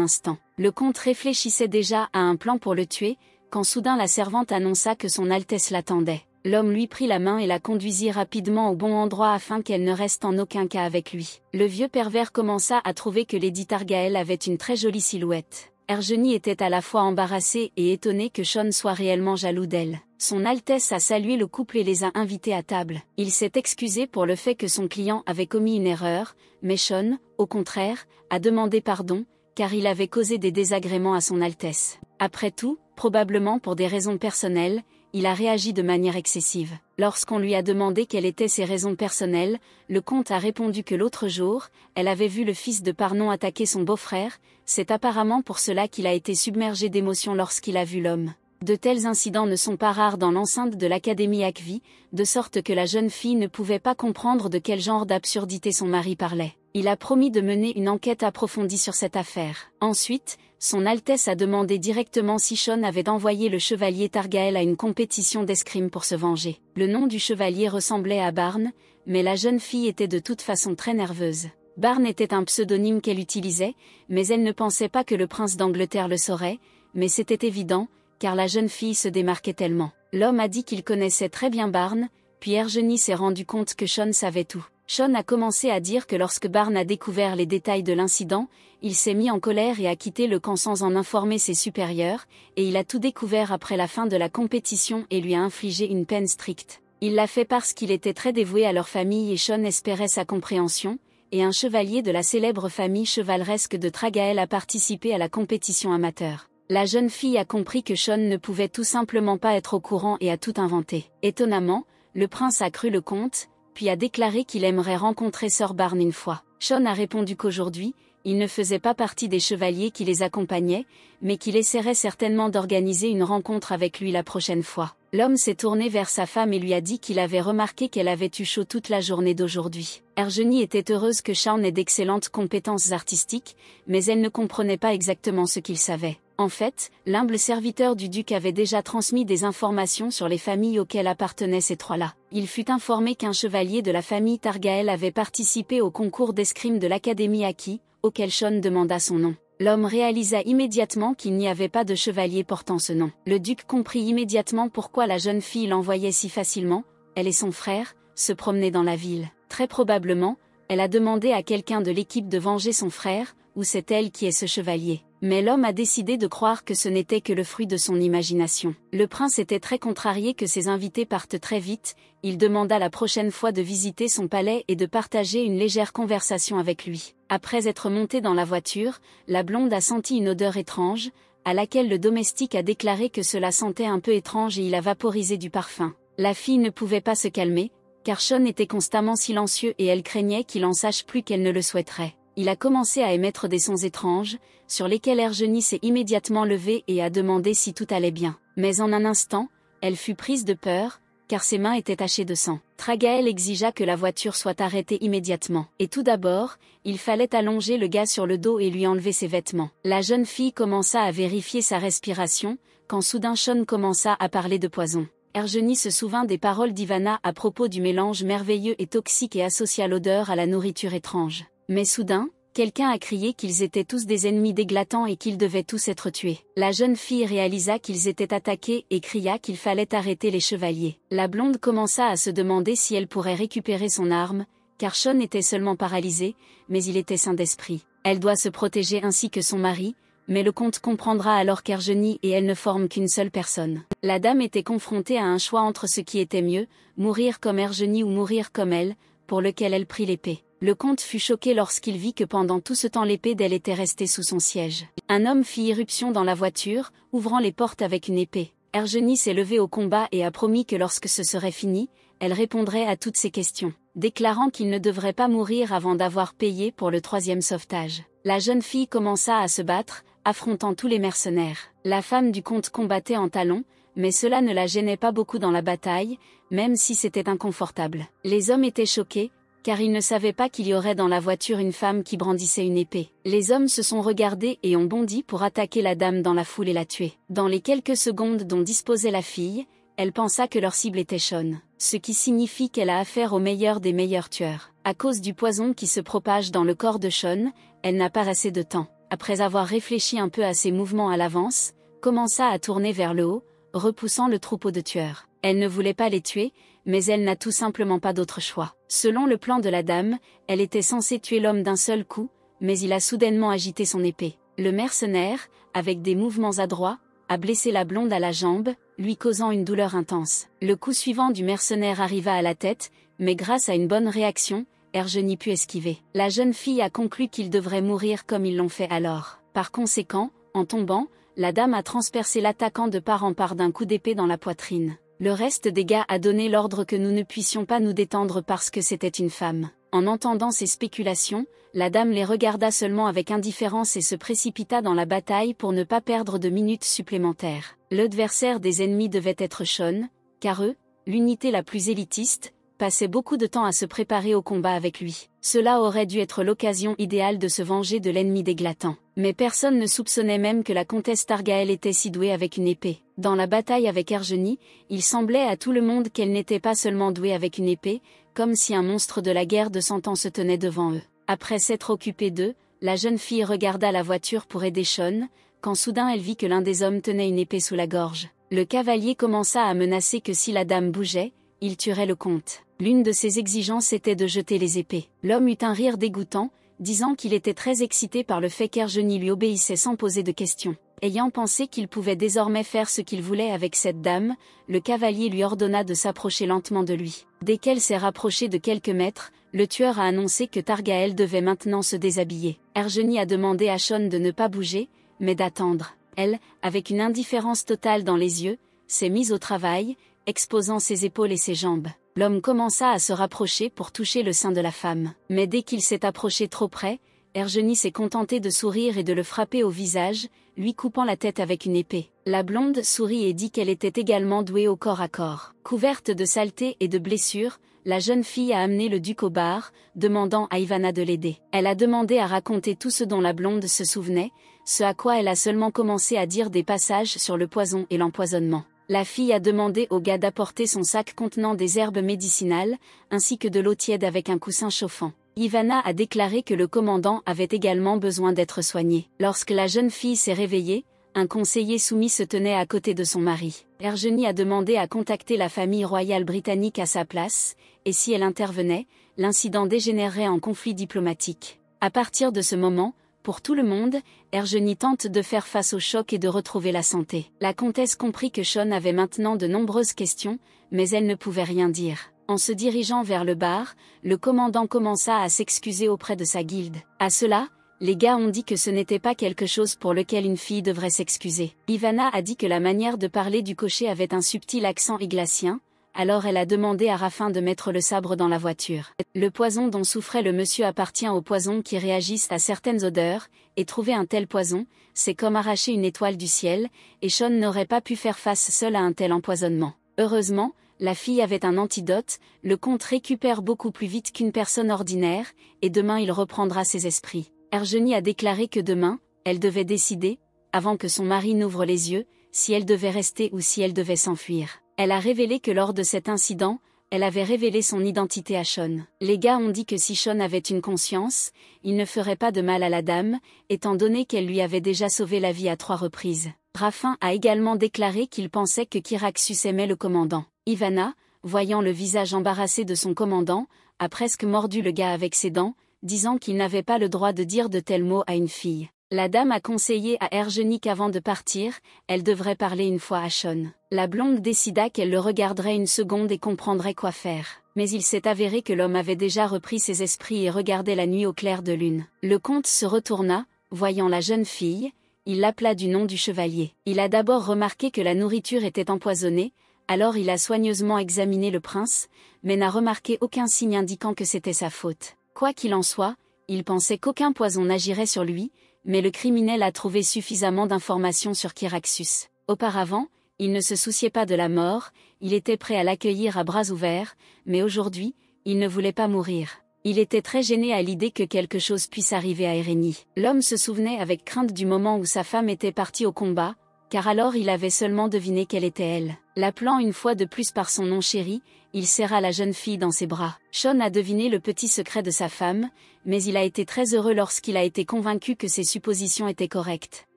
instant. Le comte réfléchissait déjà à un plan pour le tuer, quand soudain la servante annonça que son Altesse l'attendait. L'homme lui prit la main et la conduisit rapidement au bon endroit afin qu'elle ne reste en aucun cas avec lui. Le vieux pervers commença à trouver que Lady Targaël avait une très jolie silhouette. Ergenie était à la fois embarrassée et étonné que Sean soit réellement jaloux d'elle. Son Altesse a salué le couple et les a invités à table. Il s'est excusé pour le fait que son client avait commis une erreur, mais Sean, au contraire, a demandé pardon, car il avait causé des désagréments à son Altesse. Après tout, probablement pour des raisons personnelles, il a réagi de manière excessive. Lorsqu'on lui a demandé quelles étaient ses raisons personnelles, le comte a répondu que l'autre jour, elle avait vu le fils de Parnon attaquer son beau-frère, c'est apparemment pour cela qu'il a été submergé d'émotion lorsqu'il a vu l'homme. De tels incidents ne sont pas rares dans l'enceinte de l'Académie Acvi, de sorte que la jeune fille ne pouvait pas comprendre de quel genre d'absurdité son mari parlait. Il a promis de mener une enquête approfondie sur cette affaire. Ensuite, son Altesse a demandé directement si Sean avait envoyé le chevalier Targaël à une compétition d'escrime pour se venger. Le nom du chevalier ressemblait à Barn, mais la jeune fille était de toute façon très nerveuse. Barn était un pseudonyme qu'elle utilisait, mais elle ne pensait pas que le prince d'Angleterre le saurait, mais c'était évident, car la jeune fille se démarquait tellement. L'homme a dit qu'il connaissait très bien Barne, puis Ergeny s'est rendu compte que Sean savait tout. Sean a commencé à dire que lorsque Barn a découvert les détails de l'incident, il s'est mis en colère et a quitté le camp sans en informer ses supérieurs, et il a tout découvert après la fin de la compétition et lui a infligé une peine stricte. Il l'a fait parce qu'il était très dévoué à leur famille et Sean espérait sa compréhension, et un chevalier de la célèbre famille chevaleresque de Tragael a participé à la compétition amateur. La jeune fille a compris que Sean ne pouvait tout simplement pas être au courant et a tout inventé. Étonnamment, le prince a cru le conte, puis a déclaré qu'il aimerait rencontrer Sir Barn une fois. Sean a répondu qu'aujourd'hui, il ne faisait pas partie des chevaliers qui les accompagnaient, mais qu'il essaierait certainement d'organiser une rencontre avec lui la prochaine fois. L'homme s'est tourné vers sa femme et lui a dit qu'il avait remarqué qu'elle avait eu chaud toute la journée d'aujourd'hui. Ergenie était heureuse que Sean ait d'excellentes compétences artistiques, mais elle ne comprenait pas exactement ce qu'il savait. En fait, l'humble serviteur du duc avait déjà transmis des informations sur les familles auxquelles appartenaient ces trois-là. Il fut informé qu'un chevalier de la famille Targaël avait participé au concours d'escrime de l'Académie Aki, auquel Sean demanda son nom. L'homme réalisa immédiatement qu'il n'y avait pas de chevalier portant ce nom. Le duc comprit immédiatement pourquoi la jeune fille l'envoyait si facilement, elle et son frère, se promenaient dans la ville. Très probablement, elle a demandé à quelqu'un de l'équipe de venger son frère, ou c'est elle qui est ce chevalier mais l'homme a décidé de croire que ce n'était que le fruit de son imagination. Le prince était très contrarié que ses invités partent très vite, il demanda la prochaine fois de visiter son palais et de partager une légère conversation avec lui. Après être monté dans la voiture, la blonde a senti une odeur étrange, à laquelle le domestique a déclaré que cela sentait un peu étrange et il a vaporisé du parfum. La fille ne pouvait pas se calmer, car Sean était constamment silencieux et elle craignait qu'il en sache plus qu'elle ne le souhaiterait il a commencé à émettre des sons étranges, sur lesquels Ergenie s'est immédiatement levée et a demandé si tout allait bien. Mais en un instant, elle fut prise de peur, car ses mains étaient tachées de sang. Tragaël exigea que la voiture soit arrêtée immédiatement. Et tout d'abord, il fallait allonger le gars sur le dos et lui enlever ses vêtements. La jeune fille commença à vérifier sa respiration, quand soudain Sean commença à parler de poison. Ergenie se souvint des paroles d'Ivana à propos du mélange merveilleux et toxique et associa l'odeur à la nourriture étrange. Mais soudain, quelqu'un a crié qu'ils étaient tous des ennemis déglatants et qu'ils devaient tous être tués. La jeune fille réalisa qu'ils étaient attaqués et cria qu'il fallait arrêter les chevaliers. La blonde commença à se demander si elle pourrait récupérer son arme, car Sean était seulement paralysé, mais il était sain d'esprit. Elle doit se protéger ainsi que son mari, mais le comte comprendra alors qu'Ergenie et elle ne forment qu'une seule personne. La dame était confrontée à un choix entre ce qui était mieux, mourir comme Ergenie ou mourir comme elle, pour lequel elle prit l'épée le comte fut choqué lorsqu'il vit que pendant tout ce temps l'épée d'elle était restée sous son siège. Un homme fit irruption dans la voiture, ouvrant les portes avec une épée. Ergenie s'est levée au combat et a promis que lorsque ce serait fini, elle répondrait à toutes ses questions, déclarant qu'il ne devrait pas mourir avant d'avoir payé pour le troisième sauvetage. La jeune fille commença à se battre, affrontant tous les mercenaires. La femme du comte combattait en talons, mais cela ne la gênait pas beaucoup dans la bataille, même si c'était inconfortable. Les hommes étaient choqués, car ils ne savaient pas qu'il y aurait dans la voiture une femme qui brandissait une épée. Les hommes se sont regardés et ont bondi pour attaquer la dame dans la foule et la tuer. Dans les quelques secondes dont disposait la fille, elle pensa que leur cible était Sean, ce qui signifie qu'elle a affaire au meilleur des meilleurs tueurs. À cause du poison qui se propage dans le corps de Sean, elle n'a pas assez de temps. Après avoir réfléchi un peu à ses mouvements à l'avance, commença à tourner vers le haut, repoussant le troupeau de tueurs. Elle ne voulait pas les tuer, mais elle n'a tout simplement pas d'autre choix. Selon le plan de la dame, elle était censée tuer l'homme d'un seul coup, mais il a soudainement agité son épée. Le mercenaire, avec des mouvements adroits, a blessé la blonde à la jambe, lui causant une douleur intense. Le coup suivant du mercenaire arriva à la tête, mais grâce à une bonne réaction, Herge n'y put esquiver. La jeune fille a conclu qu'il devrait mourir comme ils l'ont fait alors. Par conséquent, en tombant, la dame a transpercé l'attaquant de part en part d'un coup d'épée dans la poitrine. Le reste des gars a donné l'ordre que nous ne puissions pas nous détendre parce que c'était une femme. En entendant ces spéculations, la dame les regarda seulement avec indifférence et se précipita dans la bataille pour ne pas perdre de minutes supplémentaires. L'adversaire des ennemis devait être Sean, car eux, l'unité la plus élitiste, passaient beaucoup de temps à se préparer au combat avec lui. Cela aurait dû être l'occasion idéale de se venger de l'ennemi déglatant. Mais personne ne soupçonnait même que la comtesse Targaël était si douée avec une épée. Dans la bataille avec Ergenie, il semblait à tout le monde qu'elle n'était pas seulement douée avec une épée, comme si un monstre de la guerre de Cent Ans se tenait devant eux. Après s'être occupée d'eux, la jeune fille regarda la voiture pour aider Sean, quand soudain elle vit que l'un des hommes tenait une épée sous la gorge. Le cavalier commença à menacer que si la dame bougeait, il tuerait le comte. L'une de ses exigences était de jeter les épées. L'homme eut un rire dégoûtant, disant qu'il était très excité par le fait qu'Ergenie lui obéissait sans poser de questions. Ayant pensé qu'il pouvait désormais faire ce qu'il voulait avec cette dame, le cavalier lui ordonna de s'approcher lentement de lui. Dès qu'elle s'est rapprochée de quelques mètres, le tueur a annoncé que Targaël devait maintenant se déshabiller. Ergenie a demandé à Sean de ne pas bouger, mais d'attendre. Elle, avec une indifférence totale dans les yeux, s'est mise au travail, exposant ses épaules et ses jambes. L'homme commença à se rapprocher pour toucher le sein de la femme. Mais dès qu'il s'est approché trop près, Ergenie s'est contenté de sourire et de le frapper au visage, lui coupant la tête avec une épée. La blonde sourit et dit qu'elle était également douée au corps à corps. Couverte de saleté et de blessures, la jeune fille a amené le duc au bar, demandant à Ivana de l'aider. Elle a demandé à raconter tout ce dont la blonde se souvenait, ce à quoi elle a seulement commencé à dire des passages sur le poison et l'empoisonnement. La fille a demandé au gars d'apporter son sac contenant des herbes médicinales, ainsi que de l'eau tiède avec un coussin chauffant. Ivana a déclaré que le commandant avait également besoin d'être soigné. Lorsque la jeune fille s'est réveillée, un conseiller soumis se tenait à côté de son mari. Ergeny a demandé à contacter la famille royale britannique à sa place, et si elle intervenait, l'incident dégénérerait en conflit diplomatique. À partir de ce moment, pour tout le monde, Ergenie tente de faire face au choc et de retrouver la santé. La comtesse comprit que Sean avait maintenant de nombreuses questions, mais elle ne pouvait rien dire. En se dirigeant vers le bar, le commandant commença à s'excuser auprès de sa guilde. À cela, les gars ont dit que ce n'était pas quelque chose pour lequel une fille devrait s'excuser. Ivana a dit que la manière de parler du cocher avait un subtil accent iglacien, alors elle a demandé à Raffin de mettre le sabre dans la voiture. Le poison dont souffrait le monsieur appartient aux poisons qui réagissent à certaines odeurs, et trouver un tel poison, c'est comme arracher une étoile du ciel, et Sean n'aurait pas pu faire face seul à un tel empoisonnement. Heureusement, la fille avait un antidote, le comte récupère beaucoup plus vite qu'une personne ordinaire, et demain il reprendra ses esprits. Ergenie a déclaré que demain, elle devait décider, avant que son mari n'ouvre les yeux, si elle devait rester ou si elle devait s'enfuir. Elle a révélé que lors de cet incident, elle avait révélé son identité à Sean. Les gars ont dit que si Sean avait une conscience, il ne ferait pas de mal à la dame, étant donné qu'elle lui avait déjà sauvé la vie à trois reprises. Raffin a également déclaré qu'il pensait que Kiraxus aimait le commandant. Ivana, voyant le visage embarrassé de son commandant, a presque mordu le gars avec ses dents, disant qu'il n'avait pas le droit de dire de tels mots à une fille. La dame a conseillé à Ergeny qu'avant de partir, elle devrait parler une fois à Sean. La blonde décida qu'elle le regarderait une seconde et comprendrait quoi faire. Mais il s'est avéré que l'homme avait déjà repris ses esprits et regardait la nuit au clair de lune. Le comte se retourna, voyant la jeune fille, il l'appela du nom du chevalier. Il a d'abord remarqué que la nourriture était empoisonnée, alors il a soigneusement examiné le prince, mais n'a remarqué aucun signe indiquant que c'était sa faute. Quoi qu'il en soit, il pensait qu'aucun poison n'agirait sur lui, mais le criminel a trouvé suffisamment d'informations sur Kyraxus. Auparavant, il ne se souciait pas de la mort, il était prêt à l'accueillir à bras ouverts, mais aujourd'hui, il ne voulait pas mourir. Il était très gêné à l'idée que quelque chose puisse arriver à Erénie. L'homme se souvenait avec crainte du moment où sa femme était partie au combat, car alors il avait seulement deviné qu'elle était elle. L'appelant une fois de plus par son nom chéri, il serra la jeune fille dans ses bras. Sean a deviné le petit secret de sa femme, mais il a été très heureux lorsqu'il a été convaincu que ses suppositions étaient correctes.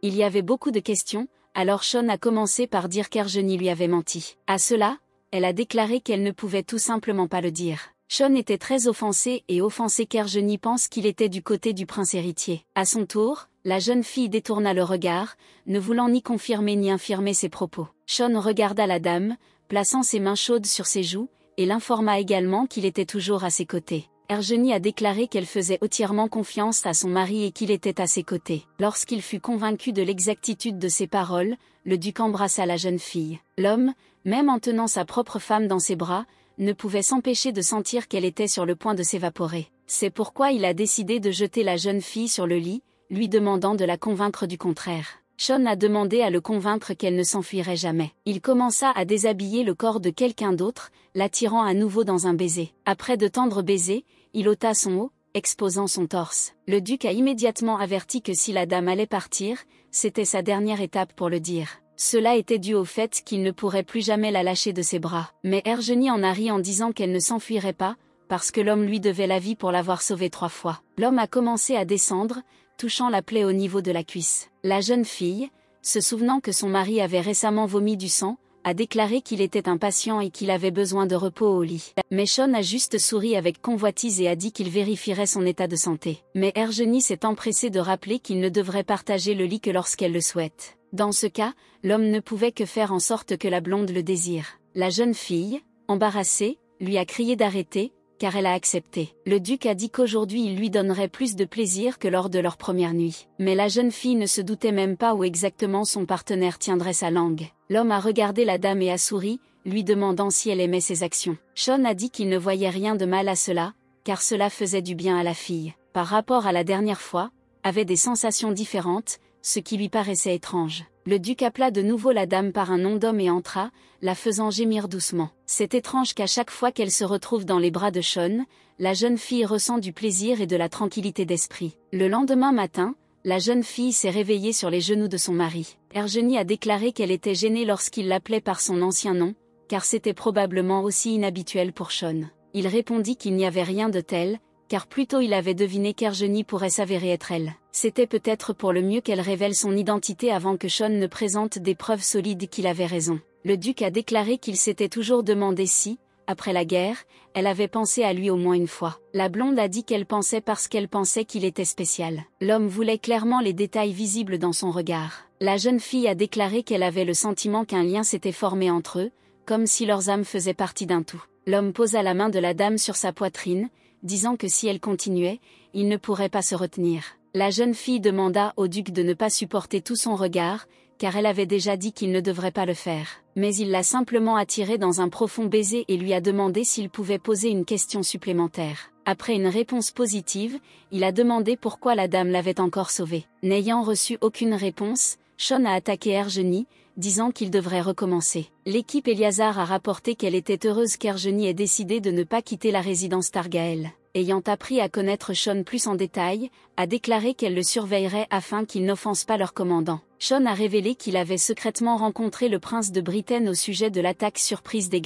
Il y avait beaucoup de questions, alors Sean a commencé par dire qu'Ergenie lui avait menti. À cela, elle a déclaré qu'elle ne pouvait tout simplement pas le dire. Sean était très offensé et offensé qu'Ergenie pense qu'il était du côté du prince héritier. À son tour, la jeune fille détourna le regard, ne voulant ni confirmer ni infirmer ses propos. Sean regarda la dame, plaçant ses mains chaudes sur ses joues, et l'informa également qu'il était toujours à ses côtés. Ergenie a déclaré qu'elle faisait entièrement confiance à son mari et qu'il était à ses côtés. Lorsqu'il fut convaincu de l'exactitude de ses paroles, le duc embrassa la jeune fille. L'homme, même en tenant sa propre femme dans ses bras, ne pouvait s'empêcher de sentir qu'elle était sur le point de s'évaporer. C'est pourquoi il a décidé de jeter la jeune fille sur le lit, lui demandant de la convaincre du contraire. Sean a demandé à le convaincre qu'elle ne s'enfuirait jamais. Il commença à déshabiller le corps de quelqu'un d'autre, l'attirant à nouveau dans un baiser. Après de tendres baisers, il ôta son haut, exposant son torse. Le duc a immédiatement averti que si la dame allait partir, c'était sa dernière étape pour le dire. Cela était dû au fait qu'il ne pourrait plus jamais la lâcher de ses bras. Mais Ergenie en a ri en disant qu'elle ne s'enfuirait pas, parce que l'homme lui devait la vie pour l'avoir sauvée trois fois. L'homme a commencé à descendre, touchant la plaie au niveau de la cuisse. La jeune fille, se souvenant que son mari avait récemment vomi du sang, a déclaré qu'il était impatient et qu'il avait besoin de repos au lit. Mais Sean a juste souri avec convoitise et a dit qu'il vérifierait son état de santé. Mais Ergenie s'est empressée de rappeler qu'il ne devrait partager le lit que lorsqu'elle le souhaite. Dans ce cas, l'homme ne pouvait que faire en sorte que la blonde le désire. La jeune fille, embarrassée, lui a crié d'arrêter, car elle a accepté. Le duc a dit qu'aujourd'hui il lui donnerait plus de plaisir que lors de leur première nuit. Mais la jeune fille ne se doutait même pas où exactement son partenaire tiendrait sa langue. L'homme a regardé la dame et a souri, lui demandant si elle aimait ses actions. Sean a dit qu'il ne voyait rien de mal à cela, car cela faisait du bien à la fille. Par rapport à la dernière fois, avait des sensations différentes, ce qui lui paraissait étrange. Le duc appela de nouveau la dame par un nom d'homme et entra, la faisant gémir doucement. C'est étrange qu'à chaque fois qu'elle se retrouve dans les bras de Sean, la jeune fille ressent du plaisir et de la tranquillité d'esprit. Le lendemain matin, la jeune fille s'est réveillée sur les genoux de son mari. Ergenie a déclaré qu'elle était gênée lorsqu'il l'appelait par son ancien nom, car c'était probablement aussi inhabituel pour Sean. Il répondit qu'il n'y avait rien de tel, car plus tôt il avait deviné qu'Ergenie pourrait s'avérer être elle. C'était peut-être pour le mieux qu'elle révèle son identité avant que Sean ne présente des preuves solides qu'il avait raison. Le duc a déclaré qu'il s'était toujours demandé si, après la guerre, elle avait pensé à lui au moins une fois. La blonde a dit qu'elle pensait parce qu'elle pensait qu'il était spécial. L'homme voulait clairement les détails visibles dans son regard. La jeune fille a déclaré qu'elle avait le sentiment qu'un lien s'était formé entre eux, comme si leurs âmes faisaient partie d'un tout. L'homme posa la main de la dame sur sa poitrine, disant que si elle continuait, il ne pourrait pas se retenir. La jeune fille demanda au duc de ne pas supporter tout son regard, car elle avait déjà dit qu'il ne devrait pas le faire. Mais il l'a simplement attirée dans un profond baiser et lui a demandé s'il pouvait poser une question supplémentaire. Après une réponse positive, il a demandé pourquoi la dame l'avait encore sauvée. N'ayant reçu aucune réponse, Sean a attaqué Ergenie, disant qu'il devrait recommencer. L'équipe Eliazar a rapporté qu'elle était heureuse qu'Ergenie ait décidé de ne pas quitter la résidence Targaël. Ayant appris à connaître Sean plus en détail, a déclaré qu'elle le surveillerait afin qu'il n'offense pas leur commandant. Sean a révélé qu'il avait secrètement rencontré le prince de Britaine au sujet de l'attaque surprise des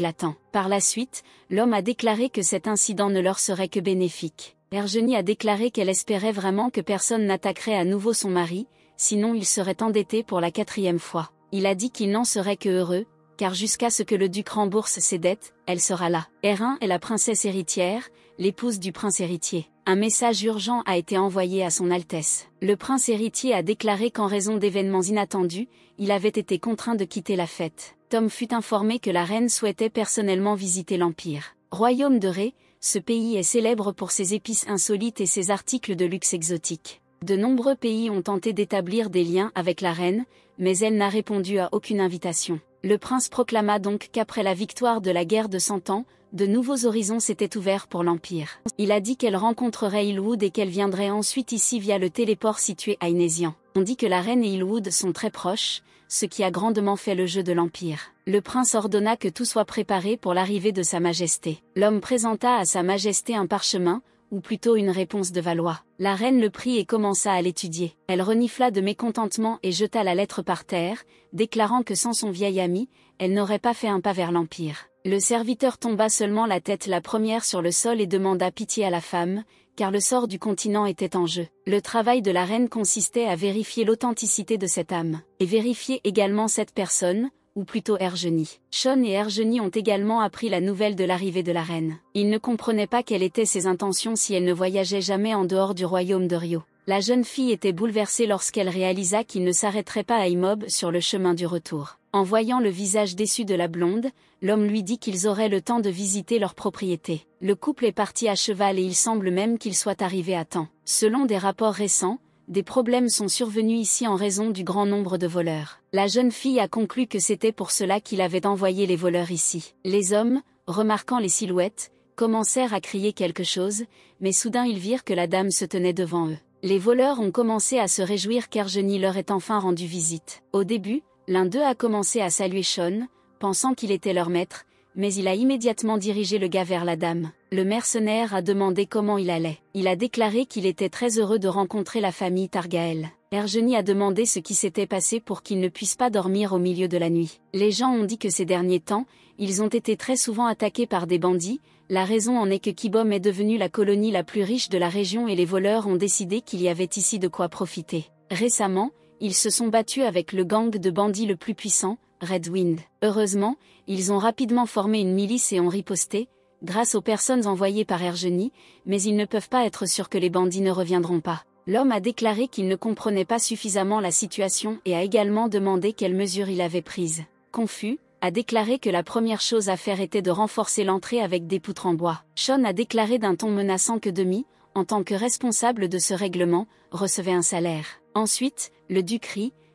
Par la suite, l'homme a déclaré que cet incident ne leur serait que bénéfique. Ergenie a déclaré qu'elle espérait vraiment que personne n'attaquerait à nouveau son mari, sinon il serait endetté pour la quatrième fois il a dit qu'il n'en serait que heureux, car jusqu'à ce que le duc rembourse ses dettes, elle sera là. r est la princesse héritière, l'épouse du prince héritier. Un message urgent a été envoyé à son Altesse. Le prince héritier a déclaré qu'en raison d'événements inattendus, il avait été contraint de quitter la fête. Tom fut informé que la reine souhaitait personnellement visiter l'Empire. Royaume de Ré, ce pays est célèbre pour ses épices insolites et ses articles de luxe exotiques. De nombreux pays ont tenté d'établir des liens avec la reine, mais elle n'a répondu à aucune invitation. Le prince proclama donc qu'après la victoire de la guerre de Cent Ans, de nouveaux horizons s'étaient ouverts pour l'Empire. Il a dit qu'elle rencontrerait Ilwood et qu'elle viendrait ensuite ici via le téléport situé à Inésian. On dit que la reine et Ilwood sont très proches, ce qui a grandement fait le jeu de l'Empire. Le prince ordonna que tout soit préparé pour l'arrivée de Sa Majesté. L'homme présenta à Sa Majesté un parchemin, ou plutôt une réponse de Valois. La reine le prit et commença à l'étudier. Elle renifla de mécontentement et jeta la lettre par terre, déclarant que sans son vieil ami, elle n'aurait pas fait un pas vers l'Empire. Le serviteur tomba seulement la tête la première sur le sol et demanda pitié à la femme, car le sort du continent était en jeu. Le travail de la reine consistait à vérifier l'authenticité de cette âme, et vérifier également cette personne, ou plutôt Ergenie. Sean et Ergenie ont également appris la nouvelle de l'arrivée de la reine. Ils ne comprenaient pas quelles étaient ses intentions si elle ne voyageait jamais en dehors du royaume de Rio. La jeune fille était bouleversée lorsqu'elle réalisa qu'il ne s'arrêterait pas à Imob sur le chemin du retour. En voyant le visage déçu de la blonde, l'homme lui dit qu'ils auraient le temps de visiter leur propriété. Le couple est parti à cheval et il semble même qu'il soit arrivé à temps. Selon des rapports récents, des problèmes sont survenus ici en raison du grand nombre de voleurs. La jeune fille a conclu que c'était pour cela qu'il avait envoyé les voleurs ici. Les hommes, remarquant les silhouettes, commencèrent à crier quelque chose, mais soudain ils virent que la dame se tenait devant eux. Les voleurs ont commencé à se réjouir car Jenny leur est enfin rendu visite. Au début, l'un d'eux a commencé à saluer Sean, pensant qu'il était leur maître, mais il a immédiatement dirigé le gars vers la dame. Le mercenaire a demandé comment il allait. Il a déclaré qu'il était très heureux de rencontrer la famille Targaël. Ergeny a demandé ce qui s'était passé pour qu'il ne puisse pas dormir au milieu de la nuit. Les gens ont dit que ces derniers temps, ils ont été très souvent attaqués par des bandits, la raison en est que Kibom est devenue la colonie la plus riche de la région et les voleurs ont décidé qu'il y avait ici de quoi profiter. Récemment, ils se sont battus avec le gang de bandits le plus puissant, Red Wind. Heureusement, ils ont rapidement formé une milice et ont riposté, grâce aux personnes envoyées par Ergeny, mais ils ne peuvent pas être sûrs que les bandits ne reviendront pas. L'homme a déclaré qu'il ne comprenait pas suffisamment la situation et a également demandé quelles mesures il avait prises. Confus, a déclaré que la première chose à faire était de renforcer l'entrée avec des poutres en bois. Sean a déclaré d'un ton menaçant que Demi, en tant que responsable de ce règlement, recevait un salaire. Ensuite, le duc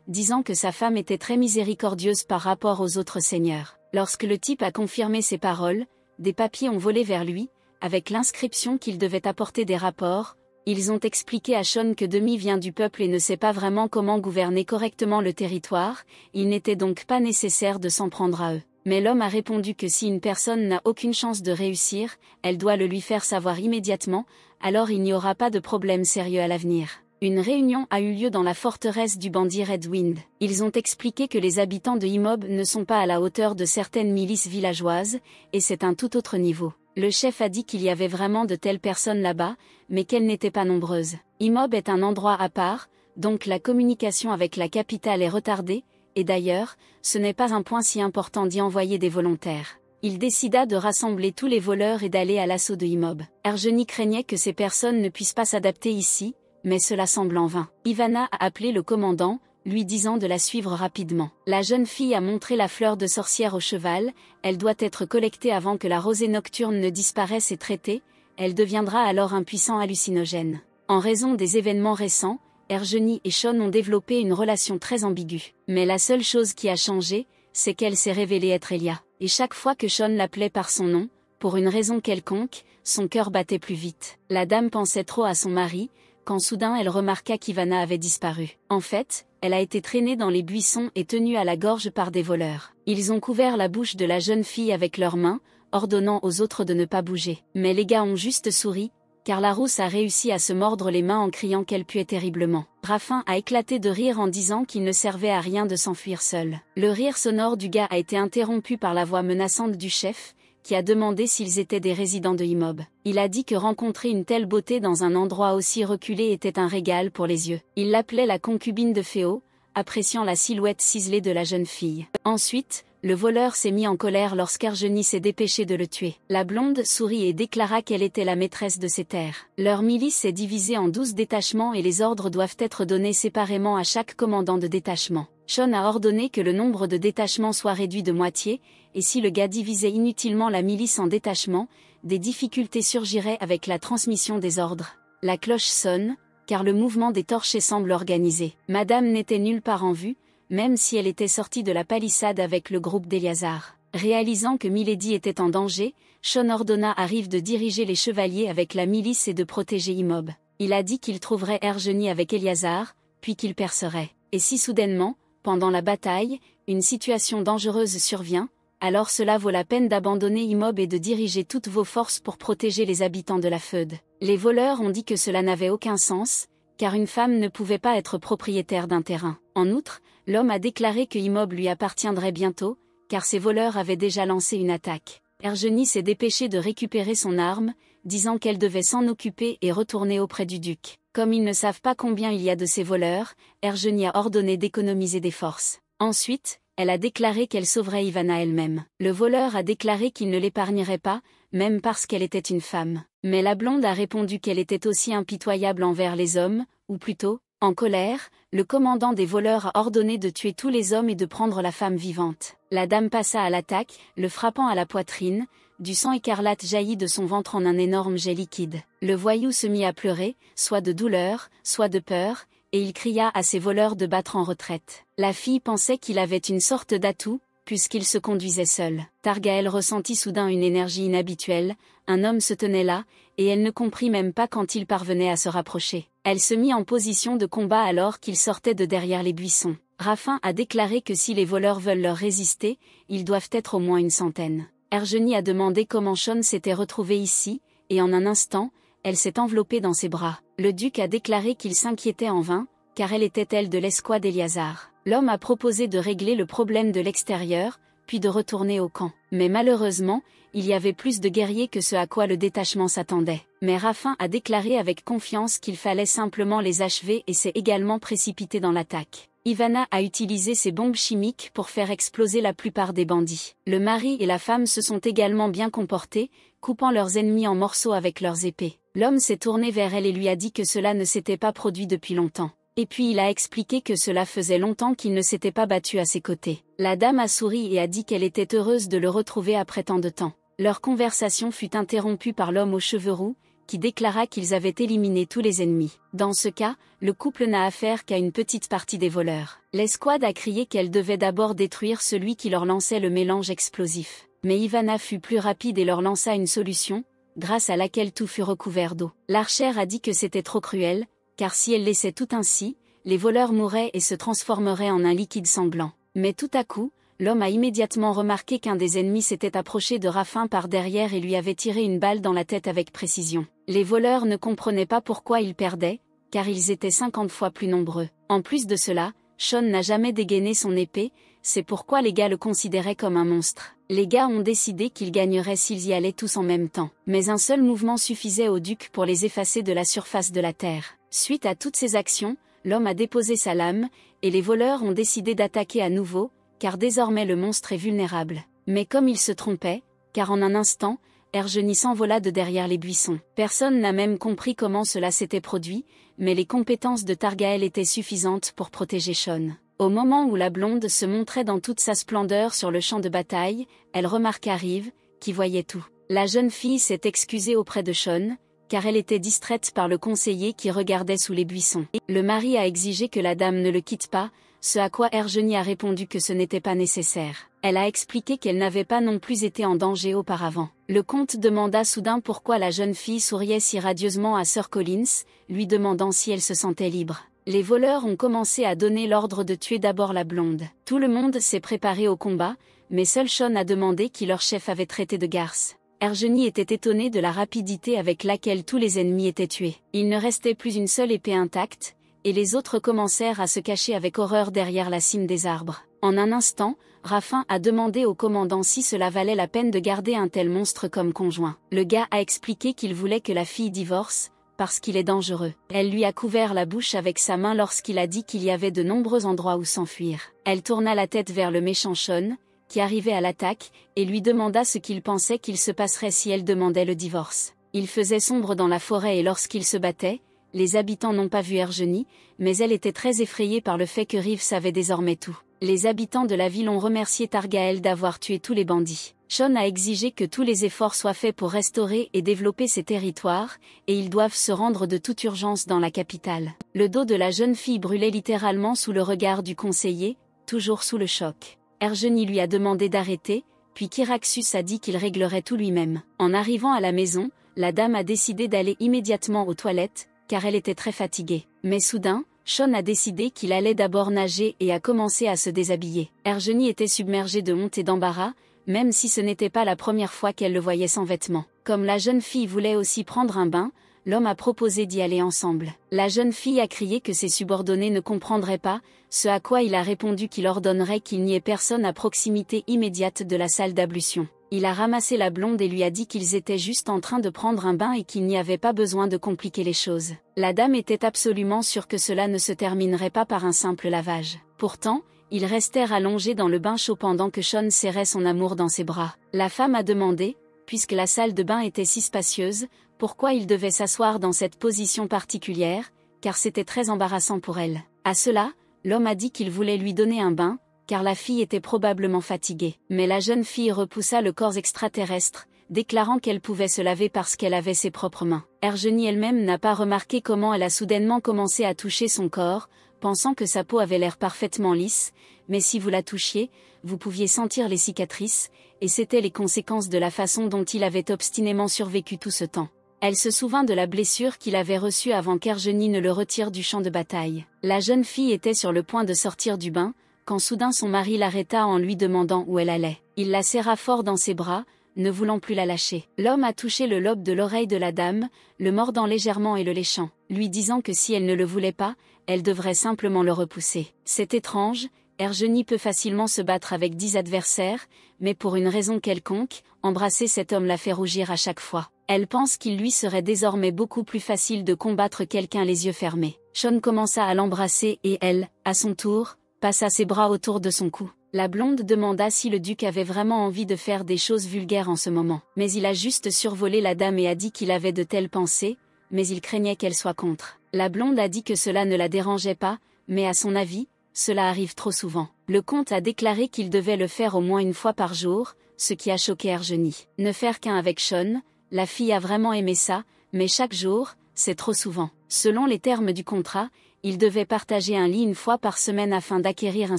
disant que sa femme était très miséricordieuse par rapport aux autres seigneurs. Lorsque le type a confirmé ses paroles, des papiers ont volé vers lui, avec l'inscription qu'il devait apporter des rapports, ils ont expliqué à Sean que Demi vient du peuple et ne sait pas vraiment comment gouverner correctement le territoire, il n'était donc pas nécessaire de s'en prendre à eux. Mais l'homme a répondu que si une personne n'a aucune chance de réussir, elle doit le lui faire savoir immédiatement, alors il n'y aura pas de problème sérieux à l'avenir. Une réunion a eu lieu dans la forteresse du bandit Red Wind. Ils ont expliqué que les habitants de Imob ne sont pas à la hauteur de certaines milices villageoises, et c'est un tout autre niveau. Le chef a dit qu'il y avait vraiment de telles personnes là-bas, mais qu'elles n'étaient pas nombreuses. Imob est un endroit à part, donc la communication avec la capitale est retardée, et d'ailleurs, ce n'est pas un point si important d'y envoyer des volontaires il décida de rassembler tous les voleurs et d'aller à l'assaut de Imob. Ergeny craignait que ces personnes ne puissent pas s'adapter ici, mais cela semble en vain. Ivana a appelé le commandant, lui disant de la suivre rapidement. La jeune fille a montré la fleur de sorcière au cheval, elle doit être collectée avant que la rosée nocturne ne disparaisse et traitée, elle deviendra alors un puissant hallucinogène. En raison des événements récents, Ergeny et Sean ont développé une relation très ambiguë. Mais la seule chose qui a changé, c'est qu'elle s'est révélée être Elia. Et chaque fois que Sean l'appelait par son nom, pour une raison quelconque, son cœur battait plus vite. La dame pensait trop à son mari, quand soudain elle remarqua qu'Ivana avait disparu. En fait, elle a été traînée dans les buissons et tenue à la gorge par des voleurs. Ils ont couvert la bouche de la jeune fille avec leurs mains, ordonnant aux autres de ne pas bouger. Mais les gars ont juste souri, car la rousse a réussi à se mordre les mains en criant qu'elle puait terriblement. Raffin a éclaté de rire en disant qu'il ne servait à rien de s'enfuir seul. Le rire sonore du gars a été interrompu par la voix menaçante du chef, qui a demandé s'ils étaient des résidents de Imob. Il a dit que rencontrer une telle beauté dans un endroit aussi reculé était un régal pour les yeux. Il l'appelait la concubine de Féo, appréciant la silhouette ciselée de la jeune fille. Ensuite, le voleur s'est mis en colère lorsqu'Argeny s'est dépêché de le tuer. La blonde sourit et déclara qu'elle était la maîtresse de ses terres. Leur milice est divisée en douze détachements et les ordres doivent être donnés séparément à chaque commandant de détachement. Sean a ordonné que le nombre de détachements soit réduit de moitié, et si le gars divisait inutilement la milice en détachements, des difficultés surgiraient avec la transmission des ordres. La cloche sonne, car le mouvement des torches semble organisé. Madame n'était nulle part en vue, même si elle était sortie de la palissade avec le groupe d'Eliazar. Réalisant que Milady était en danger, Sean ordonna à Rive de diriger les chevaliers avec la milice et de protéger Imob. Il a dit qu'il trouverait Ergenie avec Eliazar, puis qu'il percerait. Et si soudainement, pendant la bataille, une situation dangereuse survient, alors cela vaut la peine d'abandonner Imob et de diriger toutes vos forces pour protéger les habitants de la Feude. Les voleurs ont dit que cela n'avait aucun sens, car une femme ne pouvait pas être propriétaire d'un terrain. En outre, L'homme a déclaré que l'immeuble lui appartiendrait bientôt, car ses voleurs avaient déjà lancé une attaque. Ergenie s'est dépêché de récupérer son arme, disant qu'elle devait s'en occuper et retourner auprès du duc. Comme ils ne savent pas combien il y a de ces voleurs, Ergenie a ordonné d'économiser des forces. Ensuite, elle a déclaré qu'elle sauverait Ivana elle-même. Le voleur a déclaré qu'il ne l'épargnerait pas, même parce qu'elle était une femme. Mais la blonde a répondu qu'elle était aussi impitoyable envers les hommes, ou plutôt, en colère, le commandant des voleurs a ordonné de tuer tous les hommes et de prendre la femme vivante. La dame passa à l'attaque, le frappant à la poitrine, du sang écarlate jaillit de son ventre en un énorme jet liquide. Le voyou se mit à pleurer, soit de douleur, soit de peur, et il cria à ses voleurs de battre en retraite. La fille pensait qu'il avait une sorte d'atout, puisqu'il se conduisait seul. Targaël ressentit soudain une énergie inhabituelle, un homme se tenait là, et elle ne comprit même pas quand il parvenait à se rapprocher. Elle se mit en position de combat alors qu'il sortait de derrière les buissons. Raffin a déclaré que si les voleurs veulent leur résister, ils doivent être au moins une centaine. Ergenie a demandé comment Sean s'était retrouvé ici, et en un instant, elle s'est enveloppée dans ses bras. Le duc a déclaré qu'il s'inquiétait en vain, car elle était elle de l'escouade Eliazar. L'homme a proposé de régler le problème de l'extérieur, puis de retourner au camp. Mais malheureusement, il y avait plus de guerriers que ce à quoi le détachement s'attendait. Mais Raffin a déclaré avec confiance qu'il fallait simplement les achever et s'est également précipité dans l'attaque. Ivana a utilisé ses bombes chimiques pour faire exploser la plupart des bandits. Le mari et la femme se sont également bien comportés, coupant leurs ennemis en morceaux avec leurs épées. L'homme s'est tourné vers elle et lui a dit que cela ne s'était pas produit depuis longtemps et puis il a expliqué que cela faisait longtemps qu'il ne s'était pas battu à ses côtés. La dame a souri et a dit qu'elle était heureuse de le retrouver après tant de temps. Leur conversation fut interrompue par l'homme aux cheveux roux, qui déclara qu'ils avaient éliminé tous les ennemis. Dans ce cas, le couple n'a affaire qu'à une petite partie des voleurs. L'escouade a crié qu'elle devait d'abord détruire celui qui leur lançait le mélange explosif. Mais Ivana fut plus rapide et leur lança une solution, grâce à laquelle tout fut recouvert d'eau. L'archère a dit que c'était trop cruel, car si elle laissait tout ainsi, les voleurs mourraient et se transformeraient en un liquide sanglant. Mais tout à coup, l'homme a immédiatement remarqué qu'un des ennemis s'était approché de Raffin par derrière et lui avait tiré une balle dans la tête avec précision. Les voleurs ne comprenaient pas pourquoi ils perdaient, car ils étaient 50 fois plus nombreux. En plus de cela, Sean n'a jamais dégainé son épée, c'est pourquoi les gars le considéraient comme un monstre. Les gars ont décidé qu'ils gagneraient s'ils y allaient tous en même temps. Mais un seul mouvement suffisait au duc pour les effacer de la surface de la Terre. Suite à toutes ces actions, l'homme a déposé sa lame, et les voleurs ont décidé d'attaquer à nouveau, car désormais le monstre est vulnérable. Mais comme il se trompait, car en un instant, Ergeny s'envola de derrière les buissons. Personne n'a même compris comment cela s'était produit, mais les compétences de Targaël étaient suffisantes pour protéger Sean. Au moment où la blonde se montrait dans toute sa splendeur sur le champ de bataille, elle remarqua Rive, qui voyait tout. La jeune fille s'est excusée auprès de Sean, car elle était distraite par le conseiller qui regardait sous les buissons. Le mari a exigé que la dame ne le quitte pas, ce à quoi Ergenie a répondu que ce n'était pas nécessaire. Elle a expliqué qu'elle n'avait pas non plus été en danger auparavant. Le comte demanda soudain pourquoi la jeune fille souriait si radieusement à Sir Collins, lui demandant si elle se sentait libre. Les voleurs ont commencé à donner l'ordre de tuer d'abord la blonde. Tout le monde s'est préparé au combat, mais seul Sean a demandé qui leur chef avait traité de garce. Ergeny était étonné de la rapidité avec laquelle tous les ennemis étaient tués. Il ne restait plus une seule épée intacte, et les autres commencèrent à se cacher avec horreur derrière la cime des arbres. En un instant, Raffin a demandé au commandant si cela valait la peine de garder un tel monstre comme conjoint. Le gars a expliqué qu'il voulait que la fille divorce, parce qu'il est dangereux. Elle lui a couvert la bouche avec sa main lorsqu'il a dit qu'il y avait de nombreux endroits où s'enfuir. Elle tourna la tête vers le méchant Sean, qui arrivait à l'attaque, et lui demanda ce qu'il pensait qu'il se passerait si elle demandait le divorce. Il faisait sombre dans la forêt et lorsqu'il se battait, les habitants n'ont pas vu Ergenie, mais elle était très effrayée par le fait que Rive savait désormais tout. Les habitants de la ville ont remercié Targaël d'avoir tué tous les bandits. Sean a exigé que tous les efforts soient faits pour restaurer et développer ces territoires, et ils doivent se rendre de toute urgence dans la capitale. Le dos de la jeune fille brûlait littéralement sous le regard du conseiller, toujours sous le choc. Ergenie lui a demandé d'arrêter, puis Kiraxus a dit qu'il réglerait tout lui-même. En arrivant à la maison, la dame a décidé d'aller immédiatement aux toilettes, car elle était très fatiguée. Mais soudain, Sean a décidé qu'il allait d'abord nager et a commencé à se déshabiller. Ergenie était submergée de honte et d'embarras, même si ce n'était pas la première fois qu'elle le voyait sans vêtements. Comme la jeune fille voulait aussi prendre un bain, l'homme a proposé d'y aller ensemble. La jeune fille a crié que ses subordonnés ne comprendraient pas, ce à quoi il a répondu qu'il ordonnerait qu'il n'y ait personne à proximité immédiate de la salle d'ablution. Il a ramassé la blonde et lui a dit qu'ils étaient juste en train de prendre un bain et qu'il n'y avait pas besoin de compliquer les choses. La dame était absolument sûre que cela ne se terminerait pas par un simple lavage. Pourtant, ils restèrent allongés dans le bain chaud pendant que Sean serrait son amour dans ses bras. La femme a demandé, puisque la salle de bain était si spacieuse, pourquoi il devait s'asseoir dans cette position particulière, car c'était très embarrassant pour elle. À cela, l'homme a dit qu'il voulait lui donner un bain, car la fille était probablement fatiguée. Mais la jeune fille repoussa le corps extraterrestre, déclarant qu'elle pouvait se laver parce qu'elle avait ses propres mains. Ergenie elle-même n'a pas remarqué comment elle a soudainement commencé à toucher son corps, pensant que sa peau avait l'air parfaitement lisse, mais si vous la touchiez, vous pouviez sentir les cicatrices, et c'était les conséquences de la façon dont il avait obstinément survécu tout ce temps. Elle se souvint de la blessure qu'il avait reçue avant qu'Ergeny ne le retire du champ de bataille. La jeune fille était sur le point de sortir du bain, quand soudain son mari l'arrêta en lui demandant où elle allait. Il la serra fort dans ses bras, ne voulant plus la lâcher. L'homme a touché le lobe de l'oreille de la dame, le mordant légèrement et le léchant, lui disant que si elle ne le voulait pas, elle devrait simplement le repousser. C'est étrange, Ergenie peut facilement se battre avec dix adversaires, mais pour une raison quelconque, embrasser cet homme la fait rougir à chaque fois. Elle pense qu'il lui serait désormais beaucoup plus facile de combattre quelqu'un les yeux fermés. Sean commença à l'embrasser et elle, à son tour, passa ses bras autour de son cou. La blonde demanda si le duc avait vraiment envie de faire des choses vulgaires en ce moment. Mais il a juste survolé la dame et a dit qu'il avait de telles pensées, mais il craignait qu'elle soit contre. La blonde a dit que cela ne la dérangeait pas, mais à son avis, cela arrive trop souvent. Le comte a déclaré qu'il devait le faire au moins une fois par jour, ce qui a choqué Argeny. Ne faire qu'un avec Sean, la fille a vraiment aimé ça, mais chaque jour, c'est trop souvent. Selon les termes du contrat, il devait partager un lit une fois par semaine afin d'acquérir un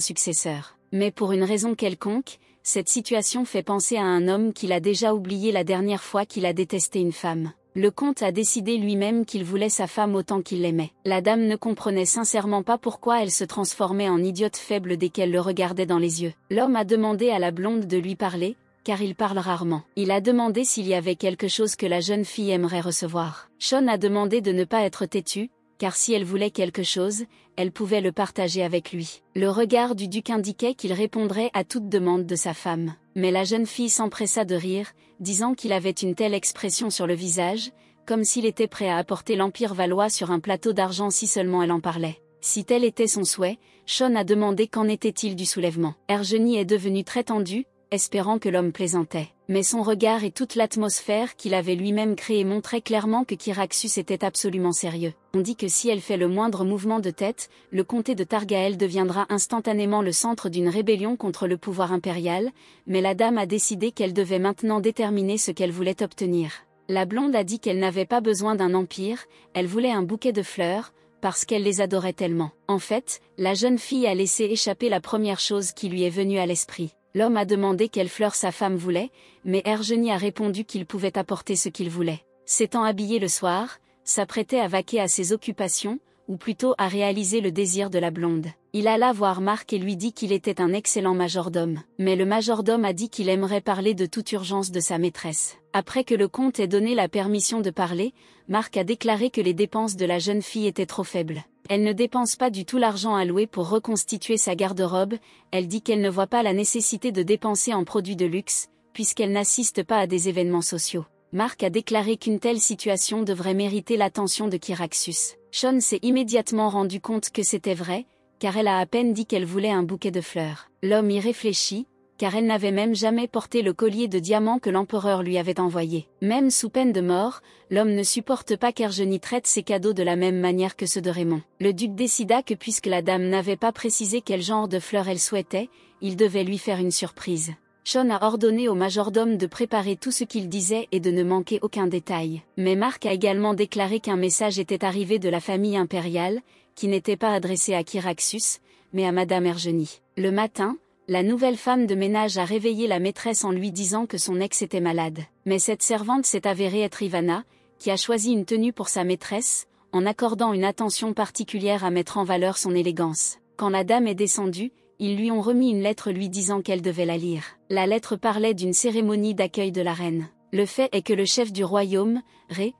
successeur. Mais pour une raison quelconque, cette situation fait penser à un homme qu'il a déjà oublié la dernière fois qu'il a détesté une femme le comte a décidé lui-même qu'il voulait sa femme autant qu'il l'aimait. La dame ne comprenait sincèrement pas pourquoi elle se transformait en idiote faible dès qu'elle le regardait dans les yeux. L'homme a demandé à la blonde de lui parler, car il parle rarement. Il a demandé s'il y avait quelque chose que la jeune fille aimerait recevoir. Sean a demandé de ne pas être têtu, car si elle voulait quelque chose, elle pouvait le partager avec lui. Le regard du duc indiquait qu'il répondrait à toute demande de sa femme. Mais la jeune fille s'empressa de rire, disant qu'il avait une telle expression sur le visage, comme s'il était prêt à apporter l'Empire Valois sur un plateau d'argent si seulement elle en parlait. Si tel était son souhait, Sean a demandé qu'en était-il du soulèvement. Ergeny est devenu très tendue, espérant que l'homme plaisantait. Mais son regard et toute l'atmosphère qu'il avait lui-même créée montraient clairement que Kyraxus était absolument sérieux. On dit que si elle fait le moindre mouvement de tête, le comté de Targaël deviendra instantanément le centre d'une rébellion contre le pouvoir impérial, mais la dame a décidé qu'elle devait maintenant déterminer ce qu'elle voulait obtenir. La blonde a dit qu'elle n'avait pas besoin d'un empire, elle voulait un bouquet de fleurs, parce qu'elle les adorait tellement. En fait, la jeune fille a laissé échapper la première chose qui lui est venue à l'esprit. L'homme a demandé quelle fleur sa femme voulait, mais Ergenie a répondu qu'il pouvait apporter ce qu'il voulait. S'étant habillé le soir, s'apprêtait à vaquer à ses occupations, ou plutôt à réaliser le désir de la blonde. Il alla voir Marc et lui dit qu'il était un excellent majordome. Mais le majordome a dit qu'il aimerait parler de toute urgence de sa maîtresse. Après que le comte ait donné la permission de parler, Marc a déclaré que les dépenses de la jeune fille étaient trop faibles. Elle ne dépense pas du tout l'argent alloué pour reconstituer sa garde-robe, elle dit qu'elle ne voit pas la nécessité de dépenser en produits de luxe, puisqu'elle n'assiste pas à des événements sociaux. Marc a déclaré qu'une telle situation devrait mériter l'attention de Kyraxus. Sean s'est immédiatement rendu compte que c'était vrai, car elle a à peine dit qu'elle voulait un bouquet de fleurs. L'homme y réfléchit, car elle n'avait même jamais porté le collier de diamants que l'empereur lui avait envoyé. Même sous peine de mort, l'homme ne supporte pas qu'Ergeny traite ses cadeaux de la même manière que ceux de Raymond. Le duc décida que puisque la dame n'avait pas précisé quel genre de fleurs elle souhaitait, il devait lui faire une surprise. Sean a ordonné au majordome de préparer tout ce qu'il disait et de ne manquer aucun détail. Mais Marc a également déclaré qu'un message était arrivé de la famille impériale, qui n'était pas adressé à Kiraxus, mais à Madame Ergenie. Le matin, la nouvelle femme de ménage a réveillé la maîtresse en lui disant que son ex était malade. Mais cette servante s'est avérée être Ivana, qui a choisi une tenue pour sa maîtresse, en accordant une attention particulière à mettre en valeur son élégance. Quand la dame est descendue, ils lui ont remis une lettre lui disant qu'elle devait la lire. La lettre parlait d'une cérémonie d'accueil de la reine. Le fait est que le chef du royaume, Ré,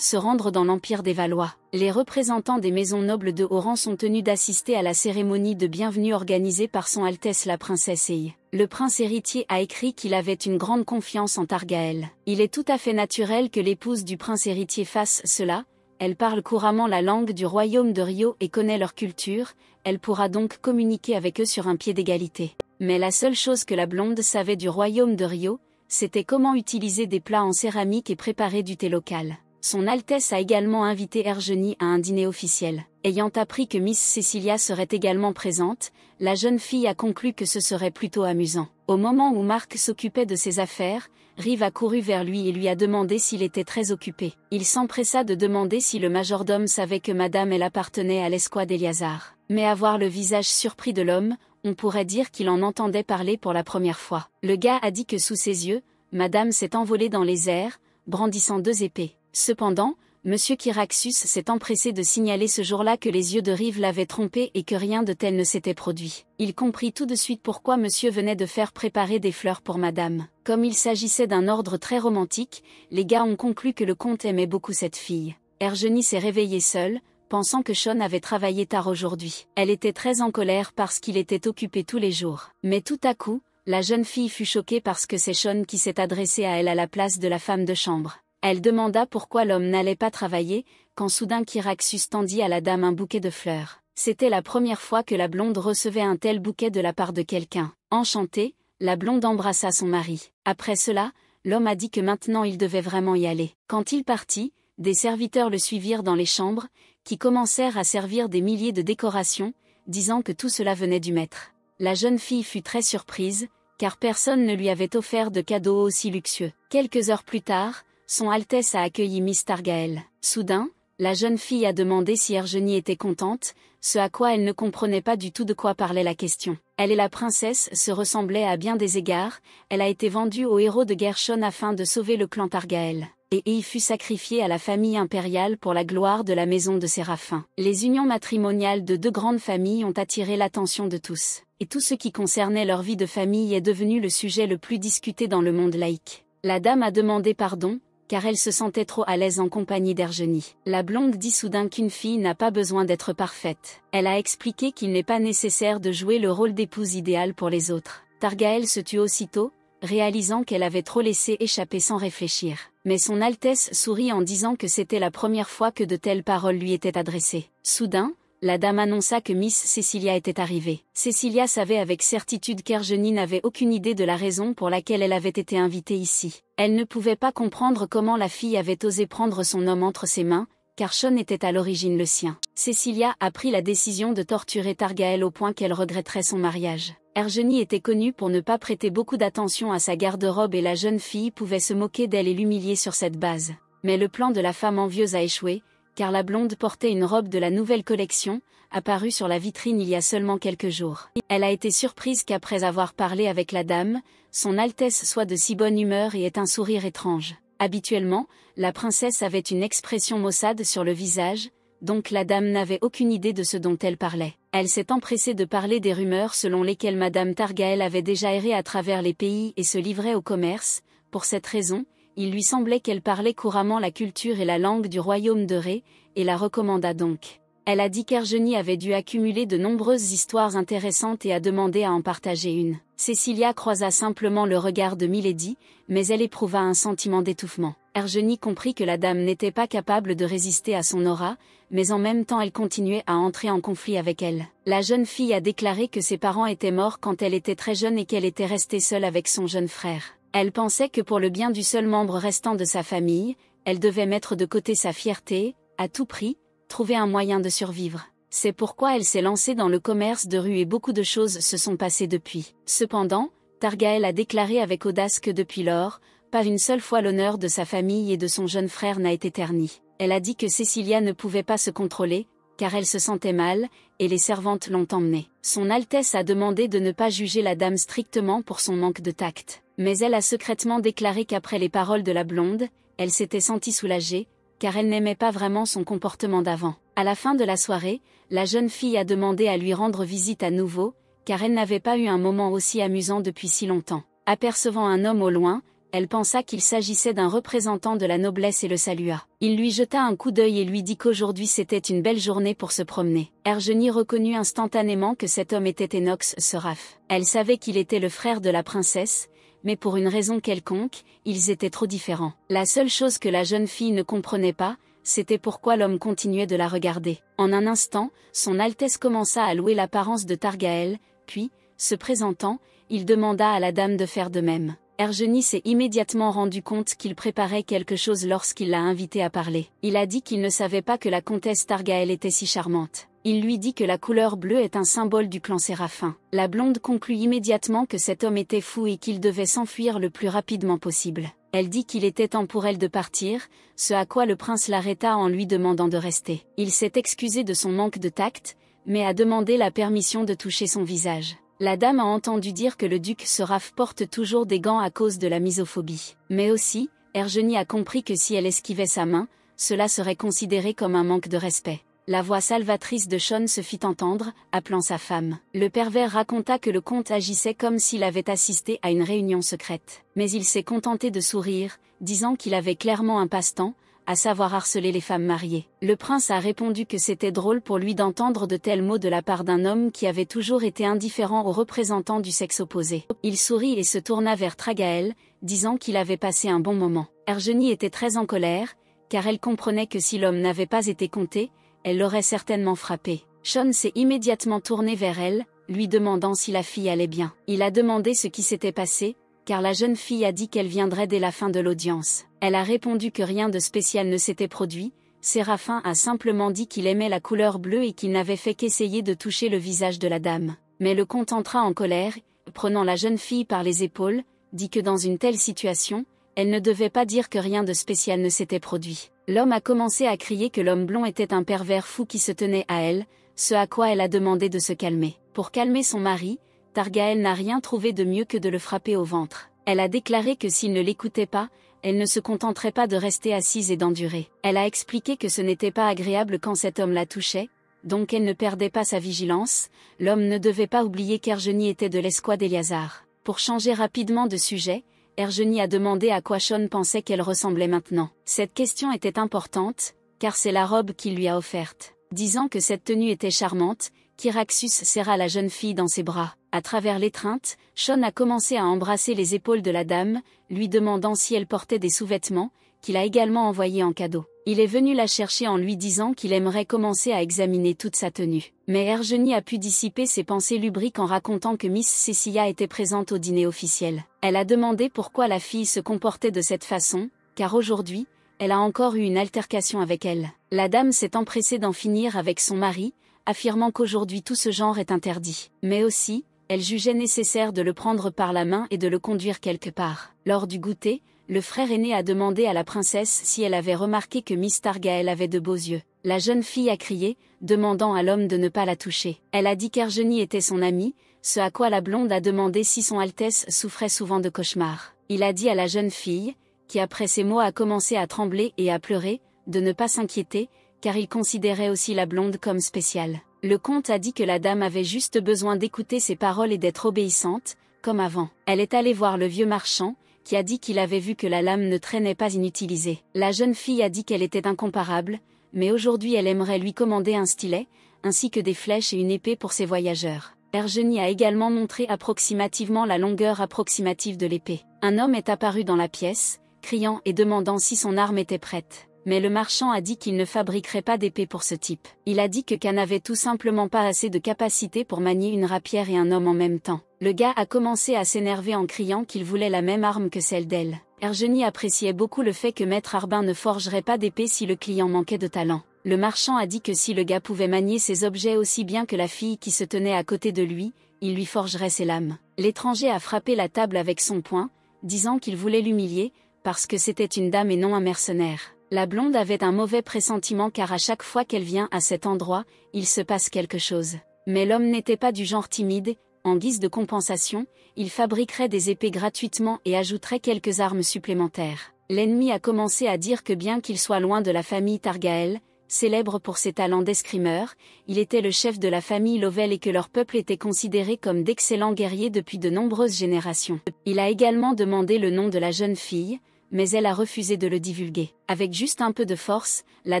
se rendre dans l'Empire des Valois. Les représentants des maisons nobles de Oran sont tenus d'assister à la cérémonie de bienvenue organisée par Son Altesse la Princesse Eille. Le prince héritier a écrit qu'il avait une grande confiance en Targaël. Il est tout à fait naturel que l'épouse du prince héritier fasse cela, elle parle couramment la langue du royaume de Rio et connaît leur culture, elle pourra donc communiquer avec eux sur un pied d'égalité. Mais la seule chose que la blonde savait du royaume de Rio, c'était comment utiliser des plats en céramique et préparer du thé local. Son Altesse a également invité Ergenie à un dîner officiel. Ayant appris que Miss Cecilia serait également présente, la jeune fille a conclu que ce serait plutôt amusant. Au moment où Marc s'occupait de ses affaires, Rive a couru vers lui et lui a demandé s'il était très occupé. Il s'empressa de demander si le majordome savait que madame elle appartenait à l'escouade Eliazar. Mais à voir le visage surpris de l'homme, on pourrait dire qu'il en entendait parler pour la première fois. Le gars a dit que sous ses yeux, madame s'est envolée dans les airs, brandissant deux épées. Cependant, M. Kiraxus s'est empressé de signaler ce jour-là que les yeux de Rive l'avaient trompé et que rien de tel ne s'était produit. Il comprit tout de suite pourquoi monsieur venait de faire préparer des fleurs pour madame. Comme il s'agissait d'un ordre très romantique, les gars ont conclu que le comte aimait beaucoup cette fille. Ergenie s'est réveillée seule, pensant que Sean avait travaillé tard aujourd'hui. Elle était très en colère parce qu'il était occupé tous les jours. Mais tout à coup, la jeune fille fut choquée parce que c'est Sean qui s'est adressé à elle à la place de la femme de chambre. Elle demanda pourquoi l'homme n'allait pas travailler, quand soudain Kiraxus tendit à la dame un bouquet de fleurs. C'était la première fois que la blonde recevait un tel bouquet de la part de quelqu'un. Enchantée, la blonde embrassa son mari. Après cela, l'homme a dit que maintenant il devait vraiment y aller. Quand il partit, des serviteurs le suivirent dans les chambres, qui commencèrent à servir des milliers de décorations, disant que tout cela venait du maître. La jeune fille fut très surprise, car personne ne lui avait offert de cadeau aussi luxueux. Quelques heures plus tard, son Altesse a accueilli Miss Targaël. Soudain, la jeune fille a demandé si Ergenie était contente, ce à quoi elle ne comprenait pas du tout de quoi parlait la question. Elle et la princesse se ressemblaient à bien des égards, elle a été vendue au héros de Gershon afin de sauver le clan Targaël, et y fut sacrifiée à la famille impériale pour la gloire de la maison de Séraphin. Les unions matrimoniales de deux grandes familles ont attiré l'attention de tous, et tout ce qui concernait leur vie de famille est devenu le sujet le plus discuté dans le monde laïque. La dame a demandé pardon, car elle se sentait trop à l'aise en compagnie d'Ergenie. La blonde dit soudain qu'une fille n'a pas besoin d'être parfaite. Elle a expliqué qu'il n'est pas nécessaire de jouer le rôle d'épouse idéale pour les autres. Targaël se tue aussitôt, réalisant qu'elle avait trop laissé échapper sans réfléchir. Mais son Altesse sourit en disant que c'était la première fois que de telles paroles lui étaient adressées. Soudain, la dame annonça que Miss Cecilia était arrivée. Cecilia savait avec certitude qu'Ergenie n'avait aucune idée de la raison pour laquelle elle avait été invitée ici. Elle ne pouvait pas comprendre comment la fille avait osé prendre son homme entre ses mains, car Sean était à l'origine le sien. Cecilia a pris la décision de torturer Targaël au point qu'elle regretterait son mariage. Ergenie était connue pour ne pas prêter beaucoup d'attention à sa garde-robe et la jeune fille pouvait se moquer d'elle et l'humilier sur cette base. Mais le plan de la femme envieuse a échoué, car la blonde portait une robe de la nouvelle collection, apparue sur la vitrine il y a seulement quelques jours. Elle a été surprise qu'après avoir parlé avec la dame, son Altesse soit de si bonne humeur et ait un sourire étrange. Habituellement, la princesse avait une expression maussade sur le visage, donc la dame n'avait aucune idée de ce dont elle parlait. Elle s'est empressée de parler des rumeurs selon lesquelles Madame Targaël avait déjà erré à travers les pays et se livrait au commerce, pour cette raison, il lui semblait qu'elle parlait couramment la culture et la langue du royaume de Ré, et la recommanda donc. Elle a dit qu'Ergenie avait dû accumuler de nombreuses histoires intéressantes et a demandé à en partager une. Cécilia croisa simplement le regard de Milady, mais elle éprouva un sentiment d'étouffement. Ergenie comprit que la dame n'était pas capable de résister à son aura, mais en même temps elle continuait à entrer en conflit avec elle. La jeune fille a déclaré que ses parents étaient morts quand elle était très jeune et qu'elle était restée seule avec son jeune frère. Elle pensait que pour le bien du seul membre restant de sa famille, elle devait mettre de côté sa fierté, à tout prix, trouver un moyen de survivre. C'est pourquoi elle s'est lancée dans le commerce de rue et beaucoup de choses se sont passées depuis. Cependant, Targaël a déclaré avec audace que depuis lors, pas une seule fois l'honneur de sa famille et de son jeune frère n'a été terni. Elle a dit que Cécilia ne pouvait pas se contrôler, car elle se sentait mal, et les servantes l'ont emmenée. Son Altesse a demandé de ne pas juger la dame strictement pour son manque de tact. Mais elle a secrètement déclaré qu'après les paroles de la blonde, elle s'était sentie soulagée, car elle n'aimait pas vraiment son comportement d'avant. À la fin de la soirée, la jeune fille a demandé à lui rendre visite à nouveau, car elle n'avait pas eu un moment aussi amusant depuis si longtemps. Apercevant un homme au loin, elle pensa qu'il s'agissait d'un représentant de la noblesse et le salua. Il lui jeta un coup d'œil et lui dit qu'aujourd'hui c'était une belle journée pour se promener. Ergenie reconnut instantanément que cet homme était Enox Seraph. Elle savait qu'il était le frère de la princesse, mais pour une raison quelconque, ils étaient trop différents. La seule chose que la jeune fille ne comprenait pas, c'était pourquoi l'homme continuait de la regarder. En un instant, son Altesse commença à louer l'apparence de Targaël, puis, se présentant, il demanda à la dame de faire de même. Ergeny s'est immédiatement rendu compte qu'il préparait quelque chose lorsqu'il l'a invité à parler. Il a dit qu'il ne savait pas que la comtesse Targaël était si charmante il lui dit que la couleur bleue est un symbole du clan Séraphin. La blonde conclut immédiatement que cet homme était fou et qu'il devait s'enfuir le plus rapidement possible. Elle dit qu'il était temps pour elle de partir, ce à quoi le prince l'arrêta en lui demandant de rester. Il s'est excusé de son manque de tact, mais a demandé la permission de toucher son visage. La dame a entendu dire que le duc Seraf porte toujours des gants à cause de la misophobie. Mais aussi, Ergenie a compris que si elle esquivait sa main, cela serait considéré comme un manque de respect. La voix salvatrice de Sean se fit entendre, appelant sa femme. Le pervers raconta que le comte agissait comme s'il avait assisté à une réunion secrète. Mais il s'est contenté de sourire, disant qu'il avait clairement un passe-temps, à savoir harceler les femmes mariées. Le prince a répondu que c'était drôle pour lui d'entendre de tels mots de la part d'un homme qui avait toujours été indifférent aux représentants du sexe opposé. Il sourit et se tourna vers Tragaël, disant qu'il avait passé un bon moment. Ergenie était très en colère, car elle comprenait que si l'homme n'avait pas été compté, elle l'aurait certainement frappé. Sean s'est immédiatement tourné vers elle, lui demandant si la fille allait bien. Il a demandé ce qui s'était passé, car la jeune fille a dit qu'elle viendrait dès la fin de l'audience. Elle a répondu que rien de spécial ne s'était produit, Séraphin a simplement dit qu'il aimait la couleur bleue et qu'il n'avait fait qu'essayer de toucher le visage de la dame. Mais le comte entra en colère, prenant la jeune fille par les épaules, dit que dans une telle situation, elle ne devait pas dire que rien de spécial ne s'était produit. L'homme a commencé à crier que l'homme blond était un pervers fou qui se tenait à elle, ce à quoi elle a demandé de se calmer. Pour calmer son mari, Targaël n'a rien trouvé de mieux que de le frapper au ventre. Elle a déclaré que s'il ne l'écoutait pas, elle ne se contenterait pas de rester assise et d'endurer. Elle a expliqué que ce n'était pas agréable quand cet homme la touchait, donc elle ne perdait pas sa vigilance, l'homme ne devait pas oublier qu'Ergenie était de l'escouade Eliazar. Pour changer rapidement de sujet, Ergenie a demandé à quoi Sean pensait qu'elle ressemblait maintenant. Cette question était importante, car c'est la robe qu'il lui a offerte. Disant que cette tenue était charmante, Kyraxus serra la jeune fille dans ses bras. À travers l'étreinte, Sean a commencé à embrasser les épaules de la dame, lui demandant si elle portait des sous-vêtements, qu'il a également envoyés en cadeau. Il est venu la chercher en lui disant qu'il aimerait commencer à examiner toute sa tenue. Mais Ergenie a pu dissiper ses pensées lubriques en racontant que Miss Cecilia était présente au dîner officiel. Elle a demandé pourquoi la fille se comportait de cette façon, car aujourd'hui, elle a encore eu une altercation avec elle. La dame s'est empressée d'en finir avec son mari, affirmant qu'aujourd'hui tout ce genre est interdit. Mais aussi, elle jugeait nécessaire de le prendre par la main et de le conduire quelque part. Lors du goûter, le frère aîné a demandé à la princesse si elle avait remarqué que Miss Targaël avait de beaux yeux. La jeune fille a crié, demandant à l'homme de ne pas la toucher. Elle a dit qu'Ergeny était son ami, ce à quoi la blonde a demandé si son Altesse souffrait souvent de cauchemars. Il a dit à la jeune fille, qui après ces mots a commencé à trembler et à pleurer, de ne pas s'inquiéter, car il considérait aussi la blonde comme spéciale. Le comte a dit que la dame avait juste besoin d'écouter ses paroles et d'être obéissante, comme avant. Elle est allée voir le vieux marchand, qui a dit qu'il avait vu que la lame ne traînait pas inutilisée. La jeune fille a dit qu'elle était incomparable, mais aujourd'hui elle aimerait lui commander un stylet, ainsi que des flèches et une épée pour ses voyageurs. Ergeny a également montré approximativement la longueur approximative de l'épée. Un homme est apparu dans la pièce, criant et demandant si son arme était prête mais le marchand a dit qu'il ne fabriquerait pas d'épée pour ce type. Il a dit que Khan n'avait tout simplement pas assez de capacité pour manier une rapière et un homme en même temps. Le gars a commencé à s'énerver en criant qu'il voulait la même arme que celle d'elle. Ergeny appréciait beaucoup le fait que Maître Arbin ne forgerait pas d'épée si le client manquait de talent. Le marchand a dit que si le gars pouvait manier ses objets aussi bien que la fille qui se tenait à côté de lui, il lui forgerait ses lames. L'étranger a frappé la table avec son poing, disant qu'il voulait l'humilier, parce que c'était une dame et non un mercenaire. La blonde avait un mauvais pressentiment car à chaque fois qu'elle vient à cet endroit, il se passe quelque chose. Mais l'homme n'était pas du genre timide, en guise de compensation, il fabriquerait des épées gratuitement et ajouterait quelques armes supplémentaires. L'ennemi a commencé à dire que bien qu'il soit loin de la famille Targaël, célèbre pour ses talents d'escrimeur, il était le chef de la famille Lovell et que leur peuple était considéré comme d'excellents guerriers depuis de nombreuses générations. Il a également demandé le nom de la jeune fille, mais elle a refusé de le divulguer. Avec juste un peu de force, la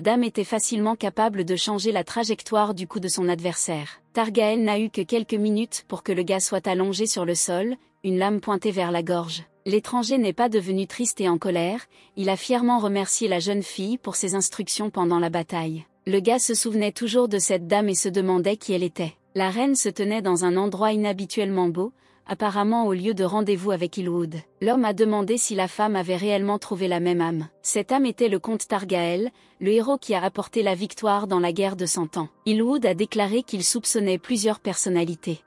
dame était facilement capable de changer la trajectoire du coup de son adversaire. Targaël n'a eu que quelques minutes pour que le gars soit allongé sur le sol, une lame pointée vers la gorge. L'étranger n'est pas devenu triste et en colère, il a fièrement remercié la jeune fille pour ses instructions pendant la bataille. Le gars se souvenait toujours de cette dame et se demandait qui elle était. La reine se tenait dans un endroit inhabituellement beau, apparemment au lieu de rendez-vous avec Ilwood. L'homme a demandé si la femme avait réellement trouvé la même âme. Cette âme était le comte Targaël, le héros qui a apporté la victoire dans la guerre de Cent Ans. Ilwood a déclaré qu'il soupçonnait plusieurs personnalités.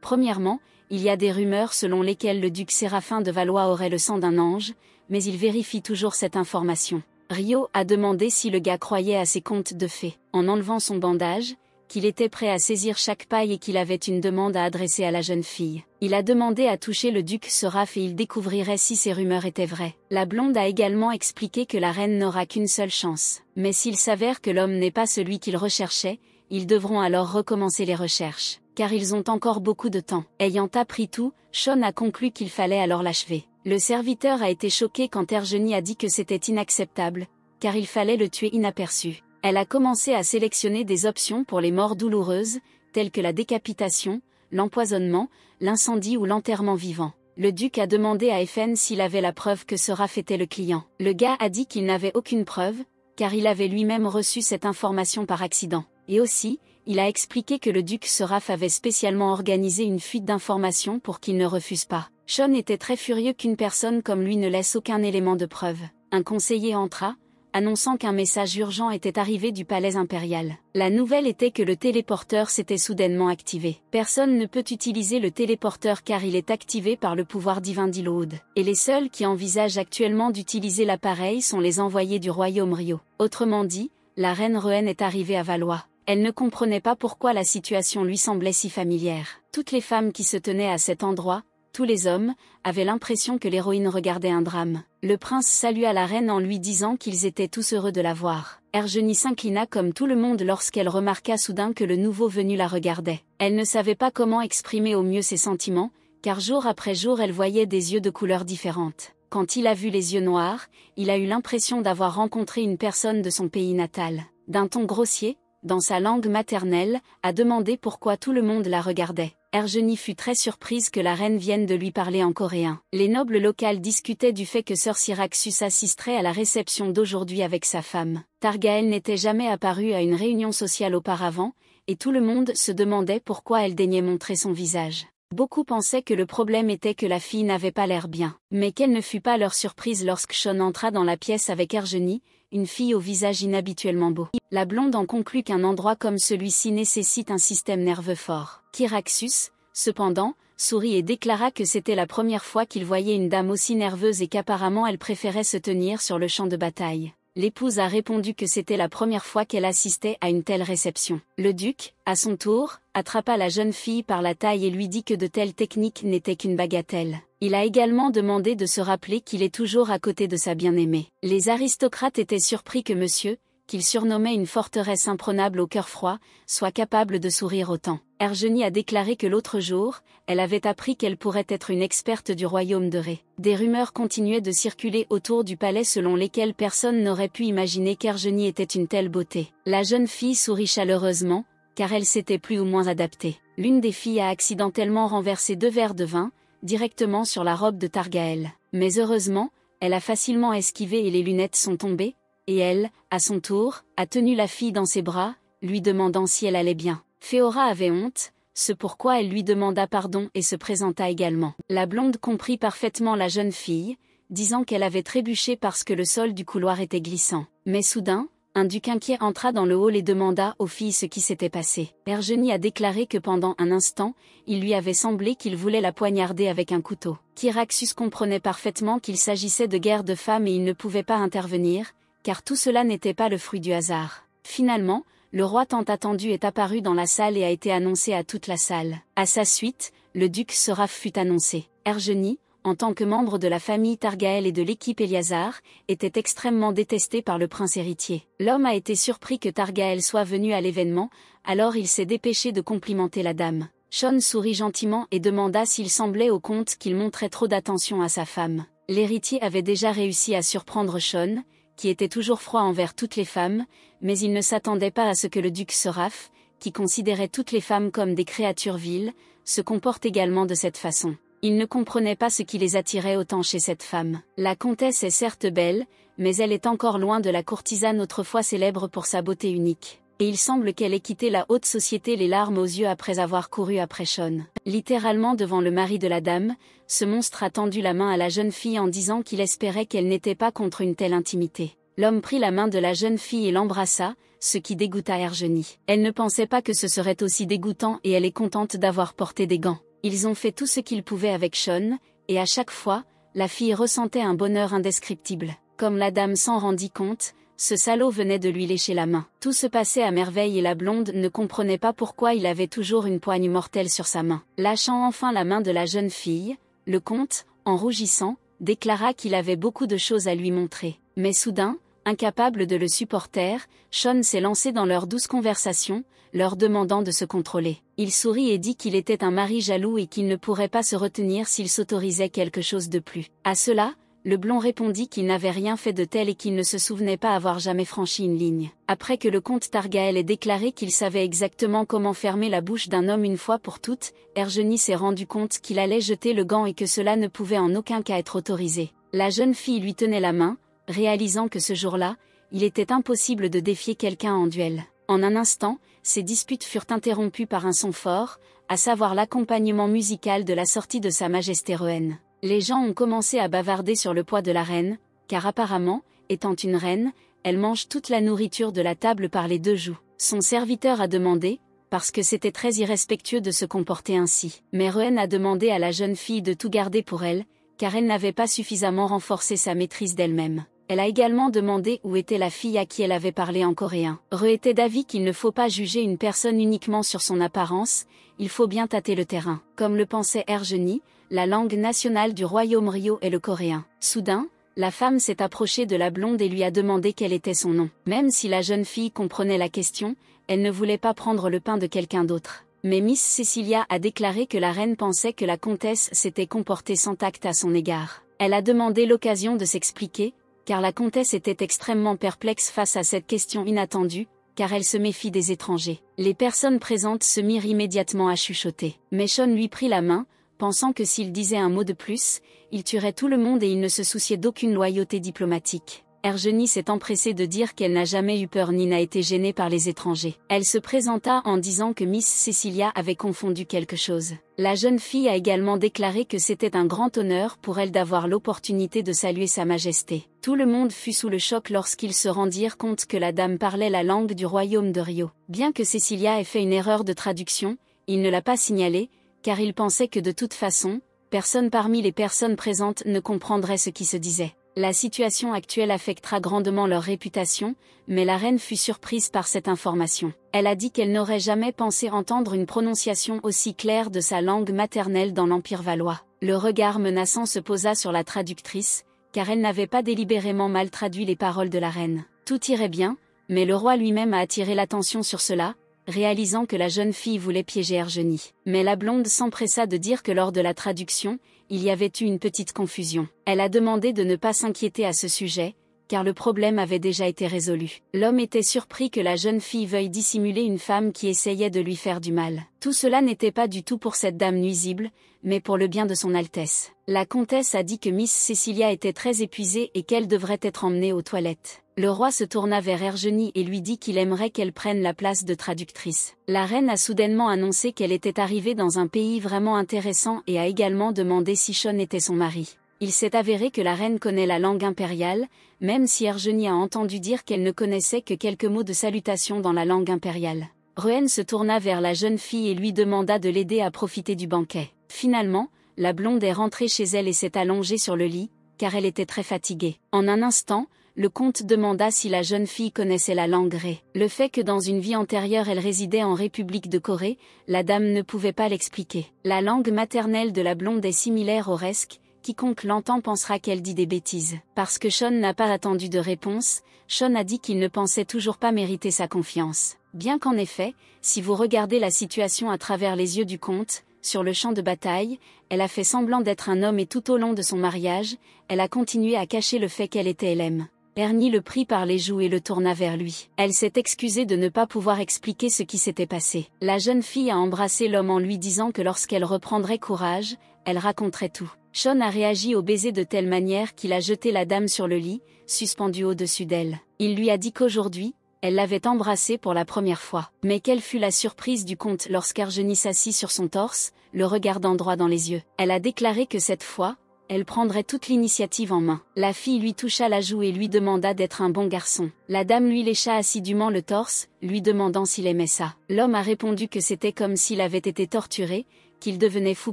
Premièrement, il y a des rumeurs selon lesquelles le duc Séraphin de Valois aurait le sang d'un ange, mais il vérifie toujours cette information. Rio a demandé si le gars croyait à ses contes de fées. En enlevant son bandage, qu'il était prêt à saisir chaque paille et qu'il avait une demande à adresser à la jeune fille. Il a demandé à toucher le duc Seraph et il découvrirait si ces rumeurs étaient vraies. La blonde a également expliqué que la reine n'aura qu'une seule chance. Mais s'il s'avère que l'homme n'est pas celui qu'il recherchait, ils devront alors recommencer les recherches. Car ils ont encore beaucoup de temps. Ayant appris tout, Sean a conclu qu'il fallait alors l'achever. Le serviteur a été choqué quand Ergenie a dit que c'était inacceptable, car il fallait le tuer inaperçu. Elle a commencé à sélectionner des options pour les morts douloureuses, telles que la décapitation, l'empoisonnement, l'incendie ou l'enterrement vivant. Le duc a demandé à FN s'il avait la preuve que Seraf était le client. Le gars a dit qu'il n'avait aucune preuve, car il avait lui-même reçu cette information par accident. Et aussi, il a expliqué que le duc Seraph avait spécialement organisé une fuite d'informations pour qu'il ne refuse pas. Sean était très furieux qu'une personne comme lui ne laisse aucun élément de preuve. Un conseiller entra, annonçant qu'un message urgent était arrivé du palais impérial. La nouvelle était que le téléporteur s'était soudainement activé. Personne ne peut utiliser le téléporteur car il est activé par le pouvoir divin d'Ilode, et les seuls qui envisagent actuellement d'utiliser l'appareil sont les envoyés du royaume Rio. Autrement dit, la reine Rehen est arrivée à Valois. Elle ne comprenait pas pourquoi la situation lui semblait si familière. Toutes les femmes qui se tenaient à cet endroit, tous les hommes, avaient l'impression que l'héroïne regardait un drame. Le prince salua la reine en lui disant qu'ils étaient tous heureux de la voir. Ergenie s'inclina comme tout le monde lorsqu'elle remarqua soudain que le nouveau venu la regardait. Elle ne savait pas comment exprimer au mieux ses sentiments, car jour après jour elle voyait des yeux de couleurs différentes. Quand il a vu les yeux noirs, il a eu l'impression d'avoir rencontré une personne de son pays natal. D'un ton grossier, dans sa langue maternelle, a demandé pourquoi tout le monde la regardait. Ergenie fut très surprise que la reine vienne de lui parler en coréen. Les nobles locales discutaient du fait que Sir Syraxus assisterait à la réception d'aujourd'hui avec sa femme. Targaël n'était jamais apparue à une réunion sociale auparavant, et tout le monde se demandait pourquoi elle daignait montrer son visage. Beaucoup pensaient que le problème était que la fille n'avait pas l'air bien. Mais quelle ne fut pas leur surprise lorsque Sean entra dans la pièce avec Ergenie, une fille au visage inhabituellement beau. La blonde en conclut qu'un endroit comme celui-ci nécessite un système nerveux fort. Kyraxus, cependant, sourit et déclara que c'était la première fois qu'il voyait une dame aussi nerveuse et qu'apparemment elle préférait se tenir sur le champ de bataille. L'épouse a répondu que c'était la première fois qu'elle assistait à une telle réception. Le duc, à son tour, attrapa la jeune fille par la taille et lui dit que de telles techniques n'étaient qu'une bagatelle. Il a également demandé de se rappeler qu'il est toujours à côté de sa bien-aimée. Les aristocrates étaient surpris que monsieur, qu'il surnommait une forteresse imprenable au cœur froid, soit capable de sourire autant. Ergenie a déclaré que l'autre jour, elle avait appris qu'elle pourrait être une experte du royaume de Ré. Des rumeurs continuaient de circuler autour du palais selon lesquelles personne n'aurait pu imaginer qu'Ergenie était une telle beauté. La jeune fille sourit chaleureusement, car elle s'était plus ou moins adaptée. L'une des filles a accidentellement renversé deux verres de vin, directement sur la robe de Targaël. Mais heureusement, elle a facilement esquivé et les lunettes sont tombées, et elle, à son tour, a tenu la fille dans ses bras, lui demandant si elle allait bien. Féora avait honte, ce pourquoi elle lui demanda pardon et se présenta également. La blonde comprit parfaitement la jeune fille, disant qu'elle avait trébuché parce que le sol du couloir était glissant. Mais soudain, un duc inquiet entra dans le hall et demanda aux filles ce qui s'était passé. Ergenie a déclaré que pendant un instant, il lui avait semblé qu'il voulait la poignarder avec un couteau. Kiraxus comprenait parfaitement qu'il s'agissait de guerre de femmes et il ne pouvait pas intervenir, car tout cela n'était pas le fruit du hasard. Finalement, le roi tant attendu est apparu dans la salle et a été annoncé à toute la salle. À sa suite, le duc Seraf fut annoncé. Ergenie, en tant que membre de la famille Targaël et de l'équipe Eliazar, était extrêmement détesté par le prince héritier. L'homme a été surpris que Targaël soit venu à l'événement, alors il s'est dépêché de complimenter la dame. Sean sourit gentiment et demanda s'il semblait au comte qu'il montrait trop d'attention à sa femme. L'héritier avait déjà réussi à surprendre Sean, qui était toujours froid envers toutes les femmes, mais il ne s'attendait pas à ce que le duc Seraf, qui considérait toutes les femmes comme des créatures viles, se comporte également de cette façon. Ils ne comprenaient pas ce qui les attirait autant chez cette femme. La comtesse est certes belle, mais elle est encore loin de la courtisane autrefois célèbre pour sa beauté unique. Et il semble qu'elle ait quitté la haute société les larmes aux yeux après avoir couru après Sean. Littéralement devant le mari de la dame, ce monstre a tendu la main à la jeune fille en disant qu'il espérait qu'elle n'était pas contre une telle intimité. L'homme prit la main de la jeune fille et l'embrassa, ce qui dégoûta Ergenie. Elle ne pensait pas que ce serait aussi dégoûtant et elle est contente d'avoir porté des gants. Ils ont fait tout ce qu'ils pouvaient avec Sean, et à chaque fois, la fille ressentait un bonheur indescriptible. Comme la dame s'en rendit compte, ce salaud venait de lui lécher la main. Tout se passait à merveille et la blonde ne comprenait pas pourquoi il avait toujours une poigne mortelle sur sa main. Lâchant enfin la main de la jeune fille, le comte, en rougissant, déclara qu'il avait beaucoup de choses à lui montrer. Mais soudain, Incapable de le supporter, Sean s'est lancé dans leur douce conversation, leur demandant de se contrôler. Il sourit et dit qu'il était un mari jaloux et qu'il ne pourrait pas se retenir s'il s'autorisait quelque chose de plus. À cela, le blond répondit qu'il n'avait rien fait de tel et qu'il ne se souvenait pas avoir jamais franchi une ligne. Après que le comte Targaël ait déclaré qu'il savait exactement comment fermer la bouche d'un homme une fois pour toutes, Ergeny s'est rendu compte qu'il allait jeter le gant et que cela ne pouvait en aucun cas être autorisé. La jeune fille lui tenait la main, réalisant que ce jour-là, il était impossible de défier quelqu'un en duel. En un instant, ces disputes furent interrompues par un son fort, à savoir l'accompagnement musical de la sortie de Sa Majesté Reine. Les gens ont commencé à bavarder sur le poids de la reine, car apparemment, étant une reine, elle mange toute la nourriture de la table par les deux joues. Son serviteur a demandé, parce que c'était très irrespectueux de se comporter ainsi. Mais Reine a demandé à la jeune fille de tout garder pour elle, car elle n'avait pas suffisamment renforcé sa maîtrise d'elle-même. Elle a également demandé où était la fille à qui elle avait parlé en coréen. Re était d'avis qu'il ne faut pas juger une personne uniquement sur son apparence, il faut bien tâter le terrain. Comme le pensait Ergeny, la langue nationale du royaume Rio est le coréen. Soudain, la femme s'est approchée de la blonde et lui a demandé quel était son nom. Même si la jeune fille comprenait la question, elle ne voulait pas prendre le pain de quelqu'un d'autre. Mais Miss Cecilia a déclaré que la reine pensait que la comtesse s'était comportée sans tact à son égard. Elle a demandé l'occasion de s'expliquer, car la comtesse était extrêmement perplexe face à cette question inattendue, car elle se méfie des étrangers. Les personnes présentes se mirent immédiatement à chuchoter. Mais Sean lui prit la main, pensant que s'il disait un mot de plus, il tuerait tout le monde et il ne se souciait d'aucune loyauté diplomatique. Ergenie s'est empressée de dire qu'elle n'a jamais eu peur ni n'a été gênée par les étrangers. Elle se présenta en disant que Miss Cecilia avait confondu quelque chose. La jeune fille a également déclaré que c'était un grand honneur pour elle d'avoir l'opportunité de saluer Sa Majesté. Tout le monde fut sous le choc lorsqu'ils se rendirent compte que la dame parlait la langue du royaume de Rio. Bien que Cecilia ait fait une erreur de traduction, il ne l'a pas signalée, car il pensait que de toute façon, personne parmi les personnes présentes ne comprendrait ce qui se disait. La situation actuelle affectera grandement leur réputation, mais la reine fut surprise par cette information. Elle a dit qu'elle n'aurait jamais pensé entendre une prononciation aussi claire de sa langue maternelle dans l'Empire valois. Le regard menaçant se posa sur la traductrice, car elle n'avait pas délibérément mal traduit les paroles de la reine. Tout irait bien, mais le roi lui-même a attiré l'attention sur cela, réalisant que la jeune fille voulait piéger Ergeny. Mais la blonde s'empressa de dire que lors de la traduction, il y avait eu une petite confusion. Elle a demandé de ne pas s'inquiéter à ce sujet, car le problème avait déjà été résolu. L'homme était surpris que la jeune fille veuille dissimuler une femme qui essayait de lui faire du mal. Tout cela n'était pas du tout pour cette dame nuisible, mais pour le bien de son Altesse. La comtesse a dit que Miss Cecilia était très épuisée et qu'elle devrait être emmenée aux toilettes. Le roi se tourna vers Ergenie et lui dit qu'il aimerait qu'elle prenne la place de traductrice. La reine a soudainement annoncé qu'elle était arrivée dans un pays vraiment intéressant et a également demandé si Sean était son mari. Il s'est avéré que la reine connaît la langue impériale, même si Ergenie a entendu dire qu'elle ne connaissait que quelques mots de salutation dans la langue impériale. Ruen se tourna vers la jeune fille et lui demanda de l'aider à profiter du banquet. Finalement, la blonde est rentrée chez elle et s'est allongée sur le lit, car elle était très fatiguée. En un instant, le comte demanda si la jeune fille connaissait la langue ré. Le fait que dans une vie antérieure elle résidait en République de Corée, la dame ne pouvait pas l'expliquer. La langue maternelle de la blonde est similaire au resque, quiconque l'entend pensera qu'elle dit des bêtises. Parce que Sean n'a pas attendu de réponse, Sean a dit qu'il ne pensait toujours pas mériter sa confiance. Bien qu'en effet, si vous regardez la situation à travers les yeux du comte, sur le champ de bataille, elle a fait semblant d'être un homme et tout au long de son mariage, elle a continué à cacher le fait qu'elle était LM. Ernie le prit par les joues et le tourna vers lui. Elle s'est excusée de ne pas pouvoir expliquer ce qui s'était passé. La jeune fille a embrassé l'homme en lui disant que lorsqu'elle reprendrait courage, elle raconterait tout. Sean a réagi au baiser de telle manière qu'il a jeté la dame sur le lit, suspendue au-dessus d'elle. Il lui a dit qu'aujourd'hui, elle l'avait embrassé pour la première fois. Mais quelle fut la surprise du comte lorsqu'Argeny s'assit sur son torse, le regardant droit dans les yeux. Elle a déclaré que cette fois, elle prendrait toute l'initiative en main. La fille lui toucha la joue et lui demanda d'être un bon garçon. La dame lui lécha assidûment le torse, lui demandant s'il aimait ça. L'homme a répondu que c'était comme s'il avait été torturé, qu'il devenait fou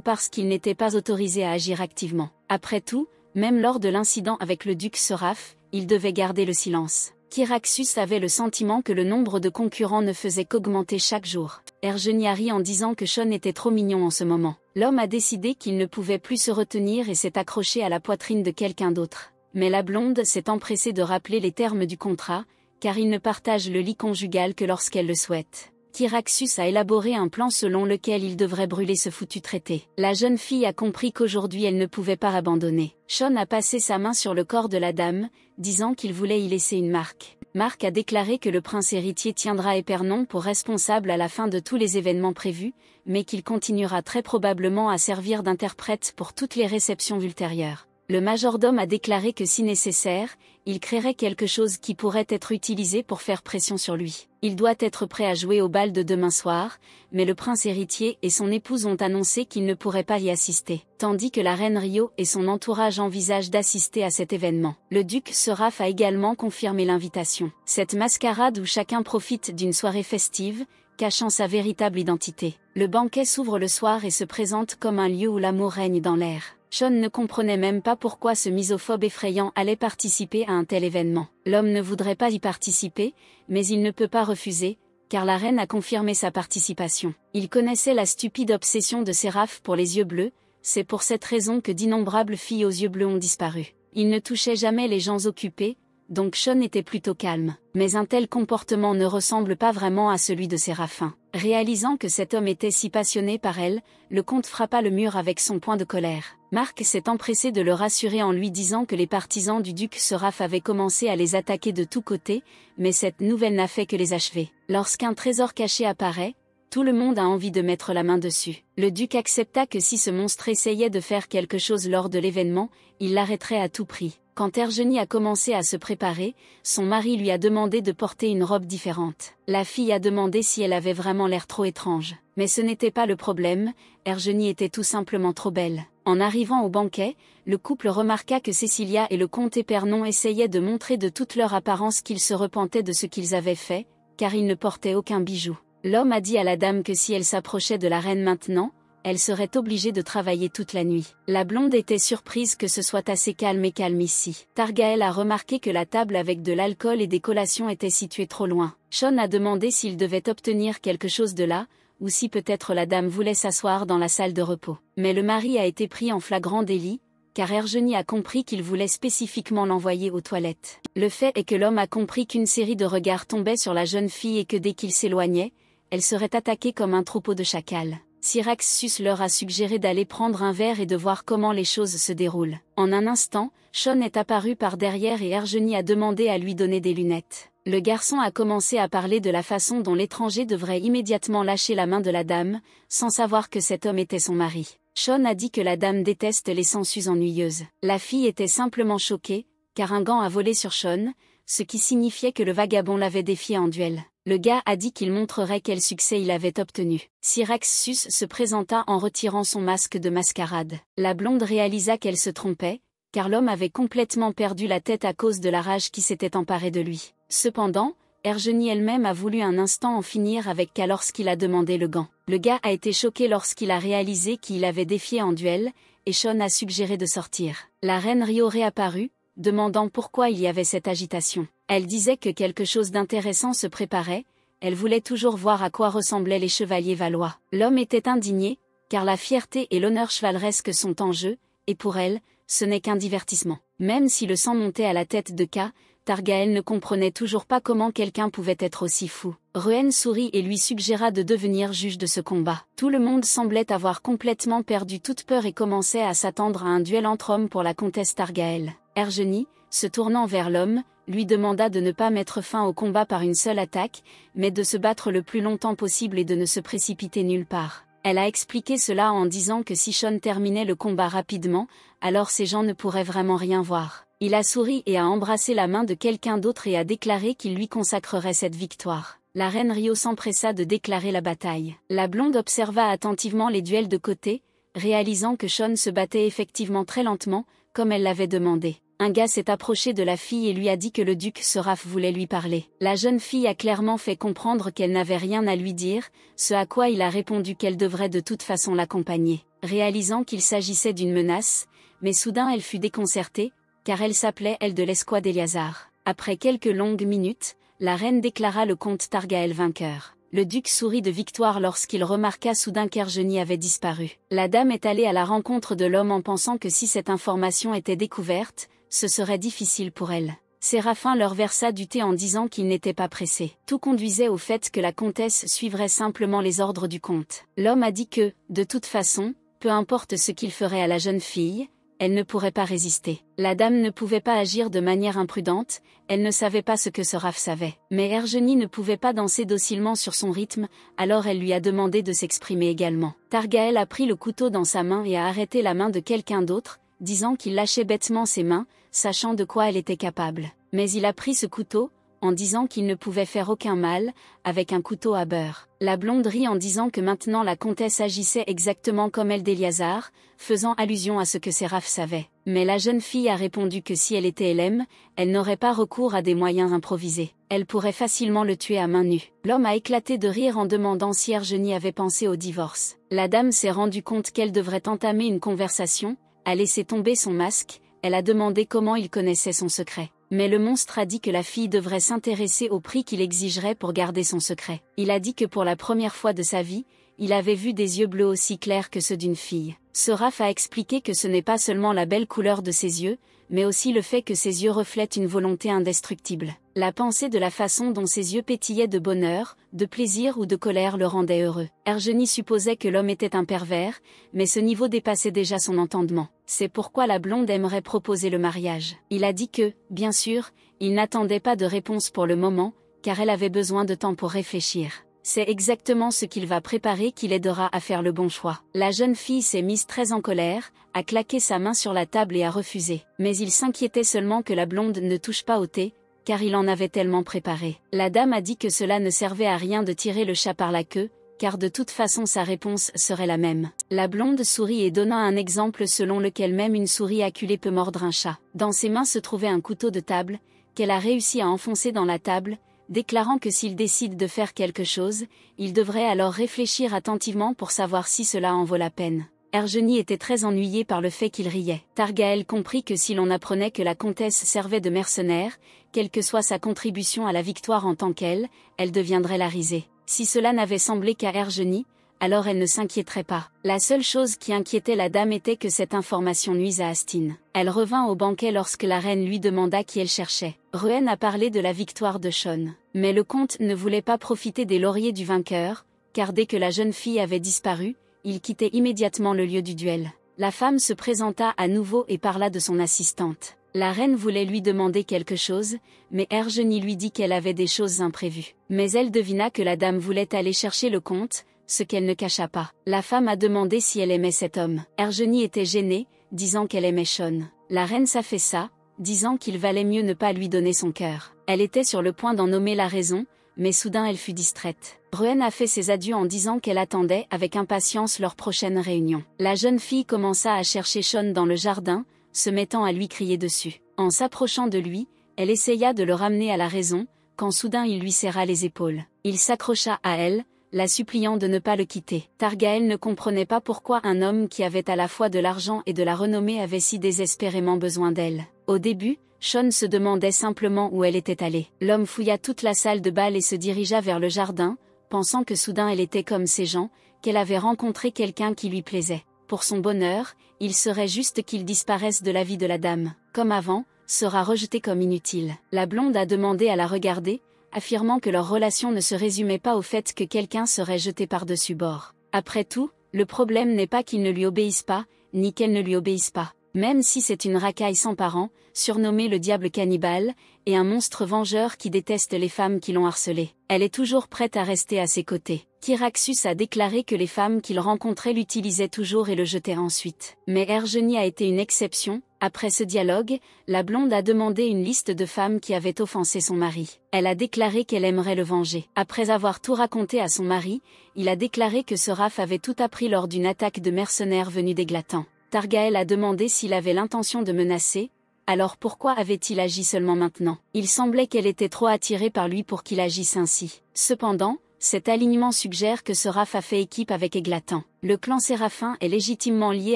parce qu'il n'était pas autorisé à agir activement. Après tout, même lors de l'incident avec le duc Seraf, il devait garder le silence. Kyraxus avait le sentiment que le nombre de concurrents ne faisait qu'augmenter chaque jour. Ergeniari en disant que Sean était trop mignon en ce moment. L'homme a décidé qu'il ne pouvait plus se retenir et s'est accroché à la poitrine de quelqu'un d'autre. Mais la blonde s'est empressée de rappeler les termes du contrat, car il ne partage le lit conjugal que lorsqu'elle le souhaite. Tyraxus a élaboré un plan selon lequel il devrait brûler ce foutu traité. La jeune fille a compris qu'aujourd'hui elle ne pouvait pas abandonner. Sean a passé sa main sur le corps de la dame, disant qu'il voulait y laisser une marque. Marc a déclaré que le prince héritier tiendra Épernon pour responsable à la fin de tous les événements prévus, mais qu'il continuera très probablement à servir d'interprète pour toutes les réceptions ultérieures le majordome a déclaré que si nécessaire, il créerait quelque chose qui pourrait être utilisé pour faire pression sur lui. Il doit être prêt à jouer au bal de demain soir, mais le prince héritier et son épouse ont annoncé qu'il ne pourrait pas y assister, tandis que la reine Rio et son entourage envisagent d'assister à cet événement. Le duc Seraph a également confirmé l'invitation. Cette mascarade où chacun profite d'une soirée festive, cachant sa véritable identité. Le banquet s'ouvre le soir et se présente comme un lieu où l'amour règne dans l'air. Sean ne comprenait même pas pourquoi ce misophobe effrayant allait participer à un tel événement. L'homme ne voudrait pas y participer, mais il ne peut pas refuser, car la reine a confirmé sa participation. Il connaissait la stupide obsession de Séraph pour les yeux bleus, c'est pour cette raison que d'innombrables filles aux yeux bleus ont disparu. Il ne touchait jamais les gens occupés, donc Sean était plutôt calme. Mais un tel comportement ne ressemble pas vraiment à celui de Séraphin. Réalisant que cet homme était si passionné par elle, le comte frappa le mur avec son point de colère. Marc s'est empressé de le rassurer en lui disant que les partisans du duc Seraph avaient commencé à les attaquer de tous côtés, mais cette nouvelle n'a fait que les achever. Lorsqu'un trésor caché apparaît, tout le monde a envie de mettre la main dessus. Le duc accepta que si ce monstre essayait de faire quelque chose lors de l'événement, il l'arrêterait à tout prix. Quand Ergenie a commencé à se préparer, son mari lui a demandé de porter une robe différente. La fille a demandé si elle avait vraiment l'air trop étrange. Mais ce n'était pas le problème, Ergenie était tout simplement trop belle. En arrivant au banquet, le couple remarqua que Cécilia et le comte Épernon essayaient de montrer de toute leur apparence qu'ils se repentaient de ce qu'ils avaient fait, car ils ne portaient aucun bijou. L'homme a dit à la dame que si elle s'approchait de la reine maintenant, elle serait obligée de travailler toute la nuit. La blonde était surprise que ce soit assez calme et calme ici. Targaël a remarqué que la table avec de l'alcool et des collations était située trop loin. Sean a demandé s'il devait obtenir quelque chose de là, ou si peut-être la dame voulait s'asseoir dans la salle de repos. Mais le mari a été pris en flagrant délit, car Ergenie a compris qu'il voulait spécifiquement l'envoyer aux toilettes. Le fait est que l'homme a compris qu'une série de regards tombaient sur la jeune fille et que dès qu'il s'éloignait, elle serait attaquée comme un troupeau de chacals. Syraxus leur a suggéré d'aller prendre un verre et de voir comment les choses se déroulent. En un instant, Sean est apparu par derrière et Ergeny a demandé à lui donner des lunettes. Le garçon a commencé à parler de la façon dont l'étranger devrait immédiatement lâcher la main de la dame, sans savoir que cet homme était son mari. Sean a dit que la dame déteste les sensus ennuyeuses. La fille était simplement choquée, car un gant a volé sur Sean, ce qui signifiait que le vagabond l'avait défié en duel le gars a dit qu'il montrerait quel succès il avait obtenu. Syraxus se présenta en retirant son masque de mascarade. La blonde réalisa qu'elle se trompait, car l'homme avait complètement perdu la tête à cause de la rage qui s'était emparée de lui. Cependant, Ergenie elle-même a voulu un instant en finir avec K lorsqu'il a demandé le gant. Le gars a été choqué lorsqu'il a réalisé qu'il avait défié en duel, et Sean a suggéré de sortir. La reine Rio réapparut, demandant pourquoi il y avait cette agitation. Elle disait que quelque chose d'intéressant se préparait, elle voulait toujours voir à quoi ressemblaient les chevaliers valois. L'homme était indigné, car la fierté et l'honneur chevaleresque sont en jeu, et pour elle, ce n'est qu'un divertissement. Même si le sang montait à la tête de K, Targaël ne comprenait toujours pas comment quelqu'un pouvait être aussi fou. Ruen sourit et lui suggéra de devenir juge de ce combat. Tout le monde semblait avoir complètement perdu toute peur et commençait à s'attendre à un duel entre hommes pour la comtesse Targaël. Ergenie, se tournant vers l'homme, lui demanda de ne pas mettre fin au combat par une seule attaque, mais de se battre le plus longtemps possible et de ne se précipiter nulle part. Elle a expliqué cela en disant que si Sean terminait le combat rapidement, alors ces gens ne pourraient vraiment rien voir. Il a souri et a embrassé la main de quelqu'un d'autre et a déclaré qu'il lui consacrerait cette victoire. La reine Rio s'empressa de déclarer la bataille. La blonde observa attentivement les duels de côté, réalisant que Sean se battait effectivement très lentement, comme elle l'avait demandé. Un gars s'est approché de la fille et lui a dit que le duc Seraf voulait lui parler. La jeune fille a clairement fait comprendre qu'elle n'avait rien à lui dire, ce à quoi il a répondu qu'elle devrait de toute façon l'accompagner. Réalisant qu'il s'agissait d'une menace, mais soudain elle fut déconcertée, car elle s'appelait elle de l'escouade Eliazar. Après quelques longues minutes, la reine déclara le comte Targaël vainqueur. Le duc sourit de victoire lorsqu'il remarqua soudain qu'Ergenie avait disparu. La dame est allée à la rencontre de l'homme en pensant que si cette information était découverte, ce serait difficile pour elle. Séraphin leur versa du thé en disant qu'il n'était pas pressé. Tout conduisait au fait que la comtesse suivrait simplement les ordres du comte. L'homme a dit que, de toute façon, peu importe ce qu'il ferait à la jeune fille, elle ne pourrait pas résister. La dame ne pouvait pas agir de manière imprudente, elle ne savait pas ce que Seraph savait. Mais Ergenie ne pouvait pas danser docilement sur son rythme, alors elle lui a demandé de s'exprimer également. Targaël a pris le couteau dans sa main et a arrêté la main de quelqu'un d'autre, disant qu'il lâchait bêtement ses mains, sachant de quoi elle était capable. Mais il a pris ce couteau, en disant qu'il ne pouvait faire aucun mal, avec un couteau à beurre. La blonde rit en disant que maintenant la comtesse agissait exactement comme elle d'Eliazar, faisant allusion à ce que Séraph savait. Mais la jeune fille a répondu que si elle était LM, elle n'aurait pas recours à des moyens improvisés. Elle pourrait facilement le tuer à main nue. L'homme a éclaté de rire en demandant si Ergenie avait pensé au divorce. La dame s'est rendue compte qu'elle devrait entamer une conversation, a laissé tomber son masque, elle a demandé comment il connaissait son secret mais le monstre a dit que la fille devrait s'intéresser au prix qu'il exigerait pour garder son secret. Il a dit que pour la première fois de sa vie, il avait vu des yeux bleus aussi clairs que ceux d'une fille. Seraph a expliqué que ce n'est pas seulement la belle couleur de ses yeux, mais aussi le fait que ses yeux reflètent une volonté indestructible. La pensée de la façon dont ses yeux pétillaient de bonheur, de plaisir ou de colère le rendait heureux. Ergeny supposait que l'homme était un pervers, mais ce niveau dépassait déjà son entendement. C'est pourquoi la blonde aimerait proposer le mariage. Il a dit que, bien sûr, il n'attendait pas de réponse pour le moment, car elle avait besoin de temps pour réfléchir. C'est exactement ce qu'il va préparer qui l'aidera à faire le bon choix. La jeune fille s'est mise très en colère, a claqué sa main sur la table et a refusé. Mais il s'inquiétait seulement que la blonde ne touche pas au thé, car il en avait tellement préparé. La dame a dit que cela ne servait à rien de tirer le chat par la queue, car de toute façon sa réponse serait la même. La blonde sourit et donna un exemple selon lequel même une souris acculée peut mordre un chat. Dans ses mains se trouvait un couteau de table, qu'elle a réussi à enfoncer dans la table, déclarant que s'il décide de faire quelque chose, il devrait alors réfléchir attentivement pour savoir si cela en vaut la peine. Ergenie était très ennuyé par le fait qu'il riait. Targaël comprit que si l'on apprenait que la comtesse servait de mercenaire, quelle que soit sa contribution à la victoire en tant qu'elle, elle deviendrait la risée. Si cela n'avait semblé qu'à Ergeny, alors elle ne s'inquiéterait pas. La seule chose qui inquiétait la dame était que cette information nuise à Astine. Elle revint au banquet lorsque la reine lui demanda qui elle cherchait. Ruen a parlé de la victoire de Sean. Mais le comte ne voulait pas profiter des lauriers du vainqueur, car dès que la jeune fille avait disparu, il quittait immédiatement le lieu du duel. La femme se présenta à nouveau et parla de son assistante. La reine voulait lui demander quelque chose, mais Ergeny lui dit qu'elle avait des choses imprévues. Mais elle devina que la dame voulait aller chercher le comte, ce qu'elle ne cacha pas. La femme a demandé si elle aimait cet homme. Ergenie était gênée, disant qu'elle aimait Sean. La reine s'affaissa, disant qu'il valait mieux ne pas lui donner son cœur. Elle était sur le point d'en nommer la raison, mais soudain elle fut distraite. Bruen a fait ses adieux en disant qu'elle attendait avec impatience leur prochaine réunion. La jeune fille commença à chercher Sean dans le jardin, se mettant à lui crier dessus. En s'approchant de lui, elle essaya de le ramener à la raison, quand soudain il lui serra les épaules. Il s'accrocha à elle, la suppliant de ne pas le quitter. Targaël ne comprenait pas pourquoi un homme qui avait à la fois de l'argent et de la renommée avait si désespérément besoin d'elle. Au début, Sean se demandait simplement où elle était allée. L'homme fouilla toute la salle de bal et se dirigea vers le jardin, pensant que soudain elle était comme ces gens, qu'elle avait rencontré quelqu'un qui lui plaisait. Pour son bonheur, il serait juste qu'il disparaisse de la vie de la dame. Comme avant, sera rejeté comme inutile. La blonde a demandé à la regarder, affirmant que leur relation ne se résumait pas au fait que quelqu'un serait jeté par-dessus bord. Après tout, le problème n'est pas qu'il ne lui obéissent pas, ni qu'elle ne lui obéisse pas. Même si c'est une racaille sans parents, surnommée le diable cannibale, et un monstre vengeur qui déteste les femmes qui l'ont harcelé. Elle est toujours prête à rester à ses côtés. Kyraxus a déclaré que les femmes qu'il rencontrait l'utilisaient toujours et le jetaient ensuite. Mais Ergenie a été une exception, après ce dialogue, la blonde a demandé une liste de femmes qui avaient offensé son mari. Elle a déclaré qu'elle aimerait le venger. Après avoir tout raconté à son mari, il a déclaré que ce Seraph avait tout appris lors d'une attaque de mercenaires venus d'Églatan. Targaël a demandé s'il avait l'intention de menacer, alors pourquoi avait-il agi seulement maintenant Il semblait qu'elle était trop attirée par lui pour qu'il agisse ainsi. Cependant, cet alignement suggère que Seraph a fait équipe avec Églatan. Le clan Séraphin est légitimement lié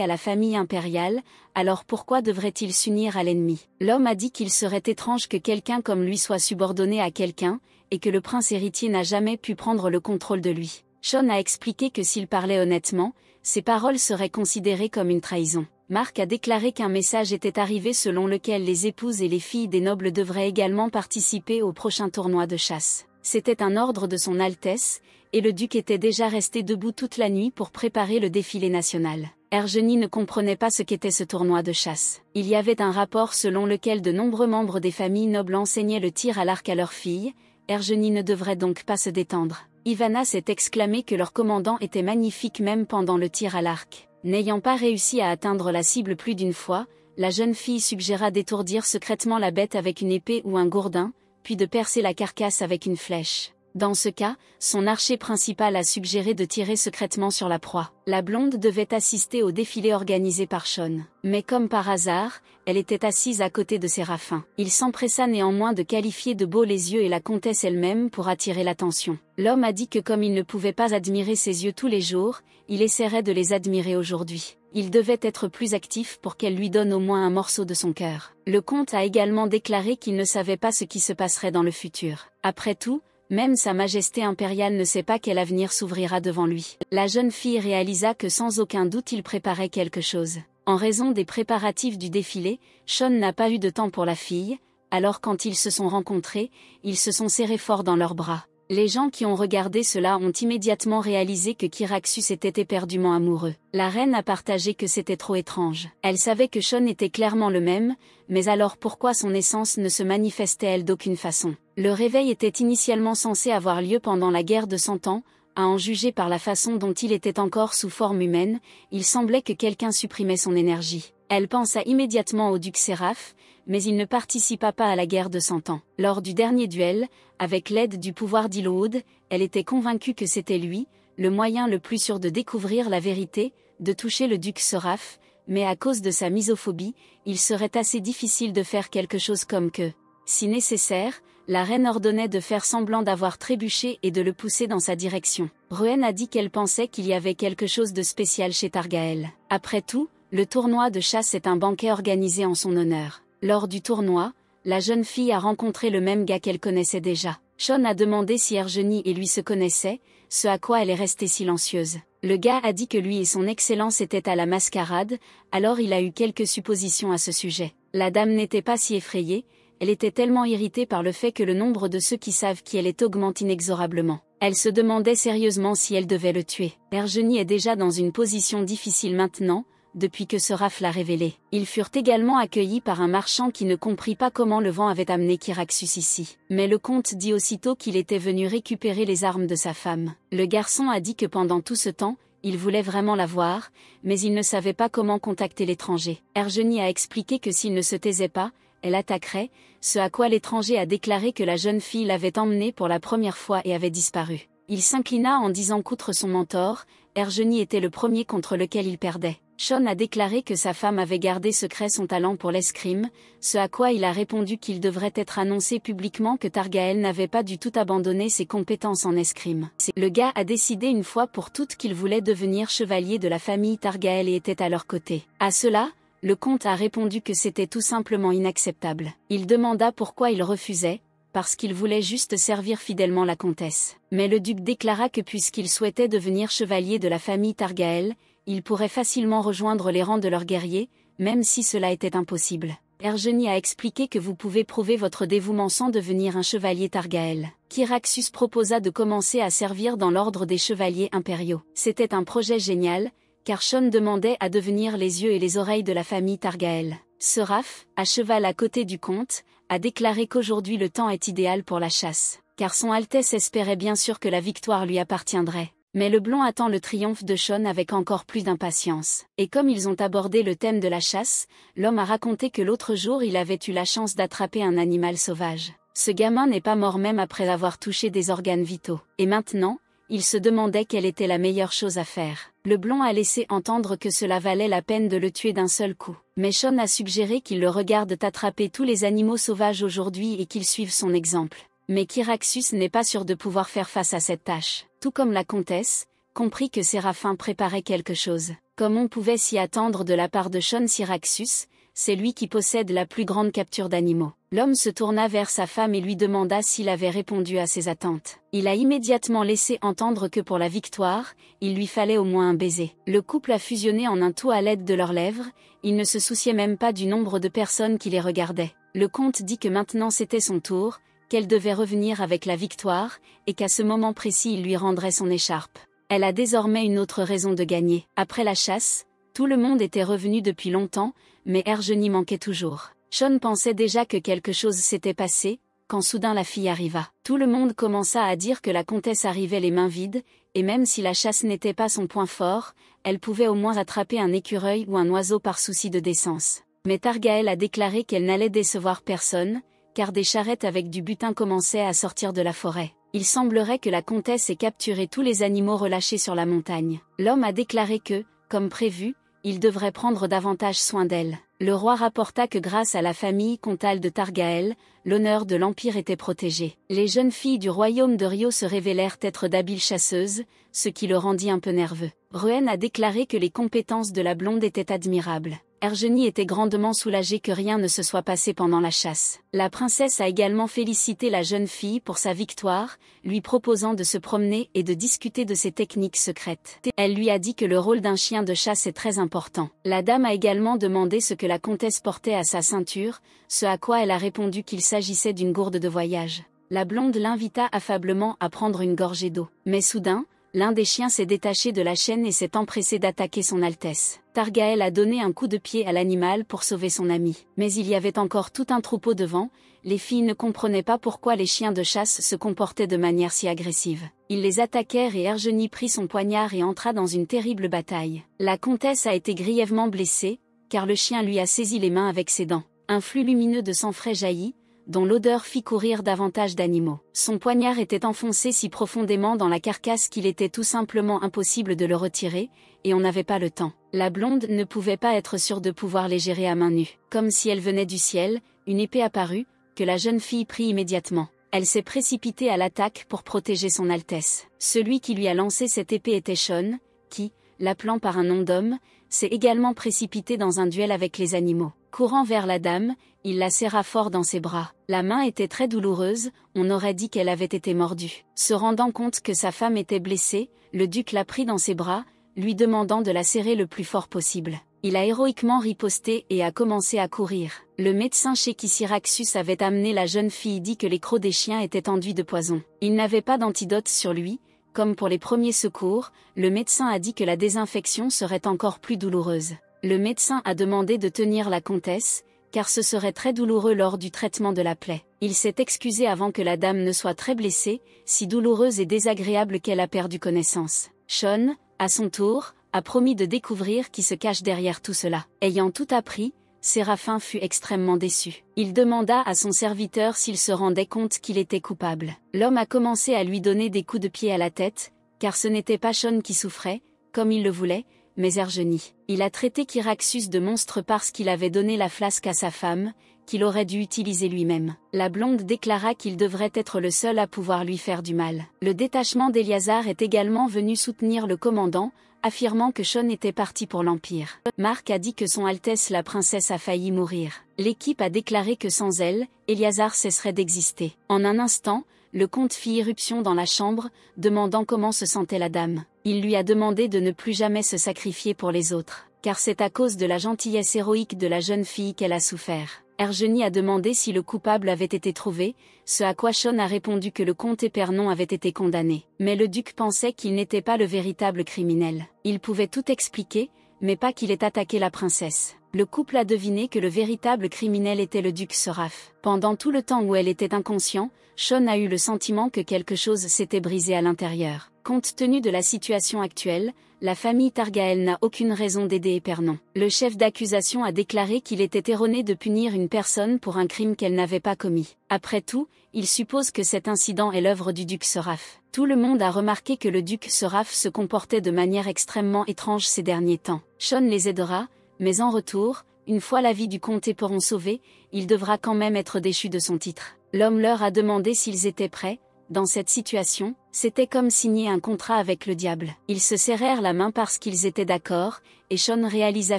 à la famille impériale, alors pourquoi devrait-il s'unir à l'ennemi L'homme a dit qu'il serait étrange que quelqu'un comme lui soit subordonné à quelqu'un, et que le prince héritier n'a jamais pu prendre le contrôle de lui. Sean a expliqué que s'il parlait honnêtement, ses paroles seraient considérées comme une trahison. Marc a déclaré qu'un message était arrivé selon lequel les épouses et les filles des nobles devraient également participer au prochain tournoi de chasse c'était un ordre de son Altesse, et le duc était déjà resté debout toute la nuit pour préparer le défilé national. Ergenie ne comprenait pas ce qu'était ce tournoi de chasse. Il y avait un rapport selon lequel de nombreux membres des familles nobles enseignaient le tir à l'arc à leurs filles, Ergenie ne devrait donc pas se détendre. Ivana s'est exclamée que leur commandant était magnifique même pendant le tir à l'arc. N'ayant pas réussi à atteindre la cible plus d'une fois, la jeune fille suggéra d'étourdir secrètement la bête avec une épée ou un gourdin, puis de percer la carcasse avec une flèche. Dans ce cas, son archer principal a suggéré de tirer secrètement sur la proie. La blonde devait assister au défilé organisé par Sean. Mais comme par hasard, elle était assise à côté de Séraphin. Il s'empressa néanmoins de qualifier de beaux les yeux et la comtesse elle-même pour attirer l'attention. L'homme a dit que comme il ne pouvait pas admirer ses yeux tous les jours, il essaierait de les admirer aujourd'hui il devait être plus actif pour qu'elle lui donne au moins un morceau de son cœur. Le comte a également déclaré qu'il ne savait pas ce qui se passerait dans le futur. Après tout, même Sa Majesté impériale ne sait pas quel avenir s'ouvrira devant lui. La jeune fille réalisa que sans aucun doute il préparait quelque chose. En raison des préparatifs du défilé, Sean n'a pas eu de temps pour la fille, alors quand ils se sont rencontrés, ils se sont serrés fort dans leurs bras. Les gens qui ont regardé cela ont immédiatement réalisé que Kyraxus était éperdument amoureux. La reine a partagé que c'était trop étrange. Elle savait que Sean était clairement le même, mais alors pourquoi son essence ne se manifestait-elle d'aucune façon Le réveil était initialement censé avoir lieu pendant la guerre de Cent Ans, à en juger par la façon dont il était encore sous forme humaine, il semblait que quelqu'un supprimait son énergie. Elle pensa immédiatement au duc Séraph, mais il ne participa pas à la guerre de Cent Ans. Lors du dernier duel, avec l'aide du pouvoir d'Iloud, elle était convaincue que c'était lui, le moyen le plus sûr de découvrir la vérité, de toucher le duc Seraf, mais à cause de sa misophobie, il serait assez difficile de faire quelque chose comme que, si nécessaire, la reine ordonnait de faire semblant d'avoir trébuché et de le pousser dans sa direction. Ruen a dit qu'elle pensait qu'il y avait quelque chose de spécial chez Targaël. Après tout, le tournoi de chasse est un banquet organisé en son honneur. Lors du tournoi, la jeune fille a rencontré le même gars qu'elle connaissait déjà. Sean a demandé si Ergenie et lui se connaissaient, ce à quoi elle est restée silencieuse. Le gars a dit que lui et son excellence étaient à la mascarade, alors il a eu quelques suppositions à ce sujet. La dame n'était pas si effrayée, elle était tellement irritée par le fait que le nombre de ceux qui savent qui elle est augmente inexorablement. Elle se demandait sérieusement si elle devait le tuer. Ergenie est déjà dans une position difficile maintenant, depuis que ce rafle l'a révélé. Ils furent également accueillis par un marchand qui ne comprit pas comment le vent avait amené Kiraxus ici. Mais le comte dit aussitôt qu'il était venu récupérer les armes de sa femme. Le garçon a dit que pendant tout ce temps, il voulait vraiment la voir, mais il ne savait pas comment contacter l'étranger. Ergenie a expliqué que s'il ne se taisait pas, elle attaquerait, ce à quoi l'étranger a déclaré que la jeune fille l'avait emmené pour la première fois et avait disparu. Il s'inclina en disant qu'outre son mentor, Ergenie était le premier contre lequel il perdait. Sean a déclaré que sa femme avait gardé secret son talent pour l'escrime, ce à quoi il a répondu qu'il devrait être annoncé publiquement que Targaël n'avait pas du tout abandonné ses compétences en escrime. Le gars a décidé une fois pour toutes qu'il voulait devenir chevalier de la famille Targaël et était à leur côté. À cela, le comte a répondu que c'était tout simplement inacceptable. Il demanda pourquoi il refusait, parce qu'il voulait juste servir fidèlement la comtesse. Mais le duc déclara que puisqu'il souhaitait devenir chevalier de la famille Targaël, ils pourraient facilement rejoindre les rangs de leurs guerriers, même si cela était impossible. Ergenie a expliqué que vous pouvez prouver votre dévouement sans devenir un chevalier Targaël. Kyraxus proposa de commencer à servir dans l'ordre des chevaliers impériaux. C'était un projet génial, car Sean demandait à devenir les yeux et les oreilles de la famille Targaël. Seraph, à cheval à côté du comte, a déclaré qu'aujourd'hui le temps est idéal pour la chasse, car son Altesse espérait bien sûr que la victoire lui appartiendrait mais le blond attend le triomphe de Sean avec encore plus d'impatience. Et comme ils ont abordé le thème de la chasse, l'homme a raconté que l'autre jour il avait eu la chance d'attraper un animal sauvage. Ce gamin n'est pas mort même après avoir touché des organes vitaux. Et maintenant, il se demandait quelle était la meilleure chose à faire. Le blond a laissé entendre que cela valait la peine de le tuer d'un seul coup. Mais Sean a suggéré qu'il le regarde attraper tous les animaux sauvages aujourd'hui et qu'il suive son exemple. Mais Kyraxus n'est pas sûr de pouvoir faire face à cette tâche. Tout comme la comtesse, comprit que Séraphin préparait quelque chose. Comme on pouvait s'y attendre de la part de Sean Syraxus, c'est lui qui possède la plus grande capture d'animaux. L'homme se tourna vers sa femme et lui demanda s'il avait répondu à ses attentes. Il a immédiatement laissé entendre que pour la victoire, il lui fallait au moins un baiser. Le couple a fusionné en un tout à l'aide de leurs lèvres, il ne se souciait même pas du nombre de personnes qui les regardaient. Le comte dit que maintenant c'était son tour, qu'elle devait revenir avec la victoire, et qu'à ce moment précis il lui rendrait son écharpe. Elle a désormais une autre raison de gagner. Après la chasse, tout le monde était revenu depuis longtemps, mais Herge manquait toujours. Sean pensait déjà que quelque chose s'était passé, quand soudain la fille arriva. Tout le monde commença à dire que la comtesse arrivait les mains vides, et même si la chasse n'était pas son point fort, elle pouvait au moins attraper un écureuil ou un oiseau par souci de décence. Mais Targaël a déclaré qu'elle n'allait décevoir personne, car des charrettes avec du butin commençaient à sortir de la forêt. Il semblerait que la comtesse ait capturé tous les animaux relâchés sur la montagne. L'homme a déclaré que, comme prévu, il devrait prendre davantage soin d'elle. Le roi rapporta que grâce à la famille comtale de Targaël, l'honneur de l'Empire était protégé. Les jeunes filles du royaume de Rio se révélèrent être d'habiles chasseuses, ce qui le rendit un peu nerveux. Ruen a déclaré que les compétences de la blonde étaient admirables. Ergenie était grandement soulagée que rien ne se soit passé pendant la chasse. La princesse a également félicité la jeune fille pour sa victoire, lui proposant de se promener et de discuter de ses techniques secrètes. Elle lui a dit que le rôle d'un chien de chasse est très important. La dame a également demandé ce que la comtesse portait à sa ceinture, ce à quoi elle a répondu qu'il s'agissait d'une gourde de voyage. La blonde l'invita affablement à prendre une gorgée d'eau. Mais soudain, l'un des chiens s'est détaché de la chaîne et s'est empressé d'attaquer son Altesse. Targaël a donné un coup de pied à l'animal pour sauver son ami. Mais il y avait encore tout un troupeau devant, les filles ne comprenaient pas pourquoi les chiens de chasse se comportaient de manière si agressive. Ils les attaquèrent et Ergenie prit son poignard et entra dans une terrible bataille. La comtesse a été grièvement blessée, car le chien lui a saisi les mains avec ses dents. Un flux lumineux de sang frais jaillit, dont l'odeur fit courir davantage d'animaux. Son poignard était enfoncé si profondément dans la carcasse qu'il était tout simplement impossible de le retirer, et on n'avait pas le temps. La blonde ne pouvait pas être sûre de pouvoir les gérer à main nue. Comme si elle venait du ciel, une épée apparut, que la jeune fille prit immédiatement. Elle s'est précipitée à l'attaque pour protéger son Altesse. Celui qui lui a lancé cette épée était Sean, qui, l'appelant par un nom d'homme, s'est également précipité dans un duel avec les animaux. Courant vers la dame, il la serra fort dans ses bras. La main était très douloureuse, on aurait dit qu'elle avait été mordue. Se rendant compte que sa femme était blessée, le duc la prit dans ses bras, lui demandant de la serrer le plus fort possible. Il a héroïquement riposté et a commencé à courir. Le médecin chez qui Syraxus avait amené la jeune fille dit que les crocs des chiens étaient enduits de poison. Il n'avait pas d'antidote sur lui, comme pour les premiers secours, le médecin a dit que la désinfection serait encore plus douloureuse. Le médecin a demandé de tenir la comtesse, car ce serait très douloureux lors du traitement de la plaie. Il s'est excusé avant que la dame ne soit très blessée, si douloureuse et désagréable qu'elle a perdu connaissance. Sean, à son tour, a promis de découvrir qui se cache derrière tout cela. Ayant tout appris, Séraphin fut extrêmement déçu. Il demanda à son serviteur s'il se rendait compte qu'il était coupable. L'homme a commencé à lui donner des coups de pied à la tête, car ce n'était pas Sean qui souffrait, comme il le voulait, mais Ergenie. Il a traité Kyraxus de monstre parce qu'il avait donné la flasque à sa femme, qu'il aurait dû utiliser lui-même. La blonde déclara qu'il devrait être le seul à pouvoir lui faire du mal. Le détachement d'Eliazar est également venu soutenir le commandant, affirmant que Sean était parti pour l'Empire. Mark a dit que son Altesse la princesse a failli mourir. L'équipe a déclaré que sans elle, Eliazar cesserait d'exister. En un instant, le comte fit irruption dans la chambre, demandant comment se sentait la dame. Il lui a demandé de ne plus jamais se sacrifier pour les autres, car c'est à cause de la gentillesse héroïque de la jeune fille qu'elle a souffert. Ergenie a demandé si le coupable avait été trouvé, ce à quoi Sean a répondu que le comte Épernon avait été condamné. Mais le duc pensait qu'il n'était pas le véritable criminel. Il pouvait tout expliquer, mais pas qu'il ait attaqué la princesse. Le couple a deviné que le véritable criminel était le duc Seraf. Pendant tout le temps où elle était inconscient, Sean a eu le sentiment que quelque chose s'était brisé à l'intérieur. Compte tenu de la situation actuelle, la famille Targaël n'a aucune raison d'aider Épernon. Le chef d'accusation a déclaré qu'il était erroné de punir une personne pour un crime qu'elle n'avait pas commis. Après tout, il suppose que cet incident est l'œuvre du duc seraf Tout le monde a remarqué que le duc seraf se comportait de manière extrêmement étrange ces derniers temps. Sean les aidera, mais en retour, une fois la vie du comté pourront sauver, il devra quand même être déchu de son titre. L'homme leur a demandé s'ils étaient prêts, dans cette situation, c'était comme signer un contrat avec le diable. Ils se serrèrent la main parce qu'ils étaient d'accord, et Sean réalisa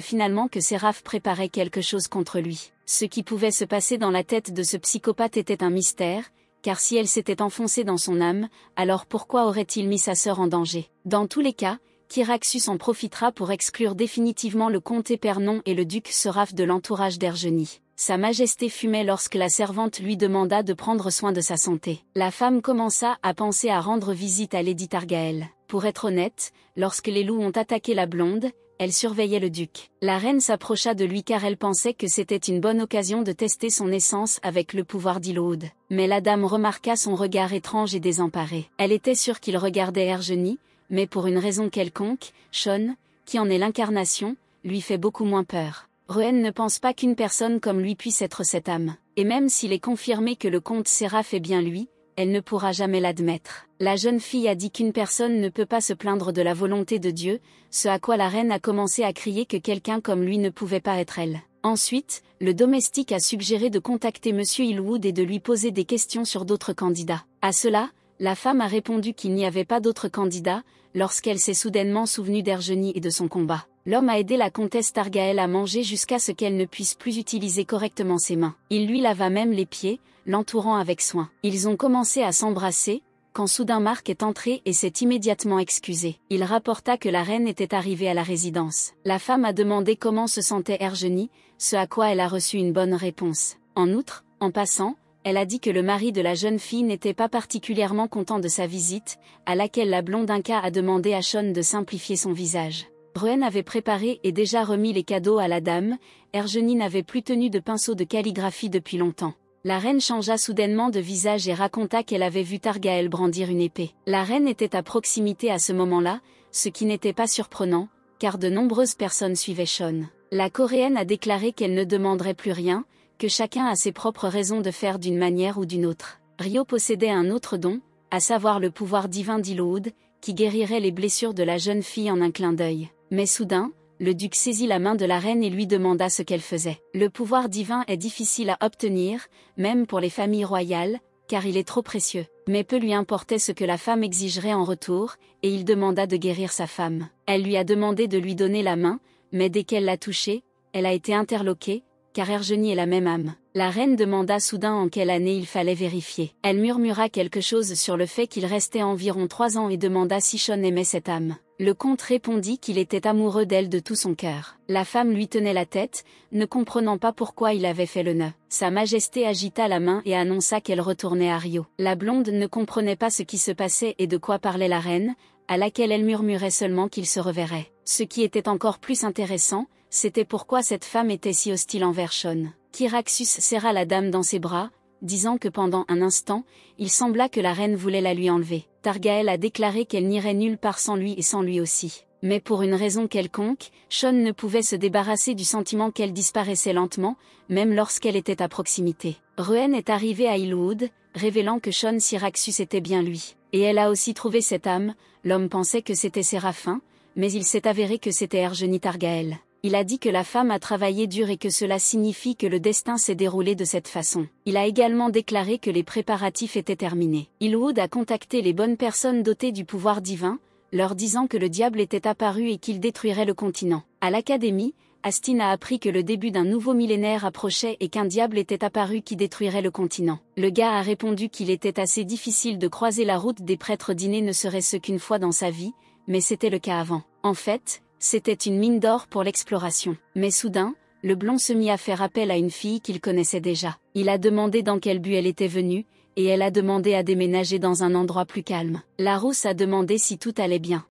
finalement que Seraph préparait quelque chose contre lui. Ce qui pouvait se passer dans la tête de ce psychopathe était un mystère, car si elle s'était enfoncée dans son âme, alors pourquoi aurait-il mis sa sœur en danger Dans tous les cas, Kyraxus en profitera pour exclure définitivement le comte Épernon et le duc seraf de l'entourage d'Ergenie. » Sa Majesté fumait lorsque la servante lui demanda de prendre soin de sa santé. La femme commença à penser à rendre visite à Lady Targaël. Pour être honnête, lorsque les loups ont attaqué la blonde, elle surveillait le duc. La reine s'approcha de lui car elle pensait que c'était une bonne occasion de tester son essence avec le pouvoir d'Iloud. Mais la dame remarqua son regard étrange et désemparé. Elle était sûre qu'il regardait Ergenie mais pour une raison quelconque, Sean, qui en est l'incarnation, lui fait beaucoup moins peur. Ruen ne pense pas qu'une personne comme lui puisse être cette âme, et même s'il est confirmé que le comte Seraph est bien lui, elle ne pourra jamais l'admettre. La jeune fille a dit qu'une personne ne peut pas se plaindre de la volonté de Dieu, ce à quoi la reine a commencé à crier que quelqu'un comme lui ne pouvait pas être elle. Ensuite, le domestique a suggéré de contacter M. Hillwood et de lui poser des questions sur d'autres candidats. À cela, la femme a répondu qu'il n'y avait pas d'autre candidat, lorsqu'elle s'est soudainement souvenue d'Ergenie et de son combat. L'homme a aidé la comtesse Targaël à manger jusqu'à ce qu'elle ne puisse plus utiliser correctement ses mains. Il lui lava même les pieds, l'entourant avec soin. Ils ont commencé à s'embrasser, quand soudain Marc est entré et s'est immédiatement excusé. Il rapporta que la reine était arrivée à la résidence. La femme a demandé comment se sentait Ergenie, ce à quoi elle a reçu une bonne réponse. En outre, en passant, elle a dit que le mari de la jeune fille n'était pas particulièrement content de sa visite, à laquelle la blonde Inca a demandé à Sean de simplifier son visage. Bruen avait préparé et déjà remis les cadeaux à la dame, Ergenie n'avait plus tenu de pinceau de calligraphie depuis longtemps. La reine changea soudainement de visage et raconta qu'elle avait vu Targaël brandir une épée. La reine était à proximité à ce moment-là, ce qui n'était pas surprenant, car de nombreuses personnes suivaient Sean. La coréenne a déclaré qu'elle ne demanderait plus rien, que chacun a ses propres raisons de faire d'une manière ou d'une autre. Ryo possédait un autre don, à savoir le pouvoir divin d'Iloud, qui guérirait les blessures de la jeune fille en un clin d'œil. Mais soudain, le duc saisit la main de la reine et lui demanda ce qu'elle faisait. Le pouvoir divin est difficile à obtenir, même pour les familles royales, car il est trop précieux. Mais peu lui importait ce que la femme exigerait en retour, et il demanda de guérir sa femme. Elle lui a demandé de lui donner la main, mais dès qu'elle l'a touchée, elle a été interloquée, car Ergenie est la même âme. La reine demanda soudain en quelle année il fallait vérifier. Elle murmura quelque chose sur le fait qu'il restait environ trois ans et demanda si Sean aimait cette âme. Le comte répondit qu'il était amoureux d'elle de tout son cœur. La femme lui tenait la tête, ne comprenant pas pourquoi il avait fait le nœud. Sa Majesté agita la main et annonça qu'elle retournait à Rio. La blonde ne comprenait pas ce qui se passait et de quoi parlait la reine, à laquelle elle murmurait seulement qu'il se reverrait. Ce qui était encore plus intéressant, c'était pourquoi cette femme était si hostile envers Sean. Kyraxus serra la dame dans ses bras, disant que pendant un instant, il sembla que la reine voulait la lui enlever. Targaël a déclaré qu'elle n'irait nulle part sans lui et sans lui aussi. Mais pour une raison quelconque, Sean ne pouvait se débarrasser du sentiment qu'elle disparaissait lentement, même lorsqu'elle était à proximité. Ruen est arrivée à Hillwood, révélant que Sean Syraxus était bien lui. Et elle a aussi trouvé cette âme, l'homme pensait que c'était Séraphin, mais il s'est avéré que c'était Ergenie Targaël. Il a dit que la femme a travaillé dur et que cela signifie que le destin s'est déroulé de cette façon. Il a également déclaré que les préparatifs étaient terminés. Ilwood a contacté les bonnes personnes dotées du pouvoir divin, leur disant que le diable était apparu et qu'il détruirait le continent. À l'académie, Astin a appris que le début d'un nouveau millénaire approchait et qu'un diable était apparu qui détruirait le continent. Le gars a répondu qu'il était assez difficile de croiser la route des prêtres dînés ne serait-ce qu'une fois dans sa vie, mais c'était le cas avant. En fait, c'était une mine d'or pour l'exploration. Mais soudain, le blond se mit à faire appel à une fille qu'il connaissait déjà. Il a demandé dans quel but elle était venue, et elle a demandé à déménager dans un endroit plus calme. La rousse a demandé si tout allait bien.